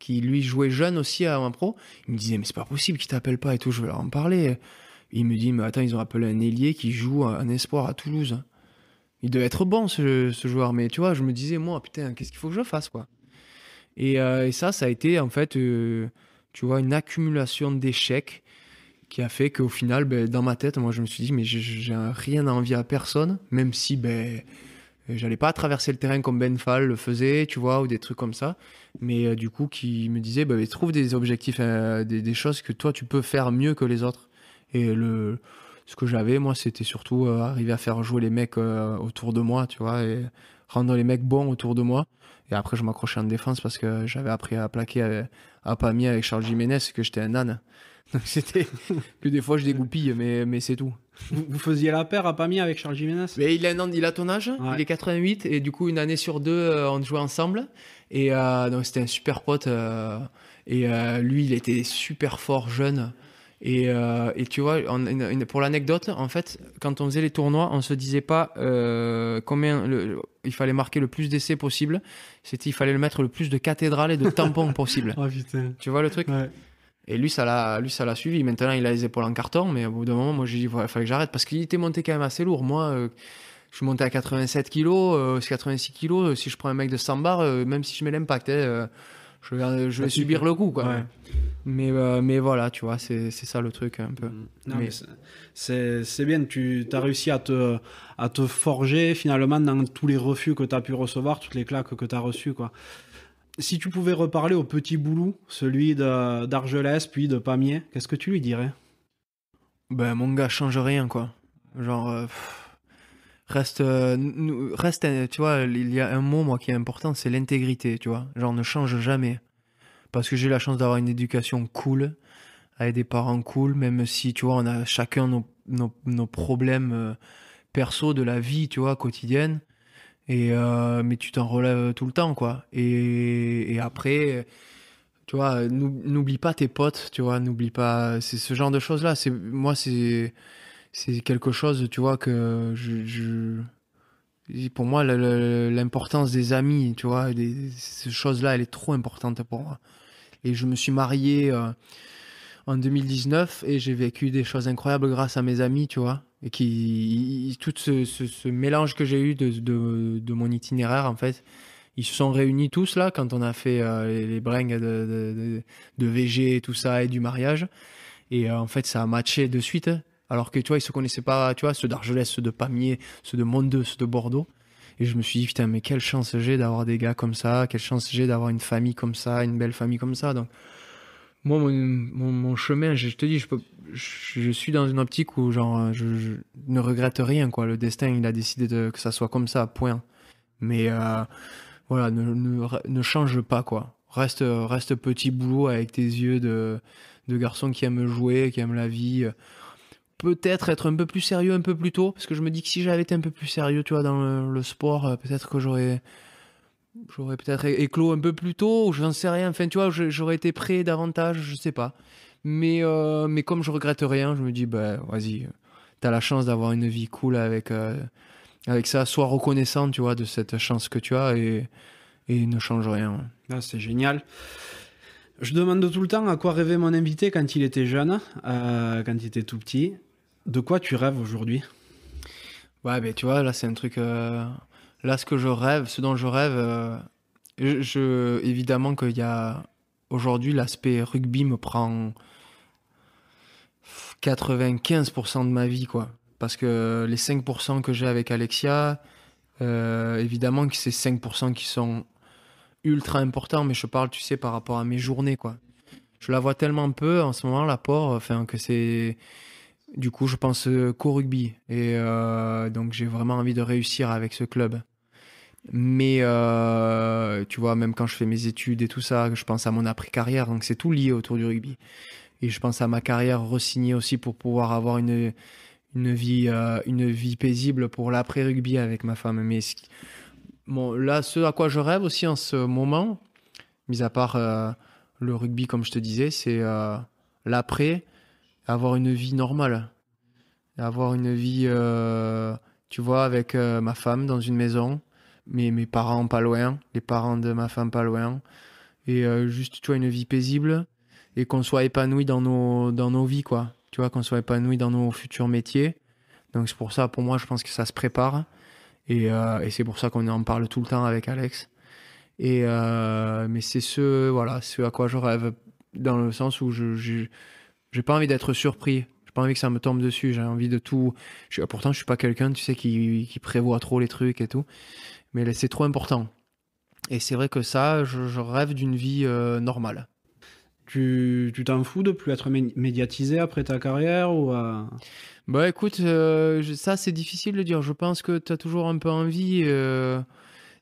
qui lui jouait jeune aussi à un pro. Il me disait, mais c'est pas possible qu'il t'appelle pas et tout, je vais leur en parler. Il me dit, mais attends, ils ont appelé un ailier qui joue un espoir à Toulouse. Il devait être bon ce, joueur, mais tu vois, je me disais, moi, putain, qu'est-ce qu'il faut que je fasse, quoi. Et, euh, ça, ça a été en fait, euh, tu vois, une accumulation d'échecs qui a fait qu'au final, ben, dans ma tête, moi, je me suis dit, mais j'ai rien à envier à personne, même si ben, j'allais pas traverser le terrain comme Ben Fall le faisait, tu vois, ou des trucs comme ça. Mais euh, du coup, qui me disait, ben, trouve des objectifs, euh, des, choses que toi, tu peux faire mieux que les autres. Et le, ce que j'avais, moi, c'était surtout euh, arriver à faire jouer les mecs autour de moi, tu vois, et rendre les mecs bons autour de moi. Et après, je m'accrochais en défense parce que j'avais appris à plaquer à, à Pamier avec Charles Jiménez, que j'étais un âne. Donc c'était. (laughs) que des fois je dégoupille, mais, mais c'est tout. Vous, faisiez la paire à Pamir avec Charles Jiménez Mais il a, il a ton âge, il est 88, et du coup, une année sur deux, euh, on jouait ensemble. Et euh, donc c'était un super pote. Euh, et lui, il était super fort, jeune. Et, et, tu vois, pour l'anecdote, en fait, quand on faisait les tournois, on se disait pas combien il fallait marquer le plus d'essais possible. C'était il fallait le mettre le plus de cathédrales et de tampons (laughs) possible. Ah, tu vois le truc et lui, ça l'a, lui, ça l'a suivi. Maintenant, il a les épaules en carton, mais au bout d'un moment, moi, j'ai dit, il fallait que j'arrête parce qu'il était monté quand même assez lourd. Moi, euh, je suis monté à 87 kg, 86 kg. si je prends un mec de 100 bars, euh, même si je mets l'impact, euh, je vais, je vais subir le coup, quoi. Mais, mais voilà, tu vois, c'est, ça le truc un peu. Mm. mais... c'est, bien, tu as réussi à te, à te forger finalement dans tous les refus que tu as pu recevoir, toutes les claques que tu as reçues, quoi si tu pouvais reparler au petit boulou, celui d'Argelès puis de Pamiers, qu'est-ce que tu lui dirais Ben mon gars, change rien quoi. Genre euh, reste euh, reste euh, tu vois, il y a un mot moi qui est important, c'est l'intégrité, tu vois. Genre ne change jamais parce que j'ai la chance d'avoir une éducation cool, avec des parents cool, même si tu vois on a chacun nos, problèmes euh, de la vie, tu vois, quotidienne. Et, euh, mais tu t'en relèves euh, tout le temps, quoi. Et, après, tu vois, n'oublie pas tes potes, tu vois, n'oublie pas. C'est ce genre de choses-là. C'est, moi, c'est, quelque chose, tu vois, que je. pour moi, l'importance des amis, tu vois, ces choses-là, elle est trop importante pour moi. Et je me suis marié euh, en 2019 et j'ai vécu des choses incroyables grâce à mes amis, tu vois et qui tout ce, mélange que j'ai eu de, mon itinéraire en fait ils se sont réunis tous là quand on a fait euh, les, les de, VG et tout ça et du mariage et euh, en fait ça a matché de suite alors que tu vois ils se connaissaient pas tu vois ceux d'Argelès ceux de Pamiers ceux de Mondeux ceux de Bordeaux et je me suis dit putain mais quelle chance j'ai d'avoir des gars comme ça quelle chance j'ai d'avoir une famille comme ça une belle famille comme ça donc moi, mon, mon, chemin, je, te dis, je, peux, je, suis dans une optique où genre, je, ne regrette rien. Quoi. Le destin, il a décidé que ça soit comme ça, point. Mais euh, voilà, ne, change pas. quoi. Reste, reste petit boulot avec tes yeux de, de garçon qui aime jouer, qui aime la vie. Peut-être être un peu plus sérieux un peu plus tôt, parce que je me dis que si j'avais été un peu plus sérieux, tu vois, dans le sport, euh, peut-être que j'aurais j'aurais peut-être éclos un peu plus tôt, j'en sais rien. Enfin, tu vois, j'aurais été prêt davantage, je sais pas. Mais, euh, mais comme je regrette rien, je me dis, bah vas-y, euh, t'as la chance d'avoir une vie cool avec, euh, avec ça. Sois reconnaissant, tu vois, de cette chance que tu as et, et ne change rien. Ah, c'est génial. Je demande tout le temps à quoi rêvait mon invité quand il était jeune, quand il était tout petit. De quoi tu rêves aujourd'hui Ouais, ben tu vois, là, c'est un truc. Là, ce que je rêve, ce dont je rêve, euh, je, évidemment qu'il y aujourd'hui l'aspect rugby me prend 95% de ma vie, quoi. Parce que les 5% que j'ai avec Alexia, euh, évidemment que c'est 5% qui sont ultra importants, mais je parle, tu sais, par rapport à mes journées, quoi. Je la vois tellement peu en ce moment, l'apport, enfin, que c'est. Du coup, je pense euh, qu'au rugby. Et donc, j'ai vraiment envie de réussir avec ce club. Mais euh, tu vois, même quand je fais mes études et tout ça, je pense à mon après-carrière, donc c'est tout lié autour du rugby. Et je pense à ma carrière re-signée aussi pour pouvoir avoir une, une, vie, euh, une vie paisible pour l'après-rugby avec ma femme. Mais bon, là, ce à quoi je rêve aussi en ce moment, mis à part euh, le rugby, comme je te disais, c'est l'après, avoir une vie normale. Avoir une vie, tu vois, avec ma femme dans une maison mes, mes parents pas loin, les parents de ma femme pas loin, et euh, juste, tu vois, une vie paisible, et qu'on soit épanoui dans nos, dans nos vies, quoi. Tu vois, qu'on soit épanoui dans nos futurs métiers. Donc c'est pour ça, pour moi, je pense que ça se prépare, et, euh, et c'est pour ça qu'on en parle tout le temps avec Alex. Et euh, mais c'est ce, voilà, ce à quoi je rêve, dans le sens où je, n'ai j'ai pas envie d'être surpris. J'ai pas envie que ça me tombe dessus. J'ai envie de tout. pourtant, je suis pas quelqu'un, tu sais, qui, qui, prévoit trop les trucs et tout mais c'est trop important. Et c'est vrai que ça, je, rêve d'une vie euh, normale. Tu t'en fous de plus être médiatisé après ta carrière ou euh? Bah écoute, euh, ça c'est difficile de dire. Je pense que tu as toujours un peu envie et, je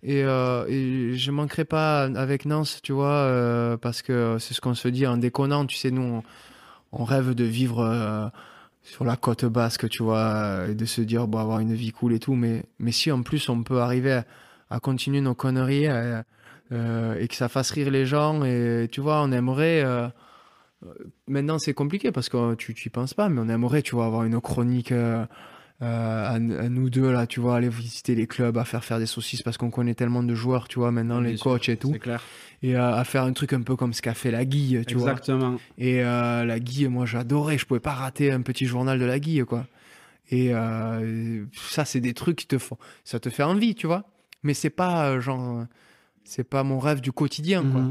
et je manquerai pas avec Nance, tu vois, parce que c'est ce qu'on se dit en déconnant. Tu sais, nous on rêve de vivre sur la côte basque, tu vois, euh, et de se dire, bon, avoir une vie cool et tout. Mais, mais si en plus on peut arriver à, continuer nos conneries euh, euh, et que ça fasse rire les gens, et tu vois, on aimerait. maintenant, c'est compliqué parce que tu n'y penses pas, mais on aimerait, tu vois, avoir une chronique euh, à, nous deux là, tu vois, aller visiter les clubs, à faire faire des saucisses parce qu'on connaît tellement de joueurs, tu vois, maintenant les coachs et tout. Clair. Et à faire un truc un peu comme ce qu'a fait la Guille, tu vois. Exactement. Et euh, la Guille, moi j'adorais, je pouvais pas rater un petit journal de la Guille, quoi. Et euh, ça, c'est des trucs qui te font, ça te fait envie, tu vois. Mais c'est pas genre, c'est pas mon rêve du quotidien, quoi.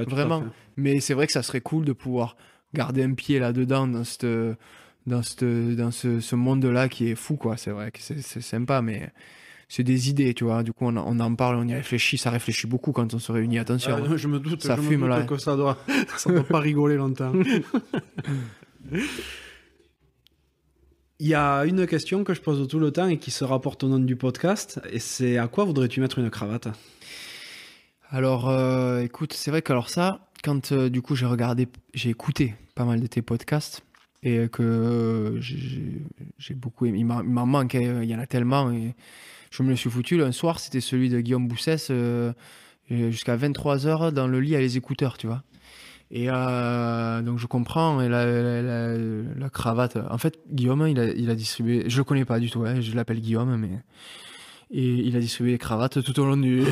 Mhm. Vraiment. Mais c'est vrai que ça serait cool de pouvoir garder un pied là-dedans dans cette dans, ce dans ce, monde-là qui est fou, quoi. C'est vrai que c'est, sympa, mais c'est des idées, tu vois. Du coup, on, en parle, on y réfléchit, ça réfléchit beaucoup quand on se réunit. Attention, je me doute, ça fume là. que ça doit, pas rigoler longtemps. (laughs) Il y a une question que je pose tout le temps et qui se rapporte au nom du podcast, et c'est à quoi voudrais-tu mettre une cravate Alors, euh, écoute, c'est vrai que alors ça, quand euh, du coup j'ai regardé, j'ai écouté pas mal de tes podcasts, et que euh, j'ai beaucoup aimé. Il m'en manque, hein, il y en a tellement. Et je me suis foutu. Un soir, c'était celui de Guillaume Boussès, euh, jusqu'à 23h dans le lit à les écouteurs, tu vois. Et euh, donc je comprends, et la, cravate. En fait, Guillaume, il a, distribué. Je le connais pas du tout, hein, je l'appelle Guillaume, mais et il a distribué des cravates tout au long du.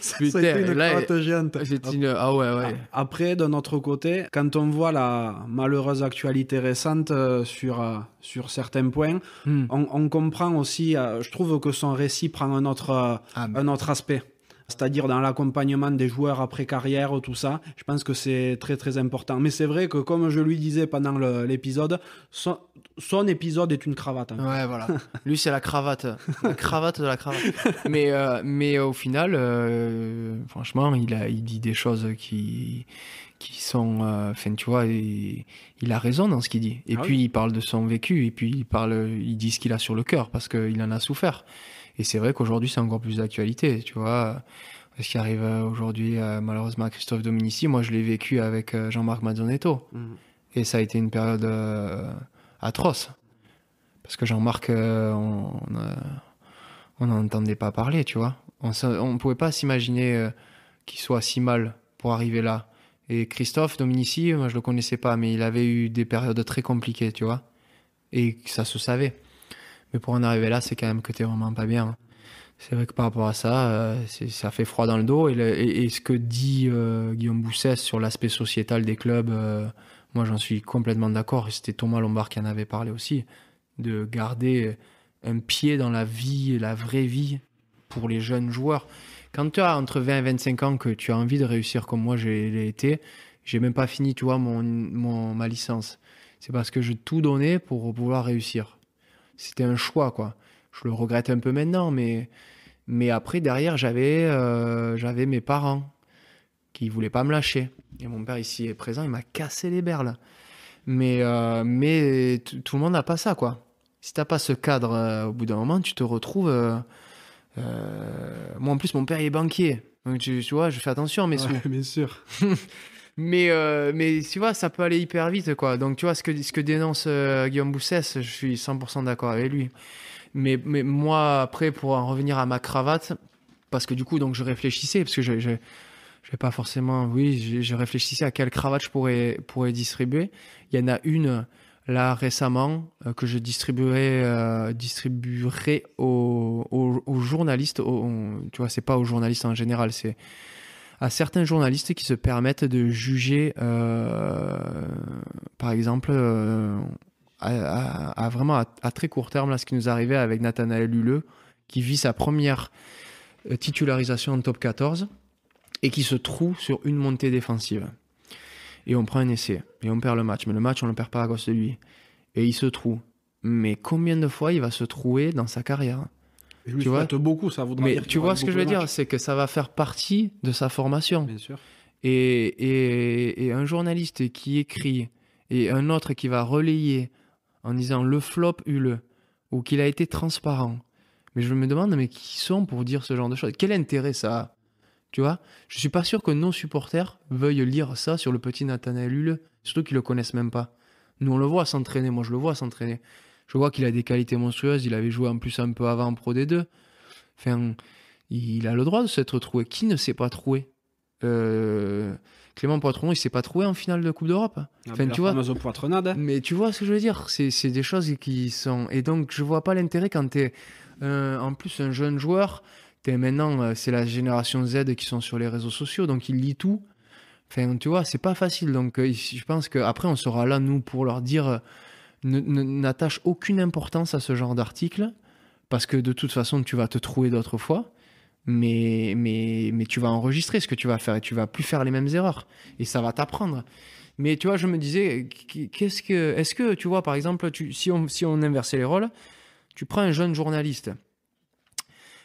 C'était (laughs) (laughs) une cravate eh, géante. Une... Ah ouais, ouais. Après, d'un autre côté, quand on voit la malheureuse actualité récente euh, sur, euh, sur certains points, hmm. on, comprend aussi, euh, je trouve que son récit prend un autre, ah, un autre aspect c'est-à-dire dans l'accompagnement des joueurs après carrière, tout ça. Je pense que c'est très très important. Mais c'est vrai que comme je lui disais pendant l'épisode, son, épisode est une cravate. Hein. Ouais, voilà. (laughs) lui, c'est la cravate. La cravate de la cravate. Mais, euh, mais au final, euh, franchement, il, a, il dit des choses qui qui sont euh, enfin tu vois il, il, a raison dans ce qu'il dit et ah puis il parle de son vécu et puis il parle il dit ce qu'il a sur le cœur parce qu'il en a souffert et c'est vrai qu'aujourd'hui, c'est encore plus d'actualité, tu vois. Euh, ce qui arrive euh, aujourd'hui, euh, malheureusement, à Christophe Dominici, moi, je l'ai vécu avec Jean-Marc Mazzonetto. Mhm. Et ça a été une période atroce. Parce que Jean-Marc, on on entendait pas parler, tu vois. On ne pouvait pas s'imaginer qu'il soit si mal pour arriver là. Et Christophe Dominici, moi je le connaissais pas, mais il avait eu des périodes très compliquées, tu vois. Et ça se savait. Mais pour en arriver là, c'est quand même que t'es vraiment pas bien. Hein. C'est vrai que par rapport à ça, euh, ça fait froid dans le dos. Et, ce que dit euh, Guillaume Bousset sur l'aspect sociétal des clubs, euh, moi j'en suis complètement d'accord. C'était Thomas Lombard qui en avait parlé aussi, de garder un pied dans la vie, la vraie vie pour les jeunes joueurs. Quand tu as entre 20 et 25 ans que tu as envie de réussir comme moi j'ai été, j'ai même pas fini, tu mon, ma licence. C'est parce que je tout donnais pour pouvoir réussir. C'était un choix, quoi. Je le regrette un peu maintenant, mais, mais après, derrière, j'avais euh, j'avais mes parents qui voulaient pas me lâcher. Et mon père, ici est présent, il m'a cassé les berles. Mais, euh, mais tout le monde n'a pas ça, quoi. Si t'as pas ce cadre, euh, au bout d'un moment, tu te retrouves. Moi, en plus, mon père, est banquier. Donc, tu, vois, je fais attention mais... Bien sûr. (laughs) Mais, euh, mais tu vois, ça peut aller hyper vite, quoi. Donc, tu vois, ce que, ce que dénonce euh, Guillaume Boussès, je suis 100% d'accord avec lui. Mais, mais moi, après, pour en revenir à ma cravate, parce que du coup, donc, je réfléchissais, parce que je, je, je vais pas forcément. Oui, je, réfléchissais à quelle cravate je pourrais, pourrais distribuer. Il y en a une là récemment euh, que je distribuerai distribuerai aux, aux, journalistes tu vois c'est pas aux journalistes en général c'est à certains journalistes qui se permettent de juger, euh, par exemple, euh, à, vraiment à, très court terme, là, ce qui nous arrivait avec Nathanaël Huleux, qui vit sa première euh, titularisation en top 14 et qui se trouve sur une montée défensive. Et on prend un essai et on perd le match, mais le match on le perd pas à cause de lui. Et il se trouve. Mais combien de fois il va se trouver dans sa carrière tu vois beaucoup, ça Mais tu vois ce que je veux dire, c'est que ça va faire partie de sa formation. Bien sûr. Et, et, et, un journaliste qui écrit et un autre qui va relayer en disant le flop hule ou qu'il a été transparent. Mais je me demande, mais qui sont pour dire ce genre de choses Quel intérêt ça a Tu vois Je suis pas sûr que nos supporters veuillent lire ça sur le petit Nathanaël Hule, surtout qu'ils le connaissent même pas. Nous, on le voit s'entraîner, moi je le vois s'entraîner je vois qu'il a des qualités monstrueuses. Il avait joué en plus un peu avant en Pro D2. Enfin, il a le droit de s'être troué. Qui ne s'est pas troué euh, Clément Poitron, il s'est pas troué en finale de Coupe d'Europe. Ah, enfin, tu vois. Hein. Mais tu vois ce que je veux dire C'est des choses qui sont. Et donc, je vois pas l'intérêt quand tu es euh, en plus un jeune joueur. Es maintenant, euh, c'est la génération Z qui sont sur les réseaux sociaux, donc il lit tout. Enfin, tu vois, c'est pas facile. Donc, je pense qu'après, on sera là, nous, pour leur dire n'attache aucune importance à ce genre d'article, parce que de toute façon, tu vas te trouver d'autres fois, mais, mais, tu vas enregistrer ce que tu vas faire et tu vas plus faire les mêmes erreurs, et ça va t'apprendre. Mais tu vois, je me disais, qu'est-ce que, est-ce que, tu vois, par exemple, si, on, si inversait les rôles, tu prends un jeune journaliste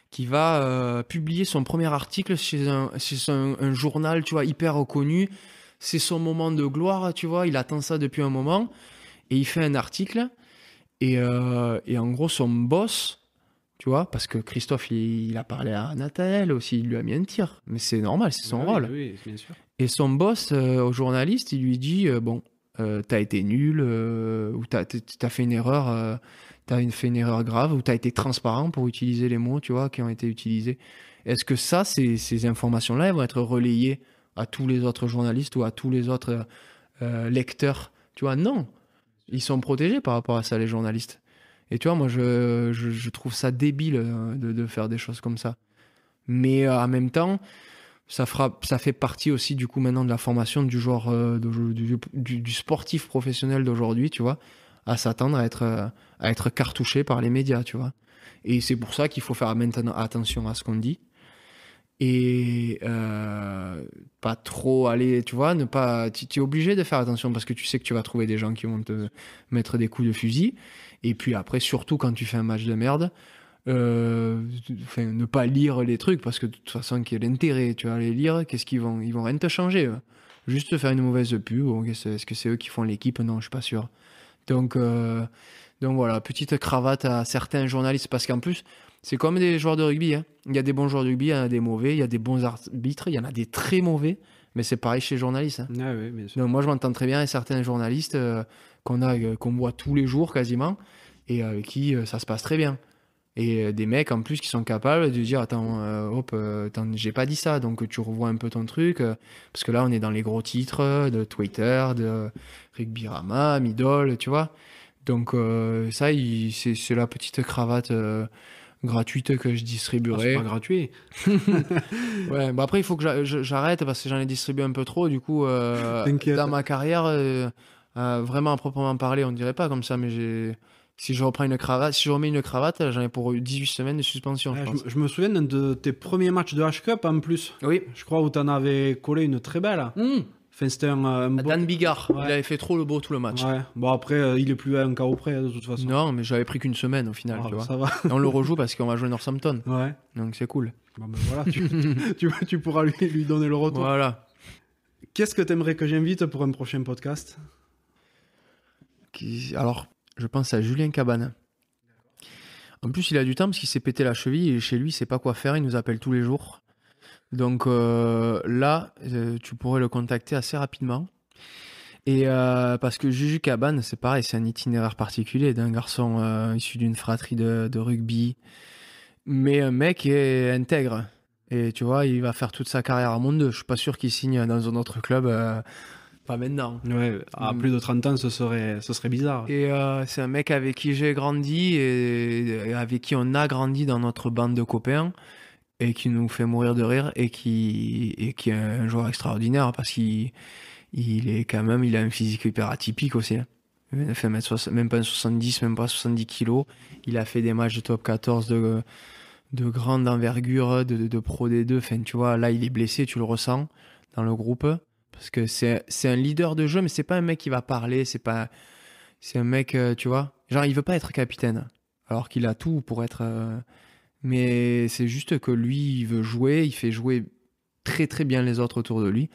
qui va euh, publier son premier article chez un, journal, tu vois, hyper reconnu. C'est son moment de gloire, tu vois, il attend ça depuis un moment et il fait un article. Euh, et, en gros, son boss, tu vois, parce que Christophe, il, a parlé à Nathalie aussi, il lui a mis un tir. Mais c'est normal, c'est son rôle. Et son boss, euh, au journaliste, il lui dit euh, Bon, t'as été nul, ou t'as as fait une erreur. t'as fait une erreur grave ou t'as été transparent pour utiliser les mots, tu vois, qui ont été utilisés. Est-ce que ça, ces, ces informations-là, elles vont être relayées à tous les autres journalistes ou à tous les autres lecteurs Tu vois, non ils sont protégés par rapport à ça, les journalistes. Et tu vois, moi, je, je, trouve ça débile euh, de, de, faire des choses comme ça. Mais euh, en même temps, ça, fera, ça fait partie aussi, du coup, maintenant de la formation du joueur, euh, du, du, du, sportif professionnel d'aujourd'hui, tu vois, à s'attendre à être, à être cartouché par les médias, tu vois. Et c'est pour ça qu'il faut faire maintenant attention à ce qu'on dit, et euh, pas trop aller, tu vois, ne pas, tu es obligé de faire attention parce que tu sais que tu vas trouver des gens qui vont te mettre des coups de fusil. Et puis après, surtout quand tu fais un match de merde, euh, ne pas lire les trucs parce que de toute façon, quel intérêt, tu vas les lire, qu'est-ce qu'ils vont, ils vont rien te changer. Juste faire une mauvaise pub, ou est-ce que c'est eux qui font l'équipe Non, je suis pas sûr. Donc, euh, donc voilà, petite cravate à certains journalistes parce qu'en plus, c'est comme des joueurs de rugby. Hein. Il y a des bons joueurs de rugby, il y en a des mauvais, il y a des bons arbitres, il y en a des très mauvais. Mais c'est pareil chez les journalistes. Hein. Ah moi, je m'entends très bien avec certains journalistes euh, qu'on a, euh, qu'on voit tous les jours quasiment, et avec qui euh, ça se passe très bien. Et des mecs en plus qui sont capables de dire Attends, hop, j'ai pas dit ça, donc tu revois un peu ton truc. parce que là, on est dans les gros titres de Twitter, de Rugby Rama, Midol, tu vois. Donc, ça, c'est la petite cravate Gratuite que je distribuerai. Ah, c'est pas gratuit. (laughs) ouais, bah après, il faut que j'arrête parce que j'en ai distribué un peu trop. Du coup, euh, dans ma carrière, euh, euh, vraiment à proprement parler, on dirait pas comme ça, mais j'ai. Si je reprends une cravate, si je remets une cravate, j'en ai pour 18 semaines de suspension. je, ah, pense. je, me souviens de tes premiers matchs de H-Cup en plus. Oui. Je crois où en avais collé une très belle. Mmh. Euh, Dan Bigard, il avait fait trop le beau tout le match. Bon, après, euh, il est plus à un cas près, de toute façon. Non, mais j'avais pris qu'une semaine au final. Ah, tu bah, vois. on le rejoue parce qu'on va jouer Northampton. Ouais. Donc c'est cool. Ben, voilà, (laughs) tu, tu, pourras lui, lui, donner le retour. Voilà. Qu'est-ce que tu aimerais que j'invite pour un prochain podcast Alors, je pense à Julien Cabane. En plus, il a du temps parce qu'il s'est pété la cheville et chez lui, il sait pas quoi faire. Il nous appelle tous les jours. Donc euh, là, euh, tu pourrais le contacter assez rapidement. Et euh, parce que Juju Cabane, c'est pareil, c'est un itinéraire particulier d'un garçon issu d'une fratrie de, rugby, mais un mec est intègre. Et tu vois, il va faire toute sa carrière à Monde 2. Je suis pas sûr qu'il signe dans un autre club. pas maintenant. Ouais, à mm. plus de 30 ans, ce serait, ce serait bizarre. Et c'est un mec avec qui j'ai grandi et avec qui on a grandi dans notre bande de copains et qui nous fait mourir de rire et qui, qui est un joueur extraordinaire hein, parce qu'il il est quand même, il a un physique hyper atypique aussi. Hein. a Fait même pas 70, même pas 70 kilos. Il a fait des matchs de top 14 de, de grande envergure, de, pro des 2 Enfin, tu vois, là, il est blessé, tu le ressens dans le groupe. Parce que c'est un leader de jeu, mais c'est pas un mec qui va parler, c'est pas. C'est un mec, euh, tu vois. Genre, il veut pas être capitaine. Alors qu'il a tout pour être. Euh, mais c'est juste que lui, il veut jouer, il fait jouer très très bien les autres autour de lui.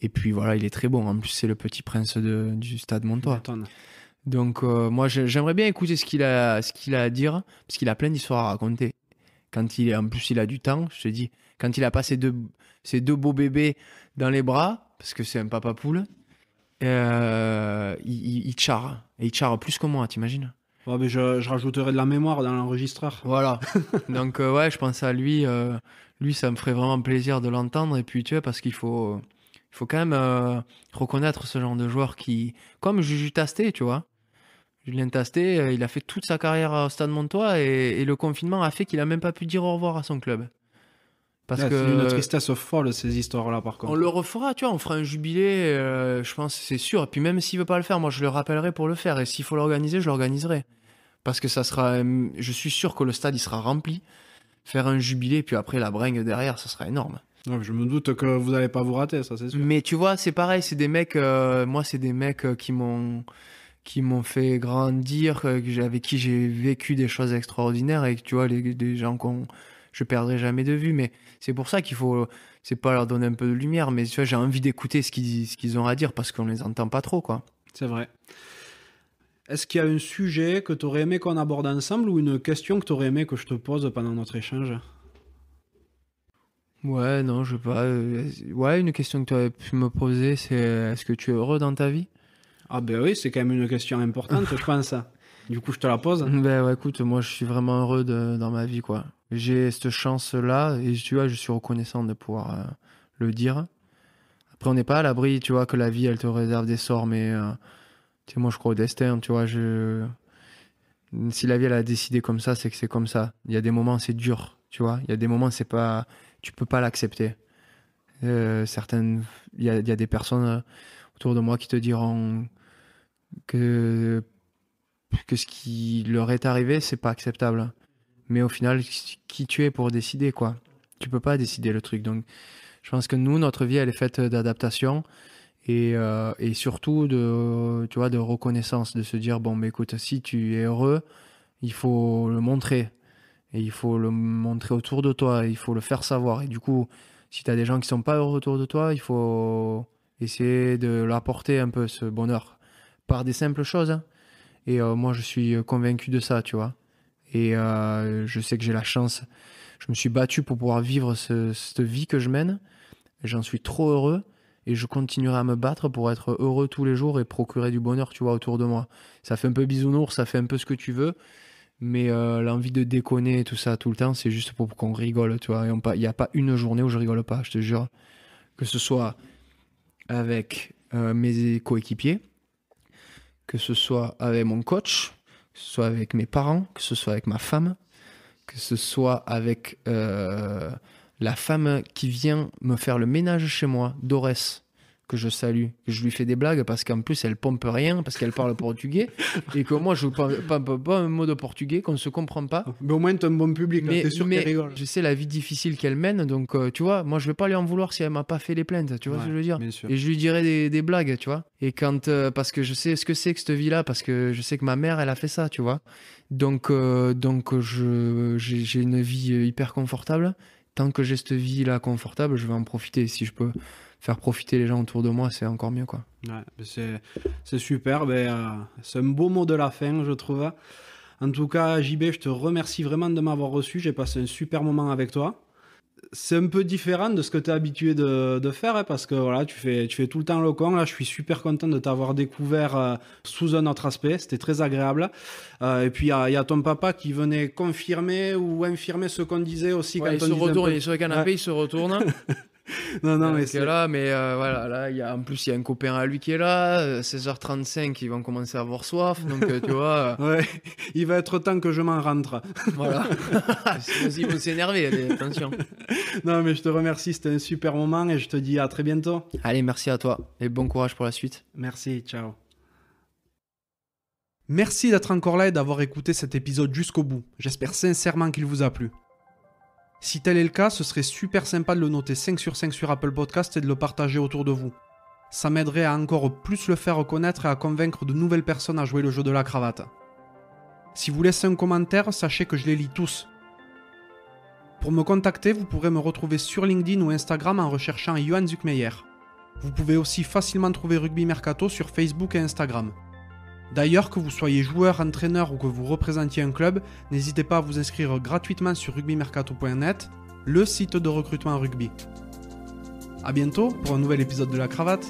Et puis voilà, il est très bon. En plus, c'est le petit prince du stade Montois. Donc euh, moi, j'aimerais bien écouter ce qu'il a, ce qu'il a à dire, parce qu'il a plein d'histoires à raconter. Quand il est, en plus, il a du temps. Je te dis, quand il a passé ses deux beaux bébés dans les bras, parce que c'est un papa poule, euh, il, il, charre. Et il charre plus que moi, t'imagines je, rajouterai de la mémoire dans l'enregistreur. Voilà. (laughs) Donc, euh, ouais, je pense à lui. Euh, lui, ça me ferait vraiment plaisir de l'entendre. Et puis, tu vois, parce qu'il faut, il faut quand même euh, reconnaître ce genre de joueur qui. Comme Juju Tasté, tu vois. Julien Tasté, il a fait toute sa carrière au Stade Montois et, et le confinement a fait qu'il a même pas pu dire au revoir à son club. Parce que c'est une tristesse folle ces histoires-là par contre. On le refera, tu vois, on fera un jubilé, je pense, c'est sûr. Et puis même s'il veut pas le faire, moi je le rappellerai pour le faire. Et s'il faut l'organiser, je l'organiserai. Parce que ça sera. Euh, je suis sûr que le stade, il sera rempli. Faire un jubilé, puis après la bringue derrière, ça sera énorme. je me doute que vous n'allez pas vous rater, ça, c'est sûr. Mais tu vois, c'est pareil, c'est des mecs. Euh, moi, c'est des mecs euh, qui m'ont qui m'ont fait grandir, avec qui j'ai vécu des choses extraordinaires et tu vois, des gens qu'on je perdrai jamais de vue. Mais c'est pour ça qu'il faut, c'est pas leur donner un peu de lumière, mais tu vois, j'ai envie d'écouter ce qu'ils, ce qu'ils ont à dire parce qu'on les entend pas trop, quoi. C'est vrai. Est-ce qu'il y a un sujet que tu aurais aimé qu'on aborde ensemble ou une question que tu aurais aimé que je te pose pendant notre échange Ouais, non, je sais pas. Euh, ouais, une question que tu aurais pu me poser, c'est euh, est-ce que tu es heureux dans ta vie Ah ben oui, c'est quand même une question importante, je pense. (laughs) Du coup, je te la pose. Ben écoute, moi je suis vraiment heureux dans ma vie, quoi. J'ai cette chance-là et tu vois, je suis reconnaissant de pouvoir euh, le dire. Après, on n'est pas à l'abri, tu vois, que la vie, elle te réserve des sorts, mais moi, je crois au destin, tu vois. Je... Si la vie, elle a décidé comme ça, c'est que c'est comme ça. Il y a des moments, c'est dur, tu vois. Il y a des moments, c'est pas... tu peux pas l'accepter. Euh, certaines... Il y a, y a, des personnes euh, autour de moi qui te diront que, que ce qui leur est arrivé, c'est pas acceptable. Mais au final, qui tu es pour décider, quoi Tu peux pas décider le truc. Donc, je pense que nous, notre vie, elle est faite d'adaptation. Euh, et, surtout de, tu vois, de reconnaissance, de se dire bon, mais écoute, si tu es heureux, il faut le montrer. Et il faut le montrer autour de toi, il faut le faire savoir. Et du coup, si tu as des gens qui sont pas heureux autour de toi, il faut essayer de leur apporter un peu ce bonheur par des simples choses. Hein. Et euh, moi, je suis convaincu de ça, tu vois. Et euh, je sais que j'ai la chance. Je me suis battu pour pouvoir vivre cette vie que je mène. J'en suis trop heureux et je continuerai à me battre pour être heureux tous les jours et procurer du bonheur, tu vois, autour de moi. Ça fait un peu bisounours, ça fait un peu ce que tu veux, mais euh, l'envie de déconner et tout ça tout le temps, c'est juste pour qu'on rigole, tu vois. Il n'y a pas une journée où je rigole pas, je te jure. Que ce soit avec euh, mes coéquipiers, que ce soit avec mon coach, que ce soit avec mes parents, que ce soit avec ma femme, que ce soit avec euh, la femme qui vient me faire le ménage chez moi, Dorès, que je salue, que je lui fais des blagues parce qu'en plus elle pompe rien parce qu'elle parle portugais (laughs) et que moi je parle pas un mot de portugais qu'on ne se comprend pas. Mais au moins tu es un bon public, hein, mais, sûr qu'elle rigole. Je sais la vie difficile qu'elle mène, donc euh, tu vois, moi je vais pas lui en vouloir si elle m'a pas fait les plaintes, tu vois ce que je veux dire. Et je lui dirai des, blagues, tu vois. Et quand euh, parce que je sais ce que c'est que cette vie là, parce que je sais que ma mère elle a fait ça, tu vois. Donc euh, donc j'ai une vie hyper confortable tant que j'ai cette vie là confortable, je vais en profiter. Si je peux faire profiter les gens autour de moi, c'est encore mieux. quoi. c'est super. Ben, euh, c'est un beau mot de la fin, je trouve. En tout cas, JB, je te remercie vraiment de m'avoir reçu. J'ai passé un super moment avec toi c'est un peu différent de ce que tu es habitué de, faire, hein, parce que voilà, tu fais, tu fais tout le temps le con. Là, je suis super content de t'avoir découvert euh, sous un autre aspect. C'était très agréable. Euh, et puis, il y a, ton papa qui venait confirmer ou infirmer ce qu'on disait aussi quand il se retourne, il est sur le canapé, il se retourne. (laughs) (laughs) non, non, mais c'est là, mais euh, voilà, là, y a, en plus, il y a un copain à lui qui est là, 16h35, euh, ils vont commencer à avoir soif, donc euh, tu vois. (laughs) il va être temps que je m'en rentre. (laughs) voilà. ils vont s'énerver, attention. Non, mais je te remercie, c'était un super moment et je te dis à très bientôt. Allez, merci à toi et bon courage pour la suite. Merci, ciao. Merci d'être encore là et d'avoir écouté cet épisode jusqu'au bout. J'espère sincèrement qu'il vous a plu. Si tel est le cas, ce serait super sympa de le noter 5 sur 5 sur Apple Podcast et de le partager autour de vous. Ça m'aiderait à encore plus le faire connaître et à convaincre de nouvelles personnes à jouer le jeu de la cravate. Si vous laissez un commentaire, sachez que je les lis tous. Pour me contacter, vous pourrez me retrouver sur LinkedIn ou Instagram en recherchant Johan Zuckmeyer. Vous pouvez aussi facilement trouver Rugby Mercato sur Facebook et Instagram. D'ailleurs, que vous soyez joueur, entraîneur ou que vous représentiez un club, n'hésitez pas à vous inscrire gratuitement sur rugbymercato.net, le site de recrutement rugby. A bientôt pour un nouvel épisode de la cravate.